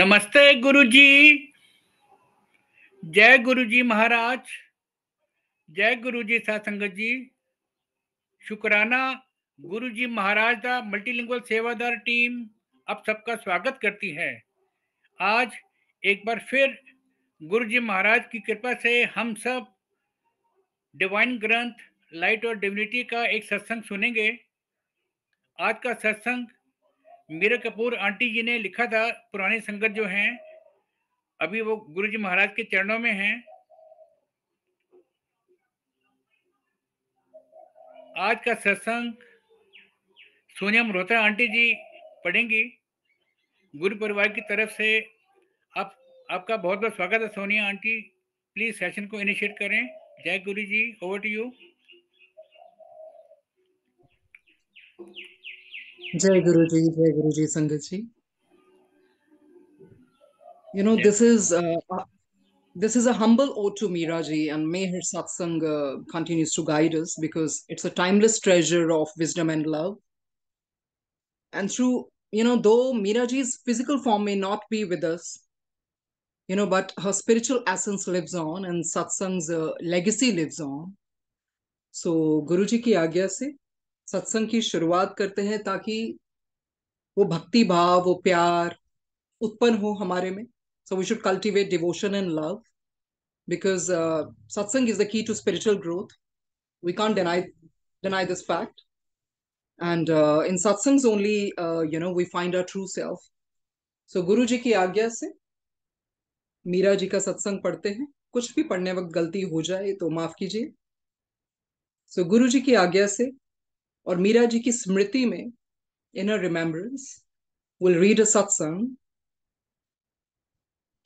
नमस्ते गुरु जी जय गुरु जी महाराज जय गुरु जी संगत जी शुकराना गुरु जी महाराज का मल्टीलिंगुअल सेवादार टीम आप सबका स्वागत करती है आज एक बार फिर गुरु जी महाराज की कृपा से हम सब डिवाइन ग्रंथ लाइट और डिविनिटी का एक सत्संग सुनेंगे आज का सत्संग मीरा कपूर आंटी जी ने लिखा था पुराने संगत जो हैं अभी वो गुरु जी महाराज के चरणों में हैं आज का सत्संग सोनिया मल्होत्रा आंटी जी पढ़ेंगी गुरु परिवार की तरफ से आप आपका बहुत बहुत स्वागत है सोनिया आंटी प्लीज सेशन को इनिशिएट करें जय Guru ji over to you Jai Guruji, Jai Guruji Sangatji. You know, yeah. this is uh, uh, this is a humble ode to Miraji, and may her satsang uh, continues to guide us because it's a timeless treasure of wisdom and love. And through, you know, though Miraji's physical form may not be with us, you know, but her spiritual essence lives on and satsang's uh, legacy lives on. So, Guruji ki agya se, सत्संग की शुरुआत करते हैं ताकि वो भक्ति भाव वो प्यार उत्पन्न हो हमारे में so we should cultivate devotion and love because satsang is the key to spiritual growth we can't deny deny this fact and in satsang only you know we find our true self so Guru ji की आज्ञा से मीरा जी का सत्संग पढ़ते हैं कुछ भी पढ़ने वक्त गलती हो जाए तो माफ कीजिए सो so, गुरु जी की आज्ञा से और मीरा जी की स्मृति में in remembrance will read a satsang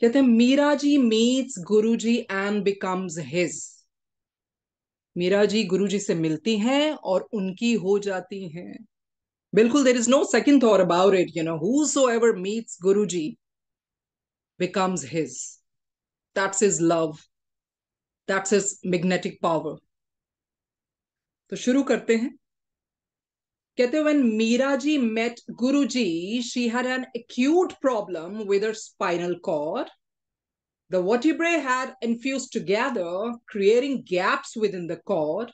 कहते हैं Meera ji meets Guru ji and becomes his Meera ji Guru ji से मिलती हैं और उनकी हो जाती हैं बिल्कुल there is no second thought about it you know who so ever meets Guru ji becomes his that's is love that's is magnetic power तो शुरू करते हैं कहते when Meera ji met Ji, she had an acute problem with her spinal cord. The vertebrae had fused together, creating gaps within the cord.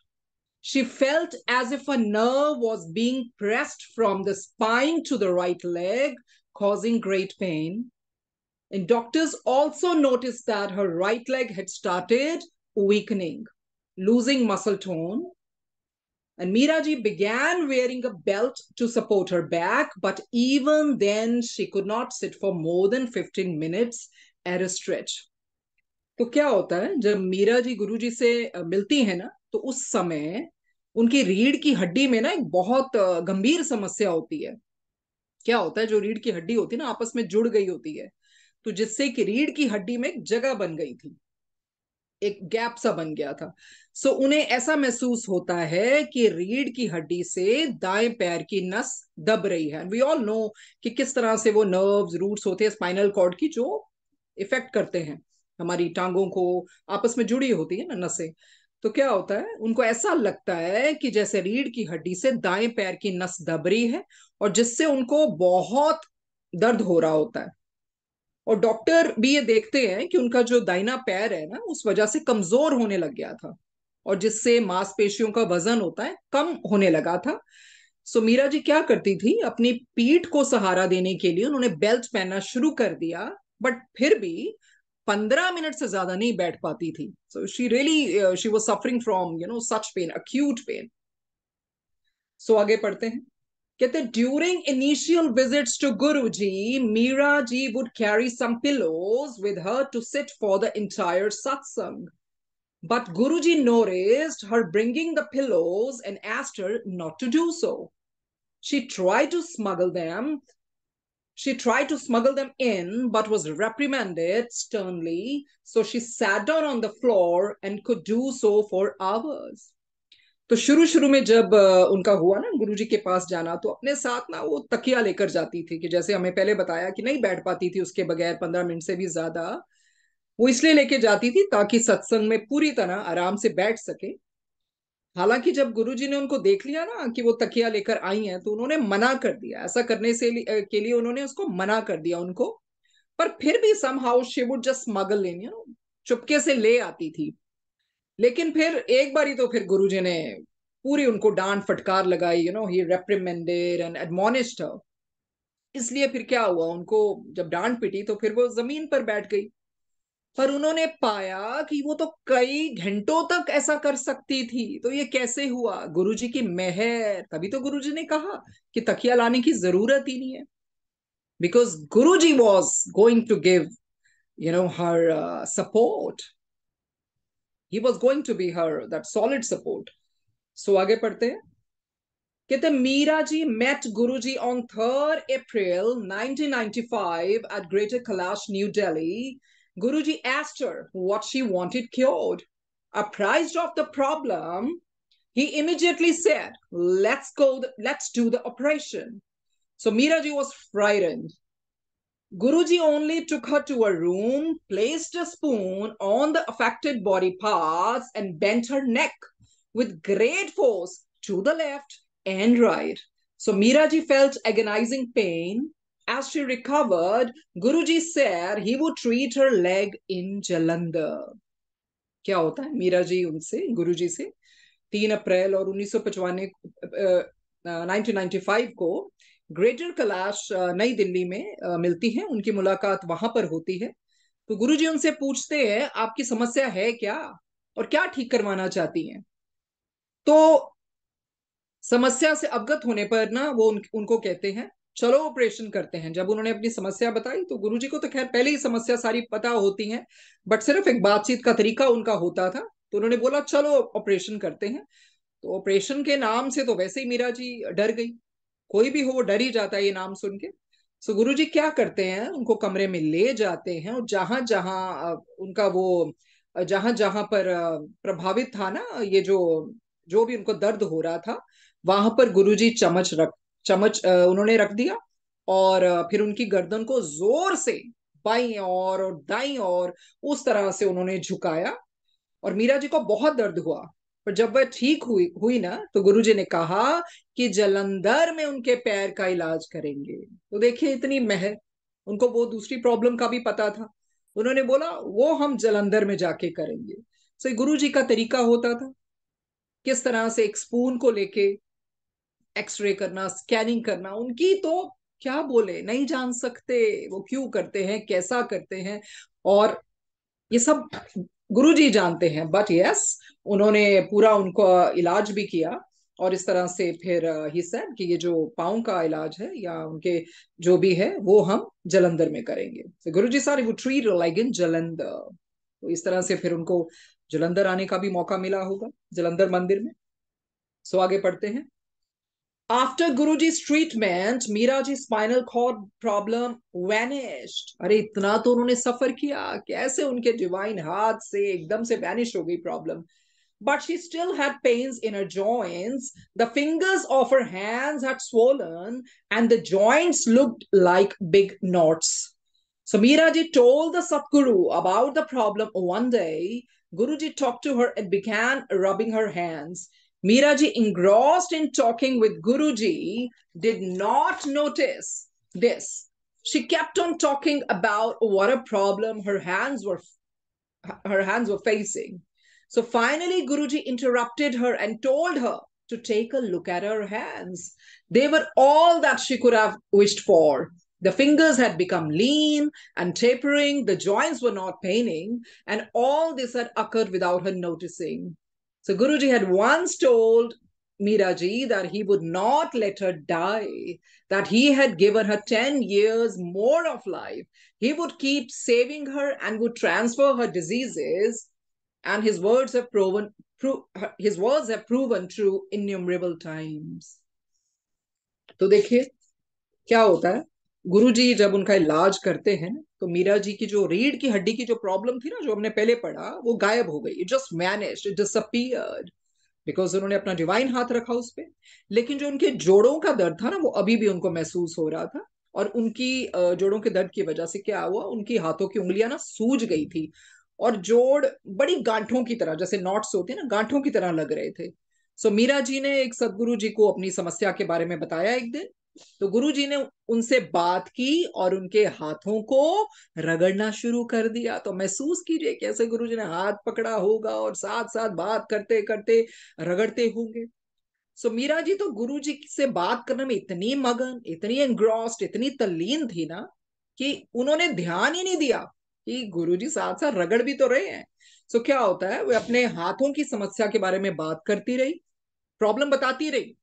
She felt as if a nerve was being pressed from the spine to the right leg, causing great pain. And doctors also noticed that her right leg had started weakening, losing muscle tone. And Meera ji began wearing a belt to support her back, but even then she could not sit for more than 15 minutes at a stretch. तो क्या होता है जब मीरा जी गुरु जी से मिलती है ना तो उस समय उनकी रीढ़ की हड्डी में ना एक बहुत गंभीर समस्या होती है क्या होता है जो रीढ़ की हड्डी होती है ना आपस में जुड़ गई होती है तो जिससे कि रीढ़ की हड्डी में एक जगह बन गई थी एक गैप सा बन गया था सो उन्हें ऐसा महसूस होता है कि रीढ़ की हड्डी से दाएं पैर की नस दब रही है वी ऑल नो कि किस तरह से वो नर्व्स रूट्स होते हैं स्पाइनल कॉर्ड की जो इफेक्ट करते हैं हमारी टांगों को आपस में जुड़ी होती है ना नसें तो क्या होता है उनको ऐसा लगता है कि जैसे रीढ़ की हड्डी से दाएं पैर की नस दब रही है और जिससे उनको बहुत दर्द हो रहा होता है और डॉक्टर भी ये देखते हैं कि उनका जो दाइना पैर है ना उस वजह से कमजोर होने लग गया था और जिससे मांसपेशियों का वजन होता है कम होने लगा था सो मीरा जी क्या करती थी अपनी पीठ को सहारा देने के लिए उन्होंने बेल्ट पहनना शुरू कर दिया बट फिर भी पंद्रह मिनट से ज्यादा नहीं बैठ पाती थी so she really she was suffering from you know such pain acute pain so आगे पढ़ते हैं कहते हैं during initial visits to Guruji Meera ji would carry some pillows with her to sit for the satsang, satsang but Guruji noticed her bringing the pillows and asked her not to do so. She tried to smuggle them. She tried to smuggle them in but was reprimanded sternly, so she sat down on the floor and could do so for hours. तो शुरू शुरू में जब उनका हुआ ना जी के पास जाना तो अपने साथ ना वो तकिया लेकर जाती थी कि जैसे हमें पहले बताया कि नहीं बैठ पाती थी उसके बगैर पंद्रह मिनट से भी ज्यादा वो इसलिए लेके जाती थी ताकि सत्संग में पूरी तरह आराम से बैठ सके हालांकि जब गुरुजी ने उनको देख लिया ना कि वो तकिया लेकर आई हैं तो उन्होंने मना कर दिया ऐसा करने से के लिए उन्होंने उसको मना कर दिया उनको पर फिर भी somehow she would just smuggle लेनी चुपके से ले आती थी लेकिन फिर एक बारी तो फिर गुरु जी ने पूरी उनको डांट फटकार लगाई you know he reprimanded and admonished इसलिए फिर क्या हुआ उनको जब डांट पिटी तो फिर वो जमीन पर बैठ गई पर उन्होंने पाया कि वो तो कई घंटों तक ऐसा कर सकती थी तो ये कैसे हुआ गुरुजी की मेहर तभी तो गुरुजी ने कहा कि तकिया लाने की जरूरत ही नहीं है because Guruji was going to give you know her support he was going to be her that solid support so aage padhte hain कहते Meera ji met Guruji on 3rd April 1995 at Greater Kailash, New Delhi. Guruji asked her what she wanted cured. Apprised of the problem, he immediately said, "Let's go. let's do the operation." So Meera ji was frightened. Guruji only took her to a room, placed a spoon on the affected body parts, and bent her neck with great force to the left and right. So Miraji felt agonizing pain. As she recovered, Guruji said he would treat her leg in Jalandhar. क्या होता है मीरा जी उनसे गुरु जी से तीन अप्रैल और को greater Kailash uh, नई दिल्ली में uh, मिलती हैं उनकी मुलाकात वहां पर होती है तो गुरु जी उनसे पूछते हैं आपकी समस्या है क्या और क्या ठीक करवाना चाहती हैं तो समस्या से अवगत होने पर ना वो उन, उनको कहते हैं चलो ऑपरेशन करते हैं जब उन्होंने अपनी समस्या बताई तो गुरु जी को तो खैर पहले ही समस्या सारी पता होती है बट सिर्फ एक बातचीत का तरीका उनका होता था तो उन्होंने बोला चलो ऑपरेशन करते हैं तो ऑपरेशन के नाम से तो वैसे ही मीरा जी डर गई कोई भी हो वो डर ही जाता है ये नाम सुन के सो गुरु जी क्या करते हैं उनको कमरे में ले जाते हैं और जहां जहां उनका वो जहां जहां पर प्रभावित था ना ये जो जो भी उनको दर्द हो रहा था वहां पर गुरु जी चमच रख चमच उन्होंने रख दिया और फिर उनकी गर्दन को जोर से बाई और, दाई और उस तरह से उन्होंने झुकाया और मीरा जी को बहुत दर्द हुआ और जब वह ठीक हुई हुई ना तो गुरुजी ने कहा कि जलंधर में उनके पैर का इलाज करेंगे तो देखिए इतनी मेहर उनको वो दूसरी प्रॉब्लम का भी पता था उन्होंने बोला वो हम जलंधर में जाके करेंगे सो तो गुरु जी का तरीका होता था किस तरह से एक स्पून को लेके एक्सरे करना स्कैनिंग करना उनकी तो क्या बोले नहीं जान सकते वो क्यों करते हैं कैसा करते हैं और ये सब गुरु जी जानते हैं बट यस उन्होंने पूरा उनको इलाज भी किया और इस तरह से फिर ही सैड कि ये जो पाओ का इलाज है या उनके जो भी है वो हम जलंधर में करेंगे तो गुरु जी सारे वो ट्री लाइक इन जलंधर तो इस तरह से फिर उनको जलंधर आने का भी मौका मिला होगा जलंधर मंदिर में सो आगे पढ़ते हैं after Guru ji treatment Meera ji spinal cord problem vanished अरे इतना तो उन्होंने सफर किया कैसे उनके डिवाइन हाथ से एकदम से वैनिश हो गई problem but she still had pains in her joints. The fingers of her hands had swollen, and the joints looked like big knots. So Miraji told the Satguru about the problem one day. Guruji talked to her and began rubbing her hands. Miraji, engrossed in talking with Guruji, did not notice this. She kept on talking about what a problem her hands were her hands were facing. So finally, Guruji interrupted her and told her to take a look at her hands. They were all that she could have wished for. The fingers had become lean and tapering, the joints were not paining, and all this had occurred without her noticing. So Guruji had once told Miraji that he would not let her die, that he had given her 10 years more of life. He would keep saving her and would transfer her diseases and his words have proven pro- his words have proven true innumerable times तो देखिए क्या होता है गुरु जी जब उनका इलाज करते हैं तो मीरा जी की जो रीढ़ की हड्डी की जो प्रॉब्लम थी ना जो हमने पहले पढ़ा वो गायब हो गई just manage it disappeared because उन्होंने अपना डिवाइन हाथ रखा उस पर लेकिन जो उनके जोड़ों का दर्द था ना वो अभी भी उनको महसूस हो रहा था और उनकी जोड़ों के दर्द की वजह से क्या हुआ उनकी हाथों की उंगलियां ना सूज गई थी और जोड़ बड़ी गांठों की तरह जैसे नॉट्स होते हैं ना गांठों की तरह लग रहे थे सो so, मीरा जी ने एक सदगुरु जी को अपनी समस्या के बारे में बताया एक दिन तो गुरु जी ने उनसे बात की और उनके हाथों को रगड़ना शुरू कर दिया तो महसूस कीजिए कैसे गुरु जी ने हाथ पकड़ा होगा और साथ साथ बात करते करते रगड़ते होंगे सो so, मीरा जी तो गुरु जी से बात करने में इतनी मगन इतनी एंग्रॉस्ड इतनी तल्लीन थी ना कि उन्होंने ध्यान ही नहीं दिया कि गुरुजी साथ साथ रगड़ भी तो रहे हैं सो so, क्या होता है वे अपने हाथों की समस्या के बारे में बात करती रही प्रॉब्लम बताती रही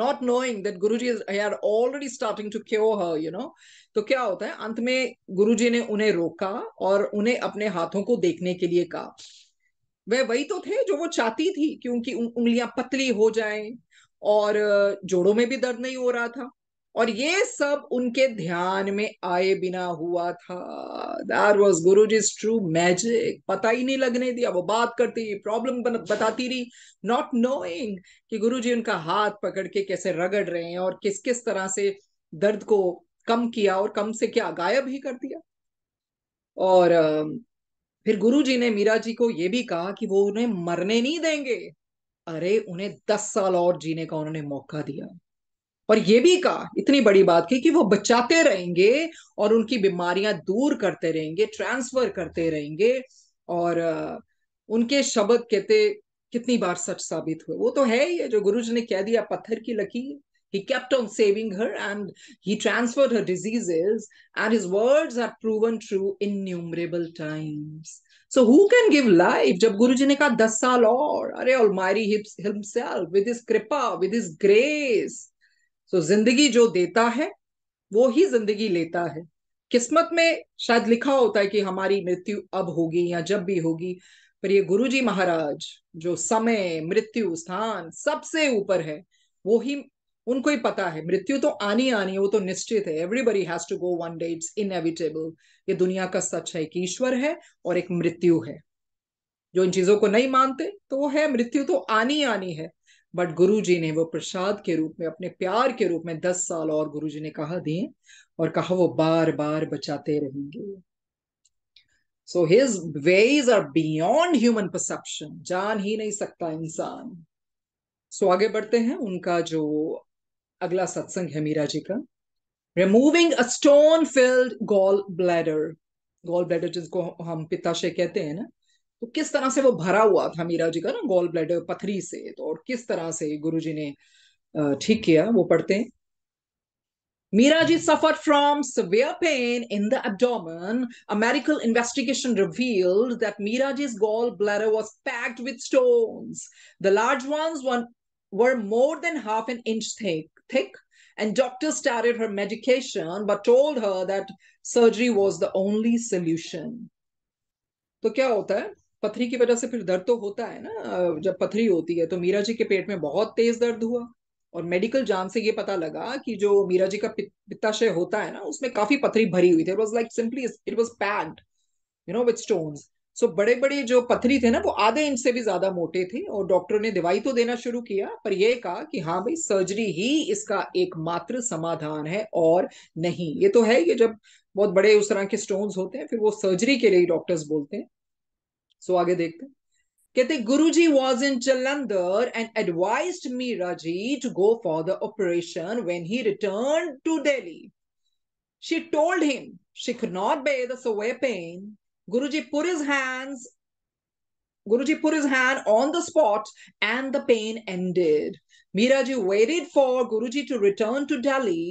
not knowing that Guru ji are already starting to cure her you know तो क्या होता है अंत में गुरु जी ने उन्हें रोका और उन्हें अपने हाथों को देखने के लिए कहा वह वही तो थे जो वो चाहती थी क्योंकि उंगलियां पतली हो जाएं और जोड़ों में भी दर्द नहीं हो रहा था और ये सब उनके ध्यान में आए बिना हुआ था there was Guru ji true magic पता ही नहीं लगने दिया वो बात करती रही प्रॉब्लम बताती रही नॉट नोइंग कि गुरु जी उनका हाथ पकड़ के कैसे रगड़ रहे हैं और किस किस तरह से दर्द को कम किया और कम से क्या गायब ही कर दिया और फिर गुरु जी ने मीरा जी को यह भी कहा कि वो उन्हें मरने नहीं देंगे अरे उन्हें दस साल और जीने का उन्होंने मौका दिया और ये भी कहा इतनी बड़ी बात की कि वो बचाते रहेंगे और उनकी बीमारियां दूर करते रहेंगे ट्रांसफर करते रहेंगे और उनके शब्द कहते कितनी बार सच साबित हुए वो तो है ही जो गुरुज ने कह दिया पत्थर की लकीर he kept on saving her and he transferred her diseases and his words are proven true innumerable times so who can give life jab guruji ne kaha 10 saal aur are almighty himself with his kripa with his grace तो जिंदगी जो देता है वो ही जिंदगी लेता है किस्मत में शायद लिखा होता है कि हमारी मृत्यु अब होगी या जब भी होगी पर ये गुरुजी महाराज जो समय मृत्यु स्थान सबसे ऊपर है वो ही उनको ही पता है मृत्यु तो आनी आनी है वो तो निश्चित है everybody has to go one day it's inevitable ये दुनिया का सच है कि ईश्वर है और एक मृत्यु है जो इन चीजों को नहीं मानते तो वो है मृत्यु तो आनी आनी है बट गुरु जी ने वो प्रसाद के रूप में अपने प्यार के रूप में दस साल और गुरु जी ने कहा दिए और कहा वो बार बार बचाते रहेंगे so his ways are beyond human perception जान ही नहीं सकता इंसान सो so, आगे बढ़ते हैं उनका जो अगला सत्संग है मीरा जी का removing a stone filled gall bladder gall bladder जिसको हम पिताशय कहते हैं ना तो किस तरह से वो भरा हुआ था मीरा जी का ना गोल ब्लड पथरी से तो और किस तरह से गुरु जी ने ठीक किया वो पढ़ते हैं Meera ji suffer from severe pain in the abdomen a medical investigation revealed that Meera ji gall bladder was packed with stone the large one were more than half an inch thick and doctor started her medication but told her that surgery was the only solution तो क्या होता है पथरी की वजह से फिर दर्द तो होता है ना जब पथरी होती है तो मीरा जी के पेट में बहुत तेज दर्द हुआ और मेडिकल जांच से ये पता लगा कि जो मीरा जी का पित्ताशय होता है ना उसमें काफी पथरी भरी हुई थी was like simply it was packed you know with stone so बड़े बड़े जो पथरी थे ना वो आधे इंच से भी ज्यादा मोटे थे और डॉक्टर ने दवाई तो देना शुरू किया पर यह कहा कि हाँ भाई सर्जरी ही इसका एकमात्र समाधान है और नहीं ये तो है ये जब बहुत बड़े उस तरह के स्टोन्स होते हैं फिर वो सर्जरी के लिए डॉक्टर्स बोलते हैं सो आगे देखते हैं कहते Guruji was in Jalandhar and advised Meera ji to go for the operation when he return to Delhi she told him she could not bear the severe pain. Guruji put his hands, Guruji put his hand on the spot and the pain ended. Miraji waited for Guruji to return to Delhi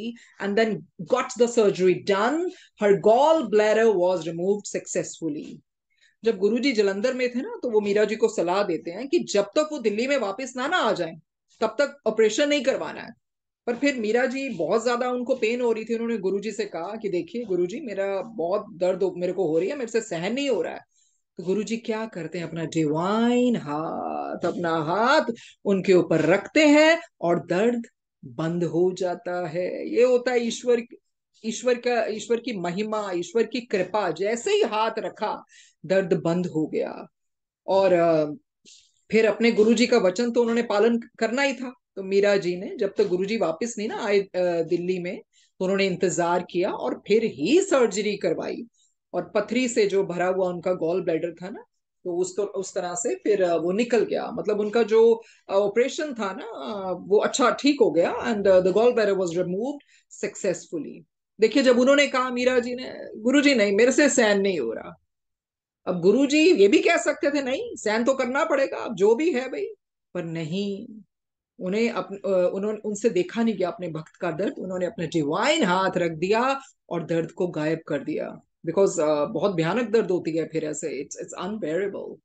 and then got the surgery done. Her gallbladder was removed successfully. जब गुरुजी जलंधर में थे ना तो वो मीरा जी को सलाह देते हैं कि जब तक वो दिल्ली में वापस ना ना आ जाए तब तक ऑपरेशन नहीं करवाना है पर फिर मीरा जी बहुत ज्यादा उनको पेन हो रही थी उन्होंने गुरु से कहा कि देखिए गुरु मेरा बहुत दर्द मेरे को हो रही है मेरे से सहन नहीं हो रहा है तो जी क्या करते हैं अपना डिवाइन हाथ अपना हाथ उनके ऊपर रखते हैं और दर्द बंद हो जाता है ये होता है ईश्वर ईश्वर का ईश्वर की महिमा ईश्वर की कृपा जैसे ही हाथ रखा दर्द बंद हो गया और फिर अपने गुरुजी का वचन तो उन्होंने पालन करना ही था तो मीरा जी ने जब तक तो गुरुजी वापस नहीं ना आए दिल्ली में तो उन्होंने इंतजार किया और फिर ही सर्जरी करवाई और पथरी से जो भरा हुआ उनका गॉल ब्लैडर था ना तो उस तो उस तरह से फिर वो निकल गया मतलब उनका जो ऑपरेशन था ना वो अच्छा ठीक हो गया and the gall bladder was removed successfully देखिए जब उन्होंने कहा मीरा जी ने गुरु जी नहीं मेरे से सहन नहीं हो रहा अब गुरु जी ये भी कह सकते थे नहीं सहन तो करना पड़ेगा अब जो भी है भाई पर नहीं उन्हें अपने उन्होंने उनसे देखा नहीं गया अपने भक्त का दर्द उन्होंने अपने डिवाइन हाथ रख दिया और दर्द को गायब कर दिया बिकॉज uh, बहुत भयानक दर्द होती है फिर ऐसे इट्स इट्स अनबेरेबल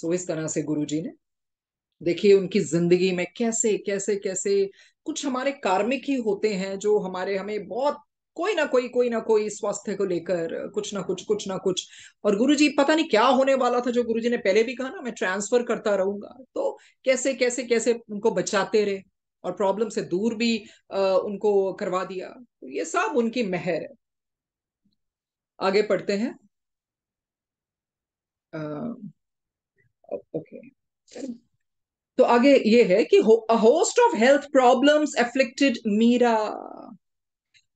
सो इस तरह से गुरु जी ने देखिए उनकी जिंदगी में कैसे कैसे कैसे कुछ हमारे कार्मिक ही होते हैं जो हमारे हमें बहुत कोई ना कोई कोई ना कोई स्वास्थ्य को लेकर कुछ ना कुछ कुछ ना कुछ और गुरु जी पता नहीं क्या होने वाला था जो गुरु जी ने पहले भी कहा ना मैं ट्रांसफर करता रहूंगा तो कैसे कैसे कैसे उनको बचाते रहे और प्रॉब्लम से दूर भी आ, उनको करवा दिया तो ये सब उनकी मेहर है आगे पढ़ते हैं ओके तो आगे ये है कि host of health problems afflicted Meera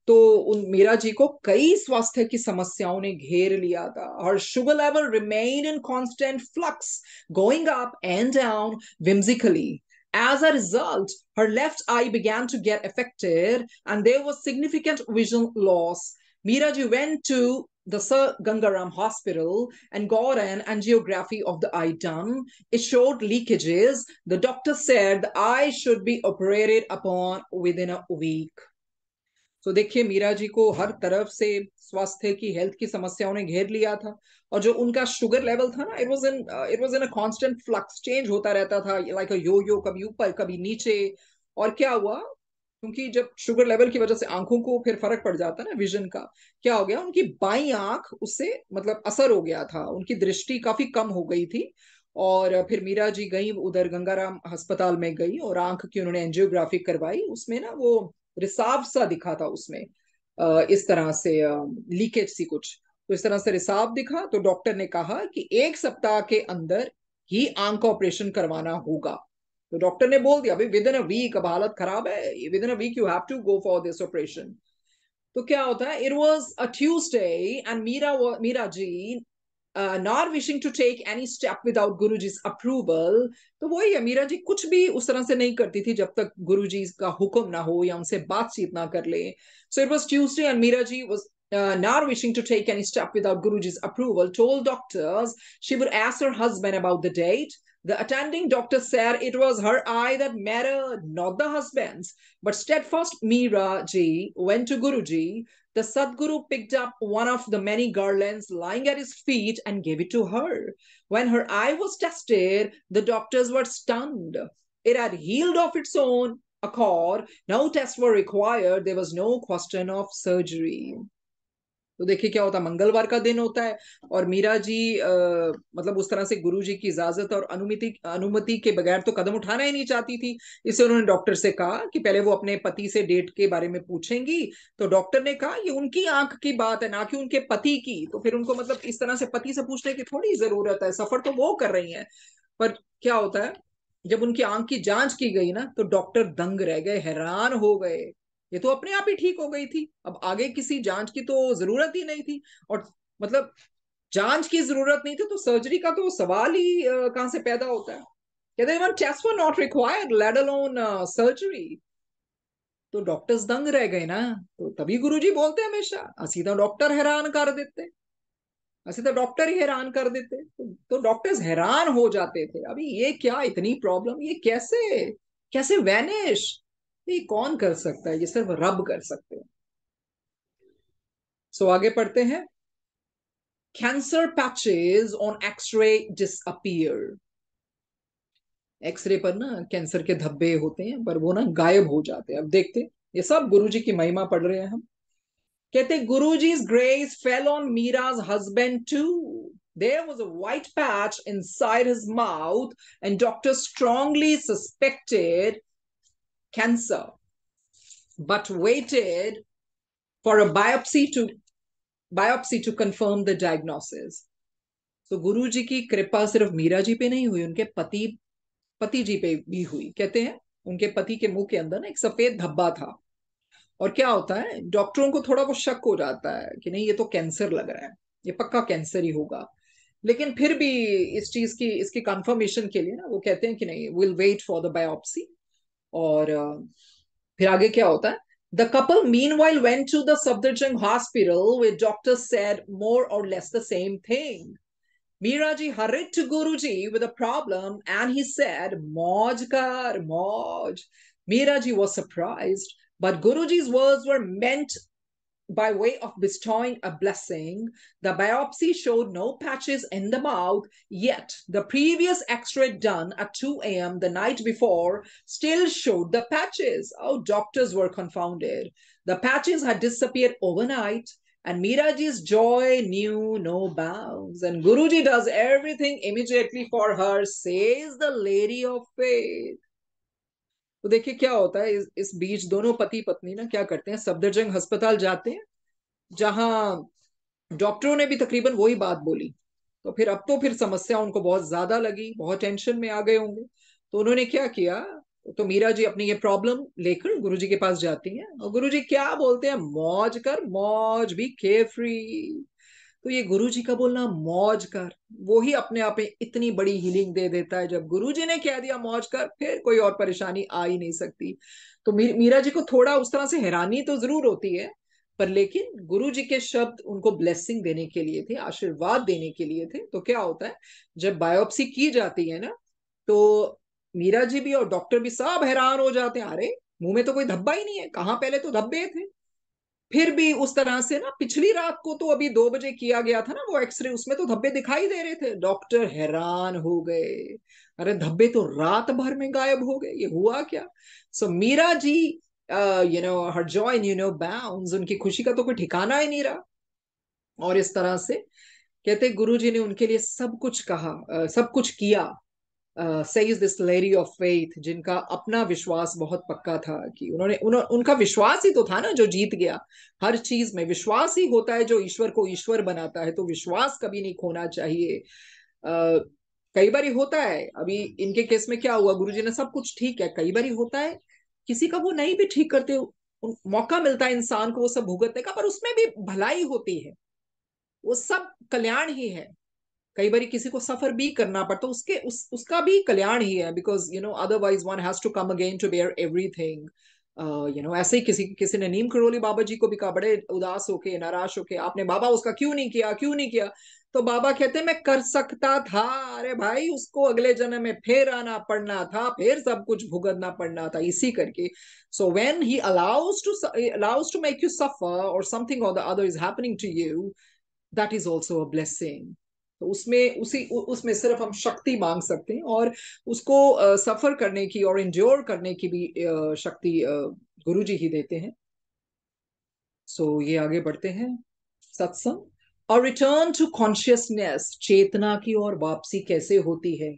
तो उन मीरा जी को कई स्वास्थ्य की समस्याओं ने घेर लिया था और sugar level remain in constant flux going up and down whimsically As a result, her left eye began to get affected and there was significant vision loss. Miraji went to the Sir Gangaram Hospital and got an angiography of the eye done. It showed leakages. The doctor said the eye should be operated upon within a week. तो देखिए मीरा जी को हर तरफ से स्वास्थ्य की health की समस्याओं ने घेर लिया था और जो उनका शुगर लेवल था ना it was in it was in a constant flux change होता रहता था लाइक अ यो यो कभी ऊपर कभी नीचे और क्या हुआ क्योंकि जब शुगर लेवल की वजह से आंखों को फिर फर्क पड़ जाता ना विजन का क्या हो गया उनकी बाई आंख उससे मतलब असर हो गया था उनकी दृष्टि काफी कम हो गई थी और फिर मीरा जी गई उधर गंगाराम अस्पताल में गई और आंख की उन्होंने एंजियोग्राफी करवाई उसमें ना वो रिसाव सा दिखा था उसमें इस तरह से लीकेज सी कुछ तो इस तरह से रिसाव दिखा तो डॉक्टर ने कहा कि एक सप्ताह के अंदर ही आंख का ऑपरेशन करवाना होगा तो डॉक्टर ने बोल दिया भाई विद इन अ वीक अब हालत खराब है within a week you have to go for this operation तो क्या होता है it was a Tuesday and Meera Meera ji Uh, not wishing to take any step without Guruji's approval, तो वही है मीरा जी कुछ भी उस तरह से नहीं करती थी जब तक गुरु जी का हुक्म ना हो या उनसे बातचीत ना कर ले so it was Tuesday and Meera ji was Uh, not wishing to take any step without Guruji's approval, told doctors she would ask her husband about the date. The attending doctor said it was her eye that mattered, not the husband's. But steadfast Meera ji went to Guruji, the Sadguru picked up one of the many garlands lying at his feet and gave it to her. When her eye was tested, the doctors were stunned. It had healed of its own accord. No tests were required. There was no question of surgery. तो देखिए क्या होता है मंगलवार का दिन होता है और मीरा जी आ, मतलब उस तरह से गुरु जी की इजाजत और अनुमति अनुमति के बगैर तो कदम उठाना ही नहीं चाहती थी इसे उन्होंने डॉक्टर से कहा कि पहले वो अपने पति से डेट के बारे में पूछेंगी तो डॉक्टर ने कहा ये उनकी आंख की बात है ना कि उनके पति की तो फिर उनको मतलब इस तरह से पति से पूछने की थोड़ी जरूरत है सफर तो वो कर रही है पर क्या होता है जब उनकी आंख की जांच की गई ना तो डॉक्टर दंग रह गए हैरान हो गए ये तो अपने आप ही ठीक हो गई थी अब आगे किसी जांच की तो जरूरत ही नहीं थी और मतलब जांच की जरूरत नहीं थी तो सर्जरी का तो सवाल ही कहां से पैदा होता है कहते even chest were not required let alone surgery तो डॉक्टर्स दंग रह गए ना तो तभी गुरुजी बोलते हमेशा असी तो डॉक्टर हैरान कर देते असी तो डॉक्टर ही हैरान कर देते तो डॉक्टर्स तो हैरान हो जाते थे अभी ये क्या इतनी प्रॉब्लम ये कैसे कैसे वैनिश ये कौन कर सकता है ये सिर्फ रब कर सकते हैं सो so, आगे पढ़ते हैं cancer patches on X-ray disappear X-ray पर ना कैंसर के धब्बे होते हैं पर वो ना गायब हो जाते हैं अब देखते हैं ये सब गुरुजी की महिमा पढ़ रहे हैं हम कहते Guru ji grace fell on Meera's Mira's too there was a white patch inside his mouth and doctor strongly suspected cancer, but waited for a biopsy to biopsy to confirm the diagnosis. तो गुरु जी की कृपा सिर्फ मीरा जी पे नहीं हुई उनके पति पति जी पे भी हुई कहते हैं उनके पति के मुंह के अंदर ना एक सफेद धब्बा था और क्या होता है डॉक्टरों को थोड़ा बहुत शक हो जाता है कि नहीं ये तो कैंसर लग रहा है ये पक्का कैंसर ही होगा लेकिन फिर भी इस चीज की इसकी कंफर्मेशन के लिए ना वो कहते हैं कि नहीं will wait for the biopsy और फिर आगे क्या होता The couple meanwhile went to the Safdarjung hospital where doctors said more or less the same thing. Miraji hurried to Guruji with a problem and he said, Moj moj. Miraji was surprised, but Guruji's words were meant by way of bestowing a blessing. The biopsy showed no patches in the mouth, yet the previous x ray done at 2 a.m. the night before still showed the patches. Oh, doctors were confounded. The patches had disappeared overnight. And Miraji's joy knew no bounds. And Guruji does everything immediately for her, says the lady of faith. तो देखिए क्या होता है इस, इस बीच दोनों पति पत्नी ना क्या करते हैं सफदरजंग अस्पताल जाते हैं जहां डॉक्टरों ने भी तकरीबन वही बात बोली तो फिर अब तो फिर समस्या उनको बहुत ज्यादा लगी बहुत टेंशन में आ गए होंगे तो उन्होंने क्या किया तो मीरा जी अपनी ये प्रॉब्लम लेकर गुरु जी के पास जाती हैं और गुरु जी क्या बोलते हैं मौज कर मौज भी केफ्री तो ये गुरु जी का बोलना मौज कर वो ही अपने आप में इतनी बड़ी हीलिंग दे देता है जब गुरु जी ने कह दिया मौज कर फिर कोई और परेशानी आ ही नहीं सकती तो मीरा जी को थोड़ा उस तरह से हैरानी तो जरूर होती है पर लेकिन गुरु जी के शब्द उनको ब्लेसिंग देने के लिए थे आशीर्वाद देने के लिए थे तो क्या होता है जब बायोप्सी की जाती है ना तो मीरा जी भी और डॉक्टर भी सब हैरान हो जाते हैं अरे मुंह में तो कोई धब्बा ही नहीं है कहाँ पहले तो धब्बे थे फिर भी उस तरह से ना पिछली रात को तो अभी दो बजे किया गया था ना वो एक्सरे उसमें तो धब्बे दिखाई दे रहे थे डॉक्टर हैरान हो गए अरे धब्बे तो रात भर में गायब हो गए ये हुआ क्या so so, Meera ji you know her join you know bound उनकी खुशी का तो कोई ठिकाना ही नहीं रहा और इस तरह से कहते गुरु जी ने उनके लिए सब कुछ कहा सब कुछ किया says this lady of faith जिनका अपना विश्वास बहुत पक्का था कि उन्होंने उन्हों, उनका विश्वास ही तो था ना जो जीत गया हर चीज में विश्वास ही होता है जो ईश्वर को ईश्वर बनाता है तो विश्वास कभी नहीं खोना चाहिए अः कई बार होता है अभी इनके केस में क्या हुआ गुरुजी ने सब कुछ ठीक है कई बार होता है किसी का वो नहीं भी ठीक करते मौका मिलता है इंसान को वो सब भुगतने का पर उसमें भी भलाई होती है वो सब कल्याण ही है कई बार किसी को सफर भी करना पड़ता तो उसके उस उसका भी कल्याण ही है because you know otherwise one has to come again to bear everything you know ऐसे ही किसी किसी ने नीम करोली बाबा जी को भी कहा बड़े उदास होके नाराज होके आपने बाबा उसका क्यों नहीं किया क्यों नहीं किया तो बाबा कहते मैं कर सकता था अरे भाई उसको अगले जन्म में फिर आना पड़ना था फिर सब कुछ भुगतना पड़ना था इसी करके so when he allows to allows to make you suffer और समथिंग और the other is happening to you that is also a blessing तो उसमें उसी उ, उसमें सिर्फ हम शक्ति मांग सकते हैं और उसको सफर करने की और इंजोर करने की भी शक्ति गुरु जी ही देते हैं सो so, ये आगे बढ़ते हैं सत्संग और रिटर्न टू कॉन्शियसनेस चेतना की और वापसी कैसे होती है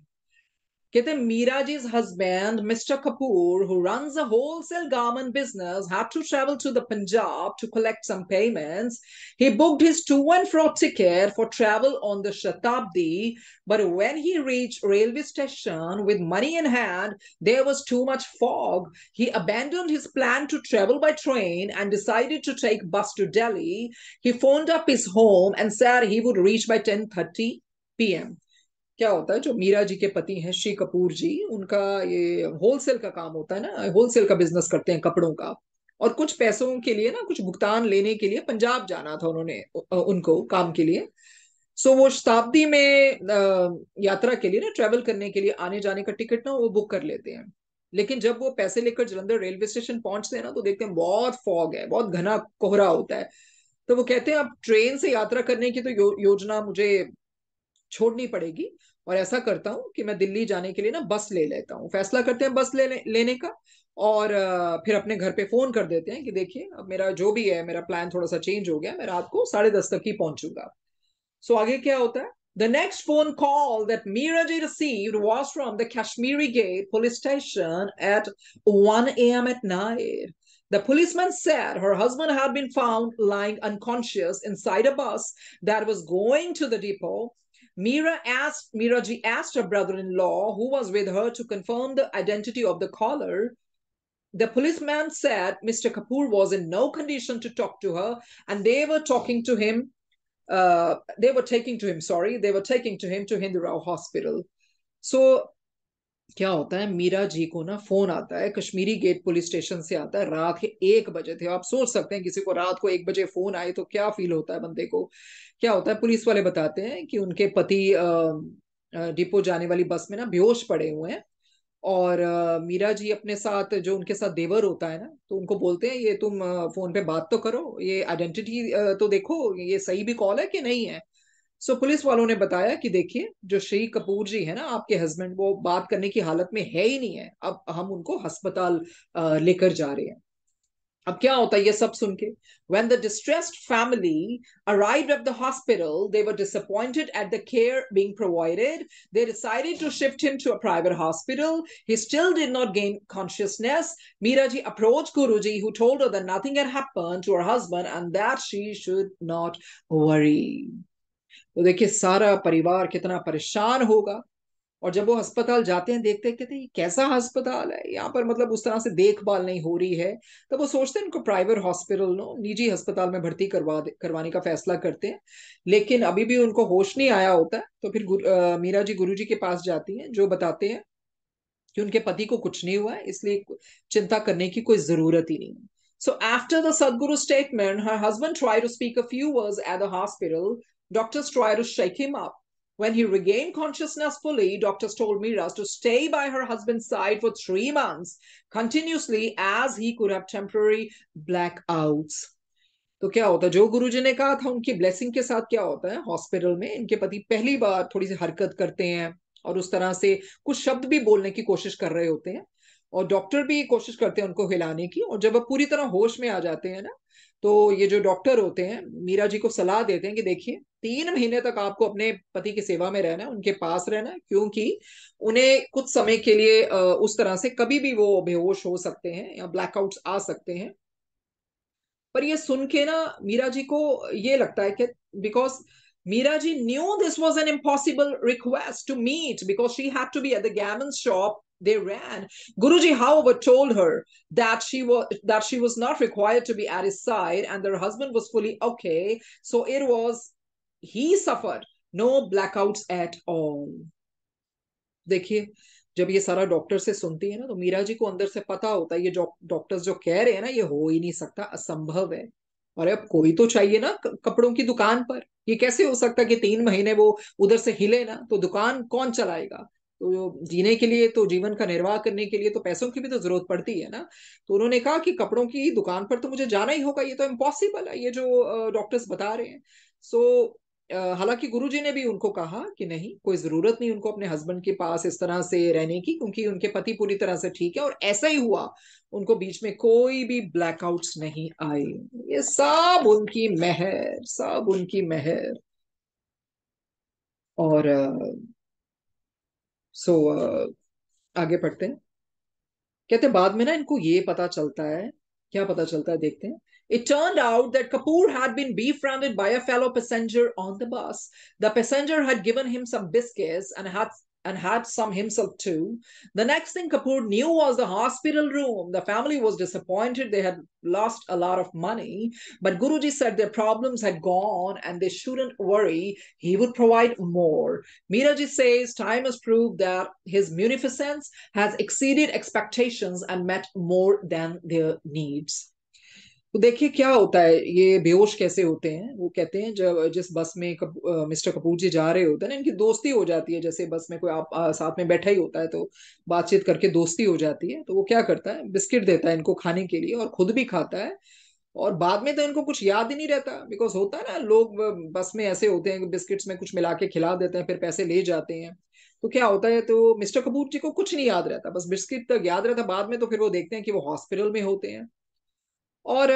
कहते Miraji's husband, Mr. Kapoor, who runs a wholesale garment business, had to travel to the Punjab to collect some payments. He booked his to and fro ticket for travel on the Shatabdi, but when he reached railway station with money in hand, there was too much fog. He abandoned his plan to travel by train and decided to take bus to Delhi. He phoned up his home and said he would reach by 10:30 p.m. क्या होता है जो मीरा जी के पति हैं श्री कपूर जी उनका ये wholesale का काम होता है ना होलसेल का बिजनेस करते हैं कपड़ों का और कुछ पैसों के लिए ना कुछ भुगतान लेने के लिए पंजाब जाना था उन्होंने उनको काम के लिए सो वो शताब्दी में यात्रा के लिए ना ट्रेवल करने के लिए आने जाने का टिकट ना वो बुक कर लेते हैं लेकिन जब वो पैसे लेकर जलंधर रेलवे स्टेशन पहुंचते हैं ना तो देखते हैं बहुत फॉग है बहुत घना कोहरा होता है तो वो कहते हैं अब ट्रेन से यात्रा करने की तो यो, योजना मुझे छोड़नी पड़ेगी और ऐसा करता हूँ कि मैं दिल्ली जाने के लिए ना बस ले लेता हूँ फैसला करते हैं बस ले, लेने का और फिर अपने घर पे फोन कर देते हैं कि देखिए अब मेरा जो भी है मेरा प्लान थोड़ा सा चेंज हो गया मैं रात को साढ़े दस तक ही पहुंचूंगा सो so, आगे क्या होता है the next phone call that Meera ji receive was from the Kashmiri Gate police station at one A M at night The policeman said her husband had been found lying unconscious inside a bus that was going to the depot Mira asked, Miraji asked her brother-in-law who was with her to confirm the identity of the caller. The policeman said Mr. Kapoor was in no condition to talk to her and they were talking to him, uh, they were taking to him, sorry, they were taking to him to Hindu Rao Hospital. So क्या होता है मीरा जी को ना phone आता है Kashmiri Gate police station से आता है रात के एक बजे थे आप सोच सकते हैं किसी को रात को एक बजे फोन आए तो क्या फील होता है बंदे को क्या होता है पुलिस वाले बताते हैं कि उनके पति डिपो जाने वाली बस में ना बेहोश पड़े हुए हैं और मीरा जी अपने साथ जो उनके साथ देवर होता है ना तो उनको बोलते हैं ये तुम फोन पे बात तो करो ये आइडेंटिटी तो देखो ये सही भी कॉल है कि नहीं है सो so, पुलिस वालों ने बताया कि देखिए जो श्री कपूर जी है ना आपके हस्बैंड वो बात करने की हालत में है ही नहीं है अब हम उनको अस्पताल लेकर जा रहे हैं अब क्या होता है ये सब सुन के when the distressed family arrive at the hospital they were disappointed at the care being provided they decided to shift him to a private hospital he still did not gain consciousness Meera ji approach Guru ji who told her that nothing had happen to her husband and that she should not worry तो देखिए सारा परिवार कितना परेशान होगा और जब वो अस्पताल जाते हैं देखते हैं कहते हैं कैसा अस्पताल है यहाँ पर मतलब उस तरह से देखभाल नहीं हो रही है तो वो सोचते हैं इनको प्राइवेट हॉस्पिटल नो निजी अस्पताल में भर्ती करवा करवाने का फैसला करते हैं लेकिन अभी भी उनको होश नहीं आया होता है तो फिर गुर, आ, मीरा जी गुरु जी के पास जाती हैं जो बताते हैं कि उनके पति को कुछ नहीं हुआ है इसलिए चिंता करने की कोई जरूरत ही नहीं है so after the Sadguru statement her husband try to speak a few words at the hospital Doctors tried to shake him up. When he regained consciousness fully, doctors told Miraz to stay by her husband's side for three months continuously as he could have temporary blackouts. तो क्या होता है जो गुरुजी ने कहा था उनकी blessing के साथ क्या होता है हॉस्पिटल में इनके पति पहली बार थोड़ी सी हरकत करते हैं और उस तरह से कुछ शब्द भी बोलने की कोशिश कर रहे होते हैं और डॉक्टर भी कोशिश करते हैं उनको हिलाने की और जब वह पूरी तरह होश में आ जाते हैं ना तो ये जो डॉक्टर होते हैं मीरा जी को सलाह देते हैं कि देखिए तीन महीने तक आपको अपने पति की सेवा में रहना है उनके पास रहना है क्योंकि उन्हें कुछ समय के लिए उस तरह से कभी भी वो बेहोश हो सकते हैं या ब्लैकआउट्स आ सकते हैं पर ये सुन के ना मीरा जी को ये लगता है कि because Meera ji knew this was an impossible request to meet because she had to be at the garment shop they ran. Guruji, however, told her that she was that she was not required to be at his side, and their husband was fully okay. So it was he suffered no blackouts at all. देखिए जब ये सारा doctor से सुनती है ना तो मीरा जी को अंदर से पता होता है ये डॉक्टर्स जो कह रहे हैं ना ये हो ही नहीं सकता असंभव है अरे अब कोई तो चाहिए ना कपड़ों की दुकान पर ये कैसे हो सकता कि तीन महीने वो उधर से हिले ना तो दुकान कौन चलाएगा तो जीने के लिए तो जीवन का निर्वाह करने के लिए तो पैसों की भी तो जरूरत पड़ती है ना तो उन्होंने कहा कि कपड़ों की दुकान पर तो मुझे जाना ही होगा ये तो इम्पॉसिबल है ये जो डॉक्टर्स बता रहे हैं सो so, हालांकि गुरुजी ने भी उनको कहा कि नहीं कोई जरूरत नहीं उनको अपने हस्बैंड के पास इस तरह से रहने की क्योंकि उनके पति पूरी तरह से ठीक है और ऐसा ही हुआ उनको बीच में कोई भी ब्लैकआउट्स नहीं आए ये सब उनकी मेहर सब उनकी मेहर और सो so, uh, आगे पढ़ते हैं कहते हैं बाद में ना इनको ये पता चलता है क्या पता चलता है देखते हैं It turned out that Kapoor had been befriended by a fellow passenger on the bus. The passenger had given him some biscuits and had and had some himself too. The next thing Kapoor knew was the hospital room. The family was disappointed. They had lost a lot of money. But Guruji said their problems had gone and they shouldn't worry. He would provide more. Miraji says time has proved that his munificence has exceeded expectations and met more than their needs. तो देखिए क्या होता है ये बेहोश कैसे होते हैं वो कहते हैं जब जिस बस में कप, आ, मिस्टर कपूर जी जा रहे होते हैं ना इनकी दोस्ती हो जाती है जैसे बस में कोई आप आ, साथ में बैठा ही होता है तो बातचीत करके दोस्ती हो जाती है तो वो क्या करता है बिस्किट देता है इनको खाने के लिए और खुद भी खाता है और बाद में तो इनको कुछ याद ही नहीं रहता बिकॉज होता है ना लोग बस में ऐसे होते हैं बिस्किट्स में कुछ मिला के खिला देते हैं फिर पैसे ले जाते हैं तो क्या होता है तो मिस्टर कपूर जी को कुछ नहीं याद रहता बस बिस्किट तक याद रहता बाद में तो फिर वो देखते हैं कि वो हॉस्पिटल में होते हैं और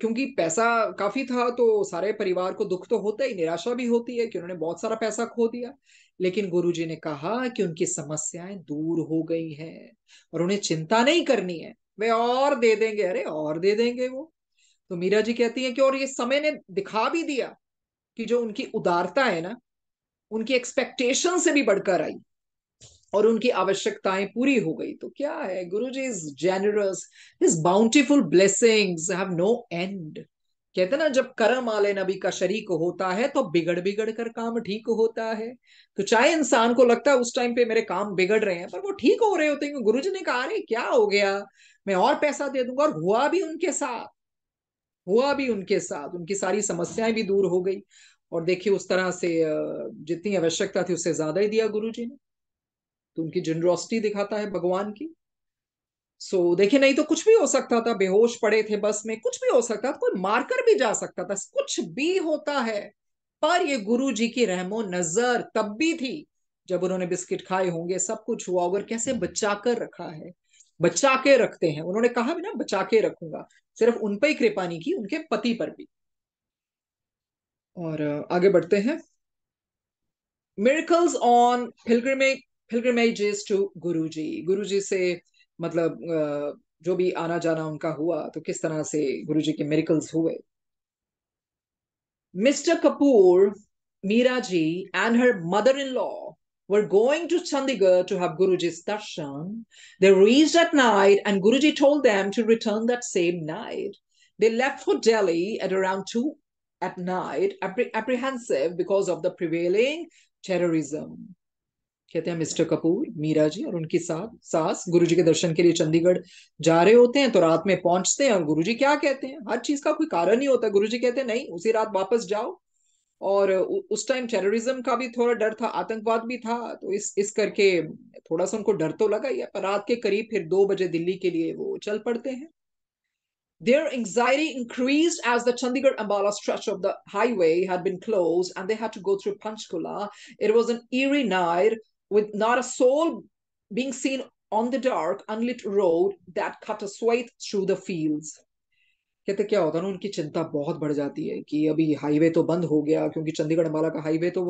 क्योंकि पैसा काफी था तो सारे परिवार को दुख तो होता ही निराशा भी होती है कि उन्होंने बहुत सारा पैसा खो दिया लेकिन गुरुजी ने कहा कि उनकी समस्याएं दूर हो गई हैं और उन्हें चिंता नहीं करनी है वे और दे देंगे अरे और दे देंगे वो तो मीरा जी कहती है कि और ये समय ने दिखा भी दिया कि जो उनकी उदारता है ना उनकी एक्सपेक्टेशन से भी बढ़कर आई और उनकी आवश्यकताएं पूरी हो गई तो क्या है Guru ji is generous is bountiful blessings have no end कहते ना जब कर्म आले नबी का शरीक होता है तो बिगड़ बिगड़ कर काम ठीक होता है तो चाहे इंसान को लगता है उस टाइम पे मेरे काम बिगड़ रहे हैं पर वो ठीक हो रहे होते हैं गुरु जी ने कहा अरे क्या हो गया मैं और पैसा दे दूंगा और हुआ भी उनके साथ हुआ भी उनके साथ उनकी सारी समस्याएं भी दूर हो गई और देखिए उस तरह से जितनी आवश्यकता थी उससे ज्यादा ही दिया गुरु जी ने तो उनकी जनरोसिटी दिखाता है भगवान की सो so, देखिए नहीं तो कुछ भी हो सकता था बेहोश पड़े थे बस में कुछ भी हो सकता था कोई मारकर भी जा सकता था कुछ भी होता है पर ये गुरु जी की रहमो नजर तब भी थी जब उन्होंने बिस्किट खाए होंगे सब कुछ हुआ होगा कैसे बचा कर रखा है बचा के रखते हैं उन्होंने कहा भी ना बचा के रखूंगा सिर्फ उन पर ही कृपा नहीं की उनके पति पर भी और आगे बढ़ते हैं miracles on pilgrimage pilgrimages to Guruji. Guruji से मतलब जो भी आना जाना उनका हुआ तो किस तरह से Guruji के miracles हुए. Mr. Kapoor, Meera ji and her mother-in-law were going to Chandigarh to have Guruji's darshan. They reached at night and Guruji told them to return that same night. They left for Delhi at around 2 at night, appreh- apprehensive because of the prevailing terrorism. कहते हैं mister Kapoor Meera जी और उनकी साथ सास गुरुजी के दर्शन के लिए चंडीगढ़ जा रहे होते हैं तो रात में पहुंचते हैं और गुरुजी क्या कहते हैं हर चीज का कोई कारण ही होता है गुरुजी कहते हैं नहीं उसी रात वापस जाओ और उस टाइम टेररिज्म का भी थोड़ा डर था आतंकवाद भी था तो इस इस करके थोड़ा सा उनको डर तो लगा ही है पर रात के करीब फिर दो बजे दिल्ली के लिए वो चल पड़ते हैं Their anxiety increase as the Chandigarh Ambala stretch of the highway had been close and they had to go through Panchkula it was an eerie night. with not a soul being seen on the dark, unlit road that cut a swathe through the fields. कहते क्या होता है ना उनकी चिंता बहुत बढ़ जाती है कि अभी हाईवे तो बंद हो गया क्योंकि चंडीगढ़ अम्बाला का हाईवे तो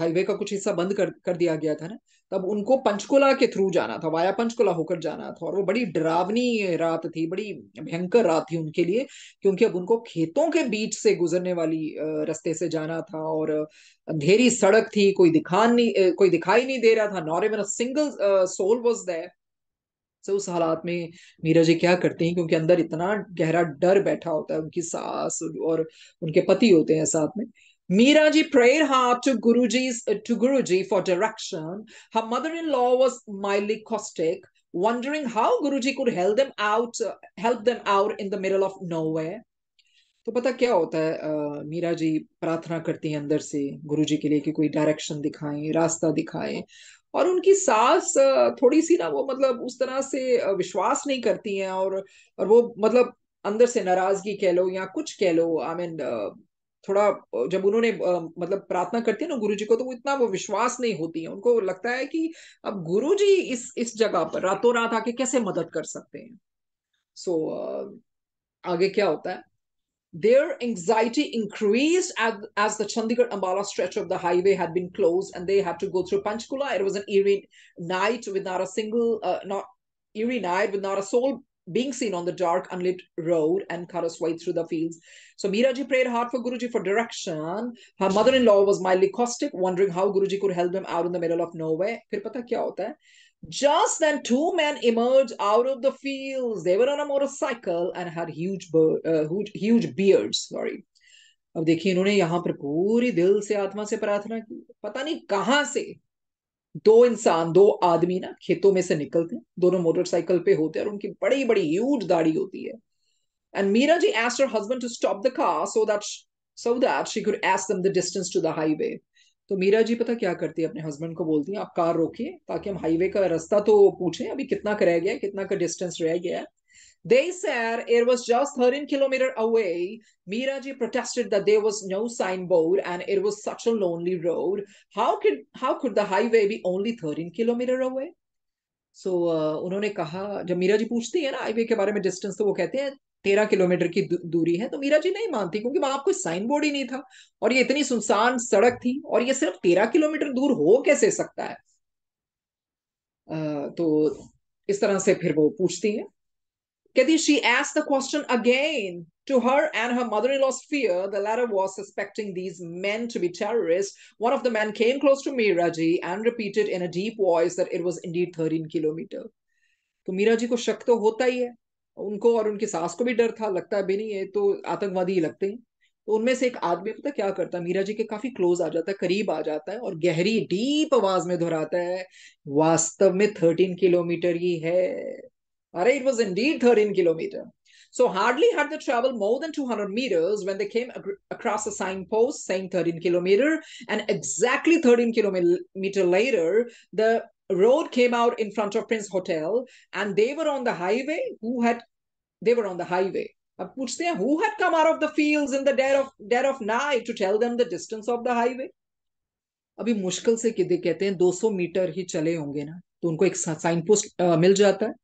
हाईवे का कुछ हिस्सा बंद कर कर दिया गया था ना तब उनको पंचकुला के थ्रू जाना था वाया पंचकुला होकर जाना था और वो बड़ी डरावनी रात थी बड़ी भयंकर रात थी उनके लिए क्योंकि अब उनको खेतों के बीच से गुजरने वाली रस्ते से जाना था और अंधेरी सड़क थी कोई दिखा नहीं कोई दिखाई नहीं दे रहा था not even a single soul was there sir उस हालात में मीरा जी क्या करते हैं क्योंकि अंदर इतना गहरा डर बैठा होता है उनकी सास और उनके पति होते हैं साथ में मीरा जी प्रेयर हाँ to Guru ji to Guru ji for direction her mother in law was mildly caustic wondering how Guruji could help them out, uh, help them out in the middle of nowhere. तो पता क्या होता है मीरा जी प्रार्थना करती हैं अंदर से गुरु जी के लिए कि कोई डायरेक्शन दिखाएं रास्ता दिखाएं और उनकी सास थोड़ी सी ना वो मतलब उस तरह से विश्वास नहीं करती हैं और और वो मतलब अंदर से नाराजगी कह लो या कुछ कह लो आई मीन थोड़ा जब उन्होंने मतलब प्रार्थना करती है ना गुरु जी को तो वो इतना वो विश्वास नहीं होती है उनको लगता है कि अब गुरु जी इस इस जगह पर रातों रात आके कैसे मदद कर सकते हैं सो so, आगे क्या होता है their anxiety increased as, as the Chandigarh Ambala stretch of the highway had been closed and they had to go through Panchkula. It was an eerie night with not a single, uh, not eerie night with not a soul being seen on the dark, unlit road and cut a way through the fields. So Miraji prayed hard for Guruji for direction. Her mother-in-law was mildly caustic, wondering how Guruji could help them out in the middle of nowhere. pata kya hota hai? Just then, two men emerged out of the fields. They were on a motorcycle and had huge, uh, huge, huge beards. Sorry. अब देखिए इन्होंने यहाँ पर पूरी दिल से आत्मा से प्रार्थना की पता नहीं कहाँ से दो इंसान दो आदमी ना खेतों में से निकलते हैं दोनों मोटरसाइकिल पे होते हैं और उनकी बड़ी बड़ी ह्यूज दाढ़ी होती है and Meera ji asked her husband to stop the car so that so that she could ask them the distance to the highway तो मीरा जी पता क्या करती है अपने हस्बैंड को बोलती है आप कार रोकिए ताकि हम हाईवे का रास्ता तो पूछें अभी कितना का रह गया कितना का डिस्टेंस रह गया They said it was just 13 kilometers away. Miraji protested that there was no signboard and it was such a lonely road. How could how could the highway be only 13 kilometers away? So uh, उन्होंने कहा जब मीरा जी पूछती है ना highway के बारे में distance तो वो कहते हैं तेरह किलोमीटर की दूरी है तो मीरा जी नहीं मानती क्योंकि वहां कोई साइन बोर्ड ही नहीं था और ये इतनी सुनसान सड़क थी और ये सिर्फ तेरह किलोमीटर दूर हो कैसे सकता है आ, तो इस तरह से फिर वो पूछती है कहती शी एस the question again To her and her mother-in-law's fear, the latter was suspecting these men to be terrorists. One of the men came close to Meeraji and repeated in a deep voice that it was indeed 13 kilometer. तो मीरा जी को शक तो होता ही है उनको और उनकी सास को भी डर था लगता भी नहीं है तो आतंकवादी ही लगते हैं तो उनमें से एक आदमी पता क्या करता है मीरा जी के काफी क्लोज आ जाता है करीब आ जाता है और गहरी डीप आवाज में दोहराता है वास्तव में थर्टीन किलोमीटर ही है अरे it was indeed thirteen kilometre So hardly had they traveled more than 200 meters when they came across a signpost saying 13 kilometer, and exactly 13 kilometer later, the road came out in front of Prince Hotel, and they were on the highway who had they were on the highway. Ab puchte hain, who had come out of the fields in the dead of dead of night to tell them the distance of the highway? अभी मुश्किल से किधे कहते हैं 200 metre ही चले होंगे ना तो उनको एक साइन पोस्ट मिल जाता है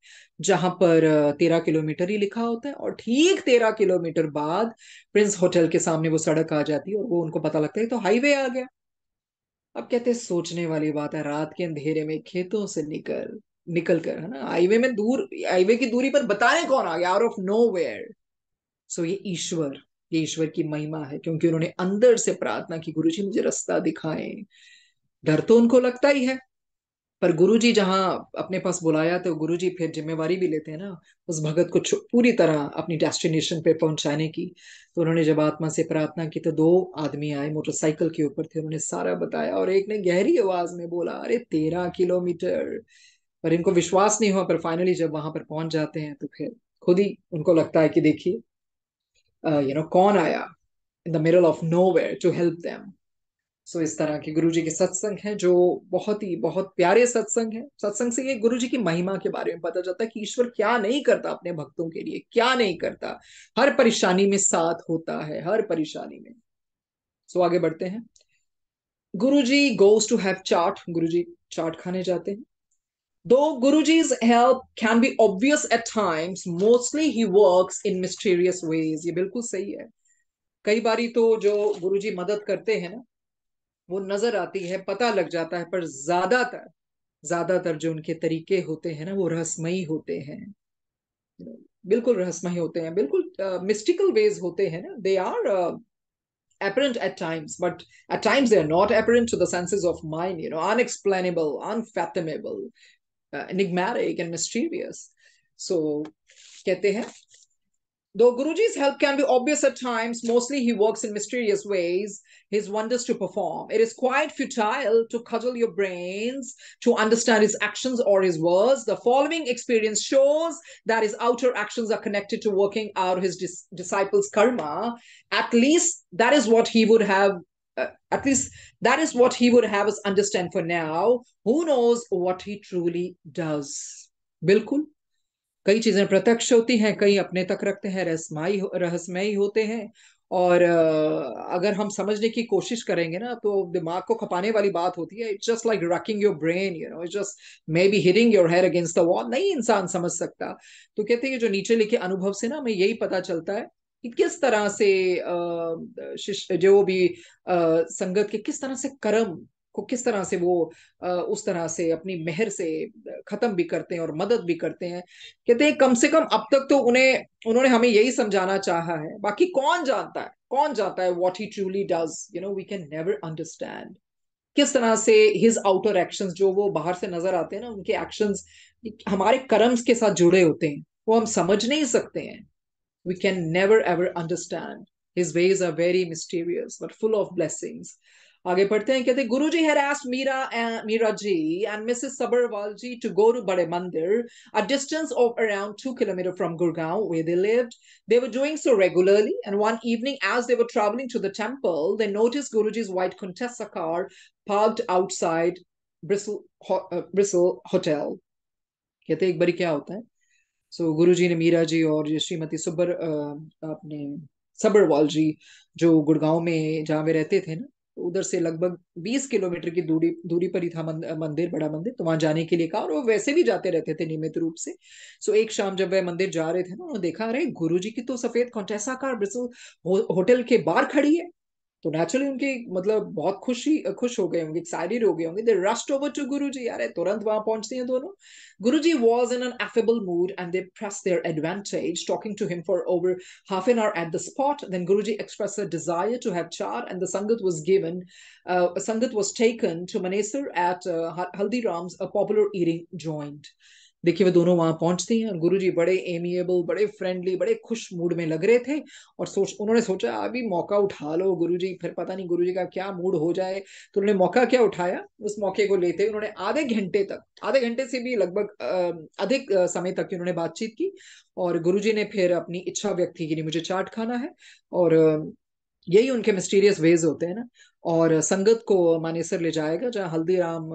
जहां पर तेरह किलोमीटर ही लिखा होता है और ठीक तेरह किलोमीटर बाद प्रिंस होटल के सामने वो सड़क आ जाती है और वो उनको पता लगता है तो हाईवे आ गया अब कहते सोचने वाली बात है रात के अंधेरे में खेतों से निकल निकल कर है ना हाईवे में दूर हाईवे की दूरी पर बताए कौन आ गया out of nowhere so ये ईश्वर ये ईश्वर की महिमा है क्योंकि उन्होंने अंदर से प्रार्थना की गुरु जी मुझे रास्ता दिखाए डर तो उनको लगता ही है पर गुरु जी जहाँ अपने पास बुलाया तो गुरु जी फिर जिम्मेवारी भी लेते हैं ना उस भगत को पूरी तरह अपनी डेस्टिनेशन पे पहुंचाने की तो उन्होंने जब आत्मा से प्रार्थना की तो दो आदमी आए मोटरसाइकिल के ऊपर थे उन्होंने सारा बताया और एक ने गहरी आवाज में बोला अरे तेरह किलोमीटर पर इनको विश्वास नहीं हुआ पर फाइनली जब वहां पर पहुंच जाते हैं तो फिर खुद ही उनको लगता है कि देखिए यू नो कौन आया in the middle of nowhere to help them so इस तरह के गुरु जी के सत्संग हैं जो बहुत ही बहुत प्यारे सत्संग है सत्संग से ये गुरु जी की महिमा के बारे में पता चलता है कि ईश्वर क्या नहीं करता अपने भक्तों के लिए क्या नहीं करता हर परेशानी में साथ होता है हर परेशानी में सो so, आगे बढ़ते हैं Guru ji goes to have chaat Guru ji चाट खाने जाते हैं Though Guruji's help can be obvious at times, mostly he works in mysterious ways. ये बिल्कुल सही है कई बारी तो जो गुरुजी मदद करते हैं ना वो नजर आती है पता लग जाता है पर ज्यादातर ज्यादातर जो उनके तरीके होते हैं ना वो रहस्यमयी होते हैं बिल्कुल रहस्यमय होते हैं बिल्कुल मिस्टिकल uh, वेज होते हैं ना they are apparent at times but at times they are not apparent to the senses of mind you know unexplainable unfathomable Uh, enigmatic and mysterious. So, कहते हैं Though Guruji's help can be obvious at times, mostly he works in mysterious ways, his wonders to perform. It is quite futile to cudgel your brains to understand his actions or his words. The following experience shows that his outer actions are connected to working out his dis- disciples' karma. At least that is what he would have uh, at least that is what he would have us understand for now who knows what he truly does bilkul कई चीजें प्रत्यक्ष होती हैं कई अपने तक रखते हैं रहस्यमय रहस्यमयी होते हैं और uh, अगर हम समझने की कोशिश करेंगे ना तो दिमाग को खपाने वाली बात होती है it's just like racking your brain you know it's just may be hitting your hair against the wall नहीं इंसान समझ सकता तो कहते हैं कि जो नीचे लिखे अनुभव से ना हमें यही पता चलता है कि किस तरह से जो भी संगत के किस तरह से कर्म को किस तरह से वो उस तरह से अपनी मेहर से खत्म भी करते हैं और मदद भी करते हैं कहते हैं कम से कम अब तक तो उन्हें उन्होंने हमें यही समझाना चाहा है बाकी कौन जानता है कौन जानता है what he truly does you know we can never understand किस तरह से हिज आउटर एक्शंस जो वो बाहर से नजर आते हैं ना उनके एक्शंस हमारे कर्म्स के साथ जुड़े होते हैं वो हम समझ नहीं सकते हैं we can never ever understand. His ways are very mysterious, but full of blessings. आगे पढ़ते हैं कहते Guru ji had asked Meera Meera ji and Mrs Sabharwal ji to go to Bade Mandir a distance of around two kilometre from Gurgaon where they lived they were doing so regularly and one evening as they were travelling to the temple they notice Guru ji's white Contessa car parked outside Bristol Bristol hotel कहते एक बारी क्या होता है सो गुरु जी ने मीरा जी और ये श्रीमती सुबर आपने सबरवाल जी जो गुड़गांव में जहाँ वे रहते थे ना उधर से लगभग 20 किलोमीटर की दूरी दूरी पर ही था मंदिर बड़ा मंदिर तो वहां जाने के लिए कहा और वो वैसे भी जाते रहते थे नियमित रूप से सो एक शाम जब वह मंदिर जा रहे थे ना उन्होंने देखा अरे गुरु जी की तो सफेद कौन जैसा कार हो, होटल के बाहर खड़ी है तो नेचुरली उनकी मतलब बहुत खुशी खुश हो गए होंगे एक्साइटेड हो गए होंगे दे रस्ट ओवर टू गुरु जी यार तुरंत वहां पहुंचते हैं दोनों Guru ji was in an affable mood and they press their advantage talking to him for over half an hour at the spot then Guru ji express a desire to have chaat and the sangat was given sangat was taken to Manesar at Haldiram's a popular eating joint देखिए वे दोनों वहां पहुंचती हैं और गुरु जी बड़े amiable बड़े फ्रेंडली बड़े खुश मूड में लग रहे थे और सोच उन्होंने सोचा अभी मौका उठा लो गुरु जी फिर पता नहीं गुरु जी का क्या मूड हो जाए तो उन्होंने मौका क्या उठाया उस मौके को लेते उन्होंने आधे घंटे तक आधे घंटे से भी लगभग अधिक समय तक उन्होंने बातचीत की और गुरु जी ने फिर अपनी इच्छा व्यक्त की नहीं मुझे चाट खाना है और यही उनके मिस्टीरियस वेज होते हैं ना और संगत को मानेसर ले जाएगा जहाँ हल्दीराम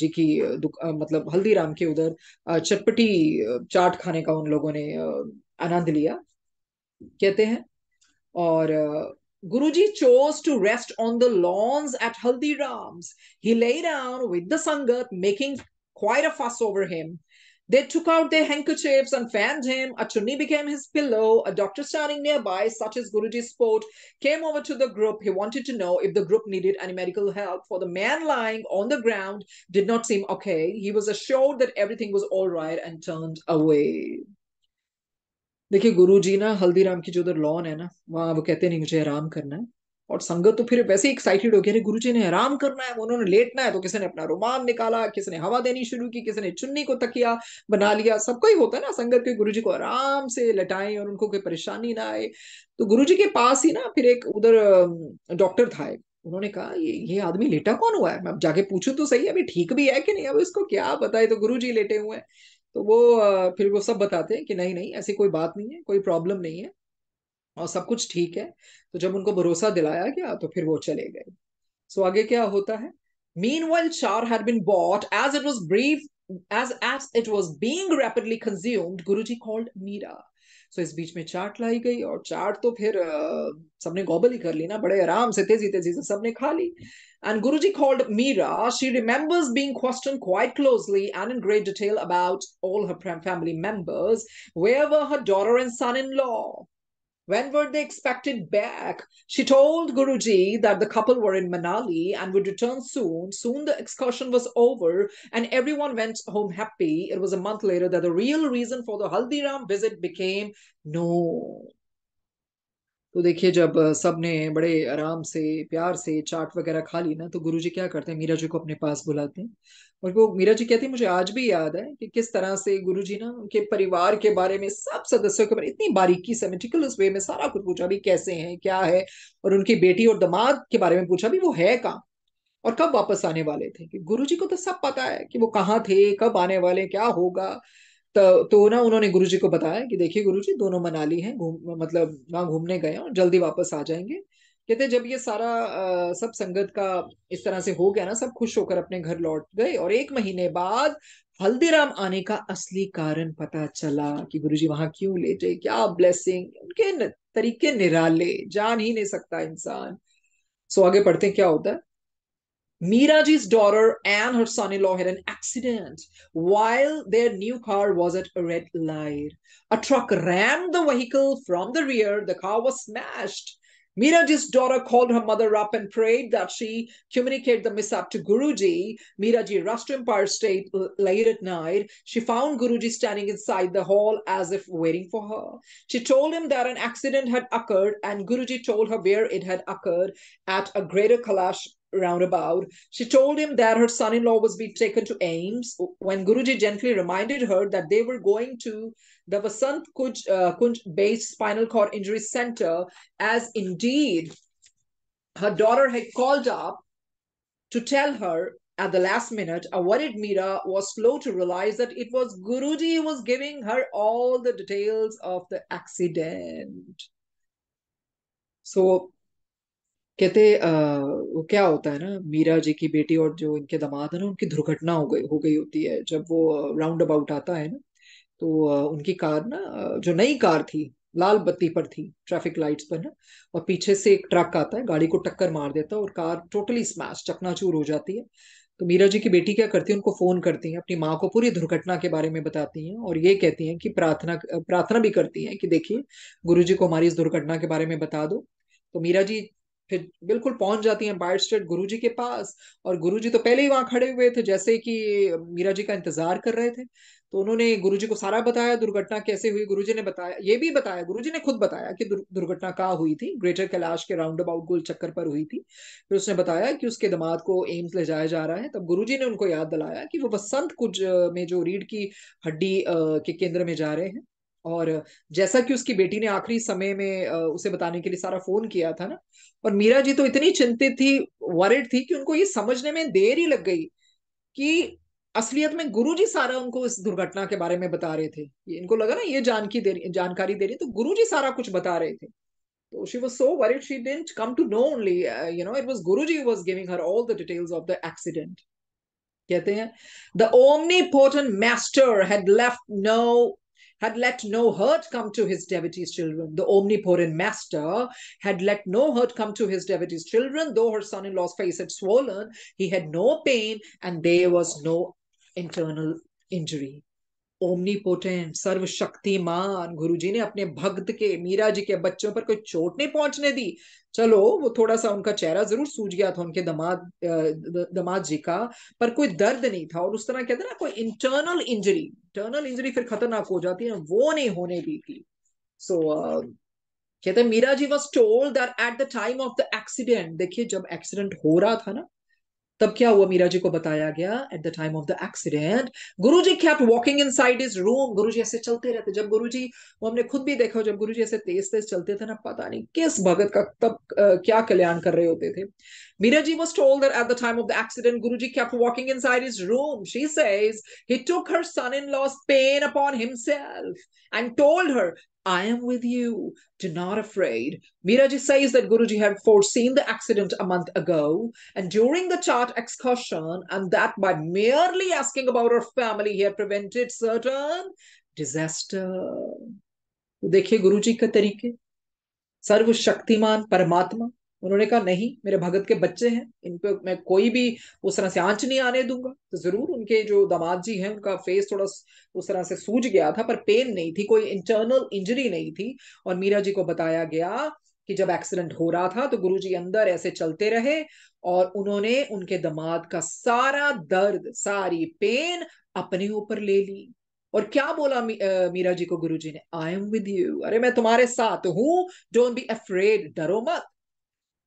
जी की मतलब हल्दीराम के उधर चटपटी चाट खाने का उन लोगों ने आनंद लिया कहते हैं और Guruji chose to rest on the lawns at Haldiram's he laid out with the sangat making quite a fuss over him They took out their handkerchiefs and fanned him. A chunni became his pillow. A doctor standing nearby, such as Guruji's sport, came over to the group. He wanted to know if the group needed any medical help, for the man lying on the ground did not seem okay. He was assured that everything was all right and turned away. देखिए गुरुजी ना हल्दीराम की जो उधर lawn है ना वहां वो कहते नहीं मुझे आराम करना है और संगत तो फिर वैसे एक्साइटेड हो गया अरे गुरुजी ने आराम करना है उन्होंने लेटना है तो किसी ने अपना रुमाल निकाला किसी ने हवा देनी शुरू की किसी ने चुन्नी को तकिया बना हाँ। लिया सबको कोई होता है ना संगत के गुरुजी को आराम से लटाएं और उनको कोई परेशानी ना आए तो गुरुजी के पास ही ना फिर एक उधर डॉक्टर था एक उन्होंने कहा ये ये आदमी लेटा कौन हुआ है मैं अब जाके पूछू तो सही अभी ठीक भी है कि नहीं अब इसको क्या बताए तो गुरु जी लेटे हुए हैं तो वो फिर वो सब बताते हैं कि नहीं नहीं ऐसी कोई बात नहीं है कोई प्रॉब्लम नहीं है और सब कुछ ठीक है तो जब उनको भरोसा दिलाया गया तो फिर वो चले गए सो so, आगे क्या होता है Meanwhile, char had been as as it was being rapidly consumed. Guruji called Meera. So so, इस बीच में चाट लाई गई और चाट तो फिर uh, सबने गोबल ही कर ली ना बड़े आराम से तेजी तेजी से सबने खा ली and Guru ji called Meera she remembers being question quite closely and in great detail about all her family members where were her daughter and son in law When were they expected back? She told Guruji that the couple were in Manali and would return soon. Soon the excursion was over and everyone went home happy. It was a month later that the real reason for the Haldiram visit became known. तो देखिए जब सब ने बड़े आराम से प्यार से चाट वगैरह खा ली ना तो गुरु जी क्या करते हैं मीरा जी को अपने पास बुलाते हैं और वो मीरा जी कहती है मुझे आज भी याद है कि किस तरह से गुरु जी ना उनके परिवार के बारे में सब सदस्यों के बारे में इतनी बारीकी से मेटिकुलस वे में सारा कुछ पूछा भी कैसे हैं क्या है और उनकी बेटी और दमाद के बारे में पूछा भी वो है कहाँ और कब वापस आने वाले थे कि गुरु जी को तो सब पता है कि वो कहाँ थे कब आने वाले क्या होगा तो, तो ना उन्होंने गुरु जी को बताया कि देखिए जी दोनों मनाली हैं घूम मतलब वहां घूमने गए और जल्दी वापस आ जाएंगे कहते जब ये सारा आ, सब संगत का इस तरह से हो गया ना सब खुश होकर अपने घर लौट गए और एक महीने बाद हल्दीराम आने का असली कारण पता चला कि जी वहां क्यों ले जाए क्या ब्लेसिंग उनके तरीके निराले जान ही नहीं सकता इंसान सो आगे पढ़ते क्या होता है Miraji's daughter and her son in law had an accident while their new car was at a red light. A truck rammed the vehicle from the rear, the car was smashed. Miraji's daughter called her mother up and prayed that she communicate the mishap to Guruji. Miraji rushed to Empire State late at night. She found Guruji standing inside the hall as if waiting for her. She told him that an accident had occurred, and Guruji told her where it had occurred at a greater Kalash roundabout. She told him that her son in law was being taken to Ames. When Guruji gently reminded her that they were going to the Vasant Kuj, uh, Kunj based spinal cord injury center, as indeed her daughter had called up to tell her at the last minute, worried Mira was slow to realize that it was Guruji who was giving her all the details of the accident. So कहते अः वो क्या होता है ना मीरा जी की बेटी और जो इनके दामाद है ना उनकी दुर्घटना हो गई हो गई होती है जब वो राउंड अबाउट आता है ना तो उनकी कार ना जो नई कार थी लाल बत्ती पर थी ट्रैफिक लाइट्स पर ना और पीछे से एक ट्रक आता है गाड़ी को टक्कर मार देता है और कार टोटली स्मैश चकनाचूर हो जाती है तो मीरा जी की बेटी क्या करती है उनको फोन करती है अपनी माँ को पूरी दुर्घटना के बारे में बताती हैं और ये कहती हैं कि प्रार्थना प्रार्थना भी करती हैं कि देखिए गुरु जी को हमारी इस दुर्घटना के बारे में बता दो तो मीरा जी फिर बिल्कुल पहुंच जाती हैं बाइट स्टेट गुरु के पास और गुरु तो पहले ही वहां खड़े हुए थे जैसे कि मीरा जी का इंतजार कर रहे थे तो उन्होंने गुरु को सारा बताया दुर्घटना कैसे हुई गुरु ने बताया ये भी बताया गुरु ने खुद बताया कि दुर्घटना कहाँ हुई थी ग्रेटर कैलाश के राउंड अबाउट गोल चक्कर पर हुई थी फिर उसने बताया कि उसके दिमाग को एम्स ले जाया जा रहा है तब गुरु ने उनको याद दिलाया कि वो बसंत कुछ में जो रीढ़ की हड्डी के केंद्र में जा रहे हैं और जैसा कि उसकी बेटी ने आखिरी समय में उसे बताने के लिए सारा फोन किया था ना और मीरा जी तो इतनी चिंतित थी वरिड थी कि उनको ये समझने में देर ही लग गई कि असलियत में गुरु जी सारा उनको इस दुर्घटना के बारे में बता रहे थे इनको लगा ना ये जान की दे जानकारी दे रही तो गुरु जी सारा कुछ बता रहे थे तो she was so worried she didn't come to know only you know it was Guru ji was giving her all the details of the accident कहते हैं the omnipotent master had left no had let no hurt come to his devotees' children. The omnipotent master had let no hurt come to his devotees' children, though her son in law's face had swollen. He had no pain, and there was no internal injury. Omnipotent सर्वशक्तिमान गुरुजी ने अपने भक्त के मीरा जी के बच्चों पर कोई चोट नहीं पहुंचने दी चलो वो थोड़ा सा उनका चेहरा जरूर सूझ गया था उनके दमाद दमाद जी का पर कोई दर्द नहीं था और उस तरह कहते ना कोई इंटरनल इंजरी इंटरनल इंजरी फिर खतरनाक हो जाती है वो नहीं होने दी थी सो so, uh, कहते Meera ji was told that at the time of the accident देखिए जब एक्सीडेंट हो रहा था ना तब क्या हुआ मीरा जी को बताया गया at the time of the accident Guru ji क्या walking inside his room Guru ji ऐसे चलते रहते जब गुरु जी वो हमने खुद भी देखा जब गुरु जी ऐसे तेज तेज चलते थे ना पता नहीं किस भगत का तब uh, क्या कल्याण कर रहे होते थे Meera ji was told at the time of the accident Guru ji क्या walking inside his room she says took her son in law's pain upon himself and told her I am with you. Do not afraid. Miraji says that Guruji had foreseen the accident a month ago, and during the chart excursion, and that by merely asking about her family, he had prevented certain disaster. देखिए गुरुजी का तरीके Shaktiman, Paramatma. उन्होंने कहा नहीं मेरे भगत के बच्चे हैं इन पर मैं कोई भी उस तरह से आंच नहीं आने दूंगा तो जरूर उनके जो दामाद जी हैं उनका फेस थोड़ा उस तरह से सूज गया था पर पेन नहीं थी कोई इंटरनल इंजरी नहीं थी और मीरा जी को बताया गया कि जब एक्सीडेंट हो रहा था तो गुरु जी अंदर ऐसे चलते रहे और उन्होंने उनके दामाद का सारा दर्द सारी पेन अपने ऊपर ले ली और क्या बोला मी, आ, मीरा जी को गुरु जी ने आई एम विद यू अरे मैं तुम्हारे साथ हूं डोंट बी अफ्रेड डरो मत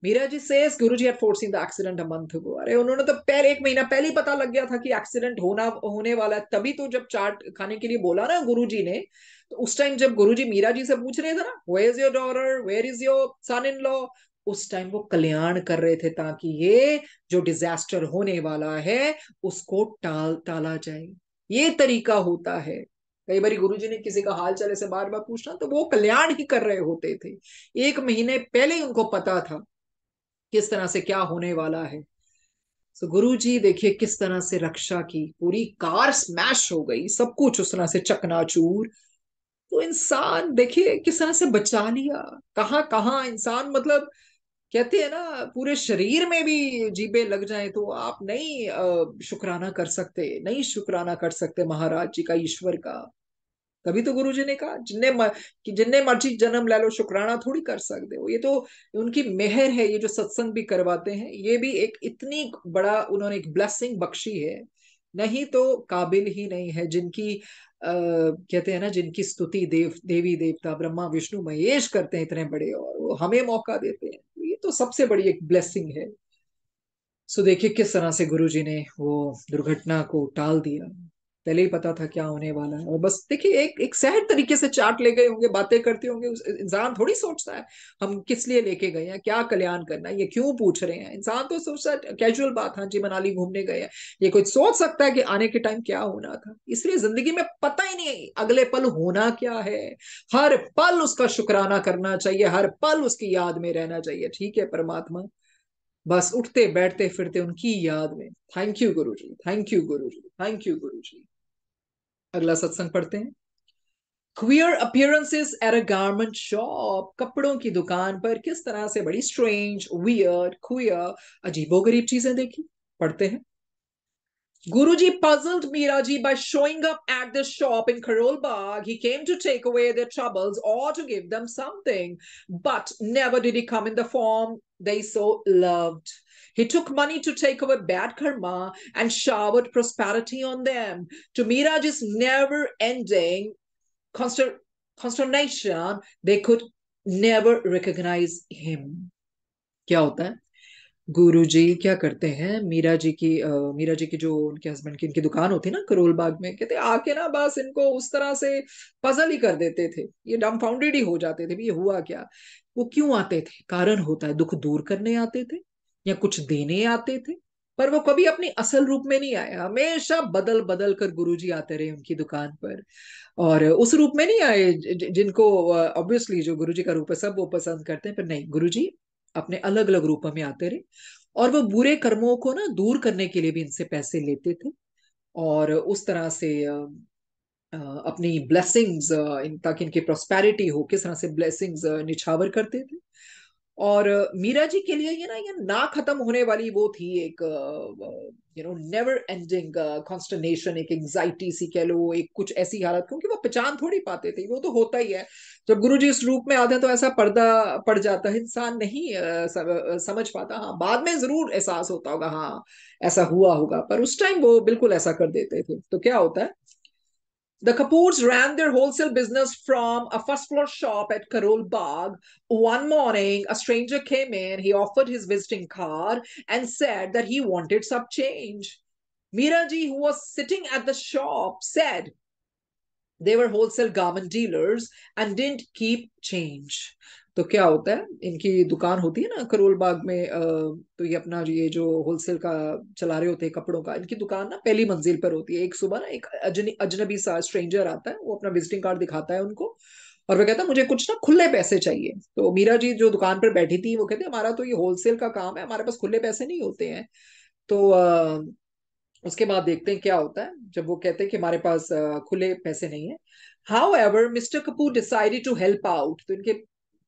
जी से Guru ji foreseen the accident a month हुआ अरे उन्होंने तो पहले एक महीना पहले ही पता लग गया था कि एक्सीडेंट होना होने वाला है तभी तो जब चाट खाने के लिए बोला ना गुरु जी ने तो उस टाइम जब गुरु जी मीरा जी से पूछ रहे थे ना where is your daughter where is your son in law उस टाइम वो कल्याण कर रहे थे ताकि ये जो डिजास्टर होने वाला है उसको टाल टाला जाए ये तरीका होता है कई बार गुरुजी ने किसी का हाल चाल ऐसे बार बार पूछना तो वो कल्याण ही कर रहे होते थे एक महीने पहले ही उनको पता था किस तरह से क्या होने वाला है सो गुरु जी देखिए किस तरह से रक्षा की पूरी कार स्मैश हो गई सब कुछ उस तरह से चकनाचूर तो इंसान देखिए किस तरह से बचा लिया कहाँ कहाँ इंसान मतलब कहते हैं ना पूरे शरीर में भी जीबे लग जाए तो आप नहीं शुक्राना कर सकते नहीं शुक्राना कर सकते महाराज जी का ईश्वर का तभी तो गुरु जी ने कहा जिनने म, कि मर्जी जन्म ले लो शुक्राना थोड़ी कर सकते हो ये तो उनकी मेहर है ये जो सत्संग भी करवाते हैं ये भी एक इतनी बड़ा उन्होंने एक ब्लेसिंग बख्शी है नहीं तो काबिल ही नहीं है जिनकी अः कहते हैं ना जिनकी स्तुति देव देवी देवता ब्रह्मा विष्णु महेश करते हैं इतने बड़े और वो हमें मौका देते हैं तो ये तो सबसे बड़ी एक ब्लेसिंग है सो देखिए किस तरह से गुरु जी ने वो दुर्घटना को टाल दिया पहले ही पता था क्या होने वाला है और बस देखिए एक एक सहज तरीके से चार्ट ले गए होंगे बातें करते होंगे इंसान थोड़ी सोचता है हम किस लिए लेके गए हैं क्या कल्याण करना है ये क्यों पूछ रहे हैं इंसान तो सोचता है कैजुअल बात हाँ जी मनाली घूमने गए हैं ये कोई सोच सकता है कि आने के टाइम क्या होना था इसलिए जिंदगी में पता ही नहीं अगले पल होना क्या है हर पल उसका शुक्राना करना चाहिए हर पल उसकी याद में रहना चाहिए ठीक है परमात्मा बस उठते बैठते फिरते उनकी याद में थैंक यू गुरु जी थैंक यू गुरु जी थैंक यू गुरु जी अगला सत्संग पढ़ते हैं queer appearances at a garment shop कपड़ों की दुकान पर किस तरह से बड़ी स्ट्रेंज वियर क्वियर अजीबो गरीब चीजें देखी पढ़ते हैं Guru ji puzzled Meera ji by showing up at the shop in Karol Bagh he came to take away their troubles और to give them something but never did he come in the form they so loved He took money to take away bad karma and showered prosperity on them. To Miraj's never ending conster- consternation. They could never recognize him. क्या होता है गुरु जी क्या करते हैं मीरा जी की आ, मीरा जी की जो उनके हस्बैंड की इनकी दुकान होती ना करोल बाग में कहते आके ना बस इनको उस तरह से पजल ही कर देते थे ये डम फाउंडेड ही हो जाते थे भी ये हुआ क्या वो क्यों आते थे कारण होता है दुख दूर करने आते थे या कुछ देने आते थे पर वो कभी अपने असल रूप में नहीं आए हमेशा बदल बदल कर गुरुजी आते रहे उनकी दुकान पर और उस रूप में नहीं आए जिनको ऑब्वियसली जो गुरुजी का रूप है सब वो पसंद करते हैं पर नहीं गुरुजी अपने अलग अलग रूपों में आते रहे और वो बुरे कर्मों को ना दूर करने के लिए भी इनसे पैसे लेते थे और उस तरह से अपनी ब्लेसिंग्स ताकि इनकी प्रोस्पैरिटी हो किस तरह से ब्लेसिंग्स निछावर करते थे और मीरा जी के लिए ये ना ये ना खत्म होने वाली वो थी एक you know never ending consternation एक एंगजाइटी सी कह लो एक कुछ ऐसी हालत क्योंकि वो पहचान थोड़ी पाते थे वो तो होता ही है जब गुरु जी इस रूप में आते हैं तो ऐसा पर्दा पड़ जाता है इंसान नहीं समझ पाता हाँ बाद में जरूर एहसास होता होगा हाँ ऐसा हुआ होगा पर उस टाइम वो बिल्कुल ऐसा कर देते थे तो क्या होता है The Kapoors ran their wholesale business from a first floor shop at Karol Bagh. One morning, a stranger came in. He offered his visiting card and said that he wanted some change. Miraji, who was sitting at the shop, said they were wholesale garment dealers and didn't keep change. तो क्या होता है इनकी दुकान होती है ना करोल बाग में तो ये अपना ये जो होलसेल का चला रहे होते हैं कपड़ों का इनकी दुकान ना पहली मंजिल पर होती है एक सुबह ना एक अजनबी सा स्ट्रेंजर आता है वो अपना विजिटिंग कार्ड दिखाता है उनको और वो कहता है मुझे कुछ ना खुले पैसे चाहिए तो मीरा जी जो दुकान पर बैठी थी वो कहते हमारा तो ये होलसेल का काम है हमारे पास खुले पैसे नहीं होते हैं तो उसके बाद देखते हैं क्या होता है जब वो कहते हैं कि हमारे पास खुले पैसे नहीं है however mister Kapoor decided to help out तो इनके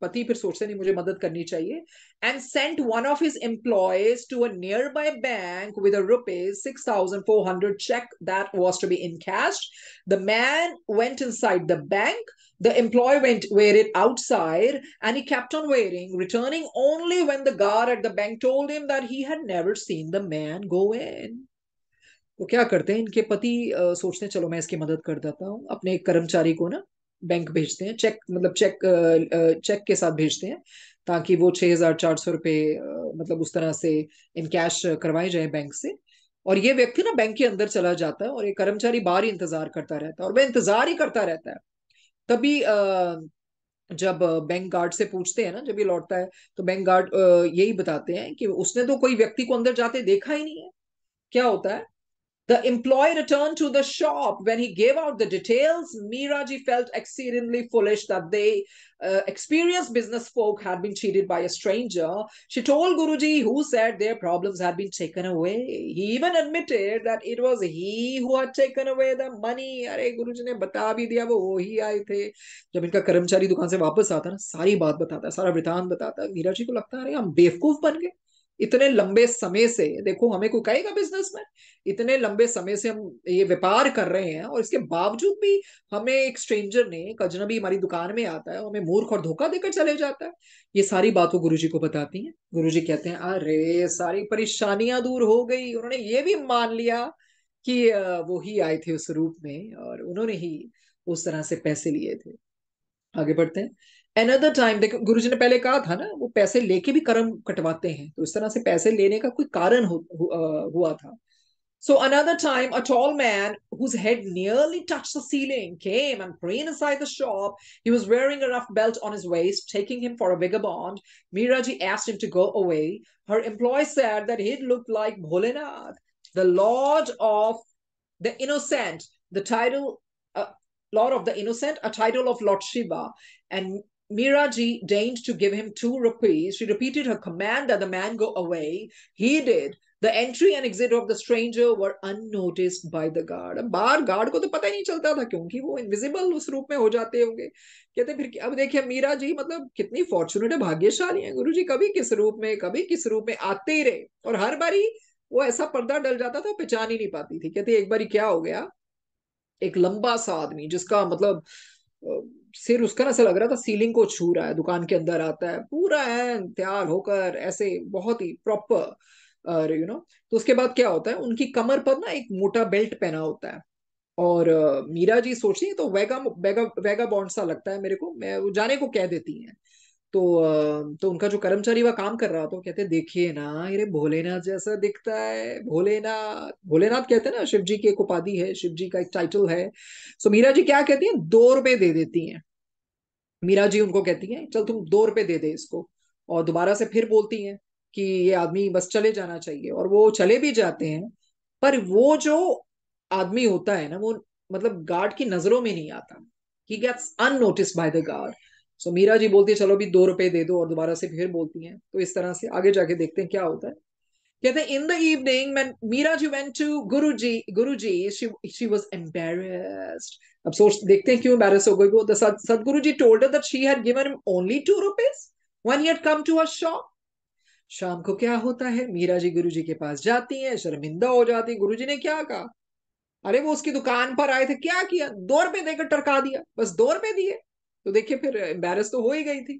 पति फिर सोचते नहीं मुझे मदद करनी चाहिए and sent one of his employees to a nearby bank with rupees six thousand four hundred cheque that was to be in cash the man went inside the bank The employee went wear it outside and he kept on wearing, returning only when the guard at the bank told him that he had never seen the man go in. तो क्या करते हैं इनके पति सोचते हैं चलो मैं इसकी मदद कर देता हूँ अपने एक कर्मचारी को ना बैंक भेजते हैं चेक मतलब चेक चेक के साथ भेजते हैं ताकि वो छः हजार चार सौ रुपये मतलब उस तरह से इन कैश करवाए जाए बैंक से और ये व्यक्ति ना बैंक के अंदर चला जाता है और ये कर्मचारी बाहर ही इंतजार करता रहता है और वह इंतजार ही करता रहता है तभी जब बैंक गार्ड से पूछते हैं ना जब ये लौटता है तो बैंक गार्ड यही बताते हैं कि उसने तो कोई व्यक्ति को अंदर जाते देखा ही नहीं है क्या होता है The employee returned to the shop. When he gave out the details, Miraji felt exceedingly foolish that they uh, experienced business folk had been cheated by a stranger. She told Guruji, who said their problems had been taken away. He even admitted that it was he who had taken away the money. अरे Guruji ने बता भी दिया वो वो ही आए थे जब इनका कर्मचारी दुकान से वापस आता ना सारी बात बताता सारा वृतांत बताता है को लगता है अरे हम बेवकूफ बन गए इतने लंबे समय से देखो हमें कोई कहेगा बिजनेस में इतने लंबे समय से हम ये व्यापार कर रहे हैं और इसके बावजूद भी हमें एक स्ट्रेंजर ने एक अजनबी हमारी दुकान में आता है हमें मूर्ख और धोखा देकर चले जाता है ये सारी बात वो गुरु को बताती है गुरु कहते हैं अरे सारी परेशानियां दूर हो गई उन्होंने ये भी मान लिया कि वो ही आए थे उस रूप में और उन्होंने ही उस तरह से पैसे लिए थे आगे बढ़ते हैं Another time, देखो गुरु जी ने पहले कहा था ना वो पैसे लेके भी कर्म कटवाते हैं तो इस तरह से पैसे लेने का कोई कारण हुआ था So another time, a tall man whose head nearly touched the ceiling came and praying inside the shop. He was wearing a rough belt on his waist, taking him for a vagabond. Miraji asked him to go away. Her employee said that he looked like Bholenath, the Lord of the Innocent, the title, uh, Lord of the Innocent, a title of Lord Shiva. And ji deigned to give him two rupees. She repeated her command that the man go away. He did. The entry and exit of the stranger were unnoticed by the guard. अब बाहर guard को तो पता ही नहीं चलता था क्योंकि वो इनविजिबल उस रूप में हो जाते होंगे कहते फिर अब देखिए मीरा जी मतलब कितनी फॉर्चुनेट है भाग्यशाली है गुरु जी कभी किस रूप में कभी किस रूप में आते ही रहे और हर बारी वो ऐसा पर्दा डल जाता था पहचान ही नहीं पाती थी कहते एक बारी क्या हो गया एक लंबा सा आदमी जिसका मतलब सिर उसका ना ऐसा लग रहा था सीलिंग को छू रहा है दुकान के अंदर आता है पूरा है तैयार होकर ऐसे बहुत ही प्रॉपर यू नो तो उसके बाद क्या होता है उनकी कमर पर ना एक मोटा बेल्ट पहना होता है और मीरा जी सोचती है तो वेगा वेगा वेगा बॉन्ड सा लगता है मेरे को मैं वो जाने को कह देती है तो तो उनका जो कर्मचारी वह काम कर रहा था कहते देखिए ना अरे भोलेनाथ जैसा दिखता है भोलेनाथ भोलेनाथ कहते हैं ना शिव जी की एक उपाधि है शिव जी का एक टाइटल है सो मीरा जी क्या कहती है दो रुपए दे देती हैं मीरा जी उनको कहती हैं चल तुम दो रुपए दे दे इसको और दोबारा से फिर बोलती हैं कि ये आदमी बस चले जाना चाहिए और वो चले भी जाते हैं पर वो जो आदमी होता है ना वो मतलब गार्ड की नजरों में नहीं आता he gets unnoticed by the guard so Meera ji बोलती है चलो अभी दो रुपए दे दो और दोबारा से फिर बोलती हैं तो इस तरह से आगे जाके देखते हैं क्या होता है कहते हैं in the evening when Meera ji went went to Guruji Guruji she she was embarrassed अब सोच देखते हैं क्यों एम्बेरस हो गई वो तो Sadguru ji told that she had given only two rupees one he had come to her shop शाम को क्या होता है मीरा जी गुरु जी के पास जाती है शर्मिंदा हो जाती है गुरु जी ने क्या कहा अरे वो उसकी दुकान पर आए थे क्या किया दो रुपए देकर टरका दिया बस दो रुपए दिए तो देखिए फिर एम्बेरस तो हो ही गई थी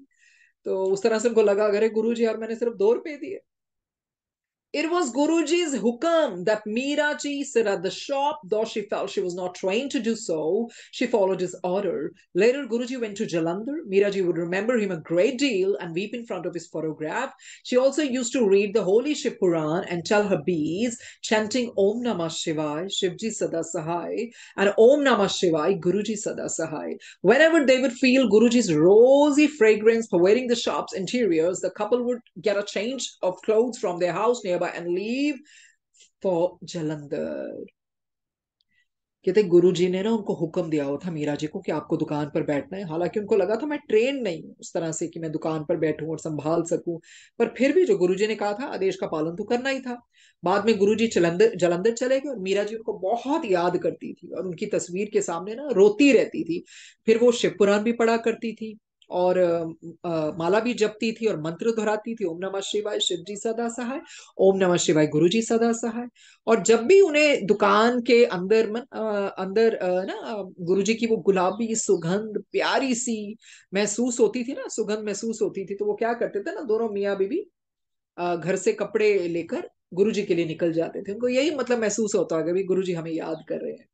तो उस तरह से उनको लगा अगर गुरु जी यार मैंने सिर्फ दो रुपए दिए It was Guruji's hukam that Miraji sit at the shop, though she felt she was not trained to do so. She followed his order. Later, Guruji went to Jalandhar. Miraji would remember him a great deal and weep in front of his photograph. She also used to read the Holy Shiv Puran and tell her bees chanting Om Namah Shivay, Shivji Sada Sahai, and Om Namah Shivay, Guruji Sada Sahai. Whenever they would feel Guruji's rosy fragrance pervading the shop's interiors, the couple would get a change of clothes from their house nearby होगा and leave for Jalandhar कहते गुरु जी ने ना उनको हुक्म दिया हुआ था मीरा जी को कि आपको दुकान पर बैठना है हालांकि उनको लगा था मैं ट्रेन नहीं हूँ उस तरह से कि मैं दुकान पर बैठूं और संभाल सकूं पर फिर भी जो गुरु जी ने कहा था आदेश का पालन तो करना ही था बाद में गुरु जी जलंधर जलंधर चले गए और मीरा जी उनको बहुत याद करती थी और उनकी तस्वीर के सामने ना रोती रहती थी फिर वो शिवपुराण भी पढ़ा करती थी और आ, माला भी जपती थी और मंत्र दोहराती थी ओम नमः शिवाय शिव जी सदा सहाय ओम नमः शिवाय गुरु जी सदा सहाय और जब भी उन्हें दुकान के अंदर मन, आ, अंदर आ, ना गुरु जी की वो गुलाबी सुगंध प्यारी सी महसूस होती थी ना सुगंध महसूस होती थी तो वो क्या करते थे ना दोनों मियाँ बीबी घर से कपड़े लेकर गुरु जी के लिए निकल जाते थे उनको यही मतलब महसूस होता है कि गुरु जी हमें याद कर रहे हैं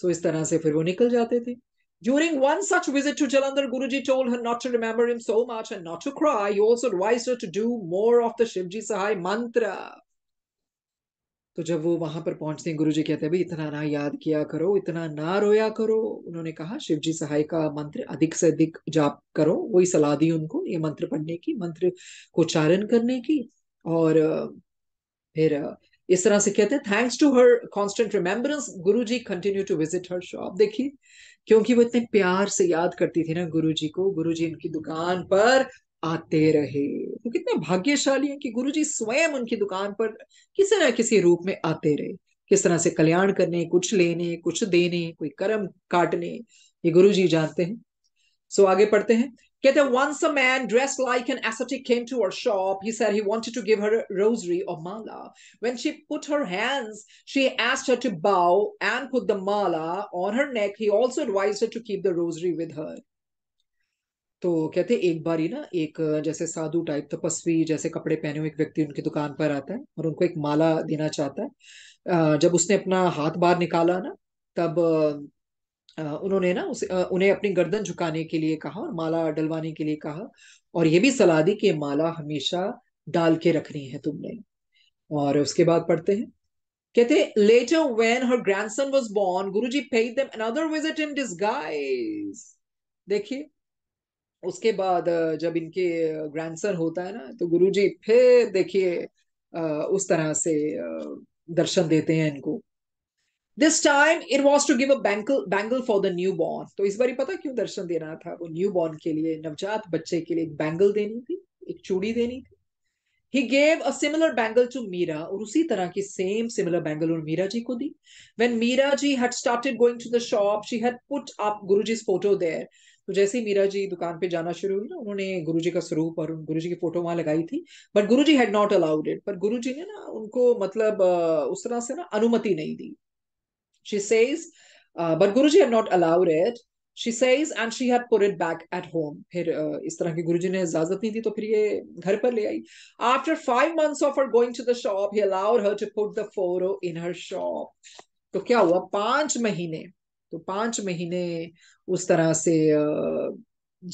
सो इस तरह से फिर वो निकल जाते थे During one such visit to Jalandhar, Guruji told her not to remember him so much and not to cry. He also advised her to do more of the Shivji Sahai mantra. तो जब वो वहां पर पहुंचते हैं गुरुजी कहते हैं भाई इतना ना याद किया करो इतना ना रोया करो उन्होंने कहा शिवजी सहाय का मंत्र अधिक से अधिक जाप करो वही सलाह दी उनको ये मंत्र पढ़ने की मंत्र को उच्चारण करने की और फिर इस तरह से कहते हैं thanks to her constant remembrance Guruji continue to visit her shop देखिए क्योंकि वो इतने प्यार से याद करती थी ना गुरु जी को गुरु जी उनकी दुकान पर आते रहे तो कितने भाग्यशाली हैं कि गुरु जी स्वयं उनकी दुकान पर किसी ना किसी रूप में आते रहे किस तरह से कल्याण करने कुछ लेने कुछ देने कोई कर्म काटने ये गुरु जी जानते हैं सो आगे पढ़ते हैं कहते once a man dress like an ascetic came to her shop he said he wanted to give her rosary और माला when she put her hands she asked her to bow and put the mala on her neck he also advised her to keep the rosary with her तो कहते एक बार ही ना एक जैसे साधु type तपस्वी जैसे कपड़े पहने हुए एक व्यक्ति उनकी दुकान पर आता है और उनको एक माला देना चाहता है जब उसने अपना हाथ बाहर निकाला ना तब उन्होंने ना उसे उन्हें अपनी गर्दन झुकाने के लिए कहा और माला डलवाने के लिए कहा और ये भी सलाह दी कि माला हमेशा डाल के रखनी है तुमने और उसके बाद पढ़ते हैं कहते हैं later when her grandson was born Guruji paid them another visit in disguise देखिए उसके बाद जब इनके ग्रैंडसन होता है ना तो गुरुजी फिर देखिए उस तरह से दर्शन देते हैं इनको this time it was to give a bangle bangle for the newborn तो इस बार पता क्यों दर्शन देना था वो न्यू बॉर्न के लिए नवजात बच्चे के लिए एक बैंगल देनी थी एक चूड़ी देनी थी he gave a similar bangle to Meera और उसी तरह की सेम सिमिलर बैंगल और मीरा जी को दी when Meera ji had started going to the shop she had put up ji photo there तो जैसे ही मीरा जी दुकान पे जाना शुरू हुई ना उन्होंने गुरु जी का स्वरूप और गुरु जी की फोटो वहां लगाई थी but ji had not allowed it पर जी ने ना उनको मतलब उस तरह से ना अनुमति नहीं दी She says, uh, but Guruji had not allowed it. She says, and she had put it back at home. फिर uh, इस तरह की गुरुजी ने इजाजत नहीं दी तो फिर ये घर पर ले आई after five months of her going to the shop he allowed her to put the photo in her shop तो क्या हुआ पांच महीने तो पांच महीने उस तरह से uh,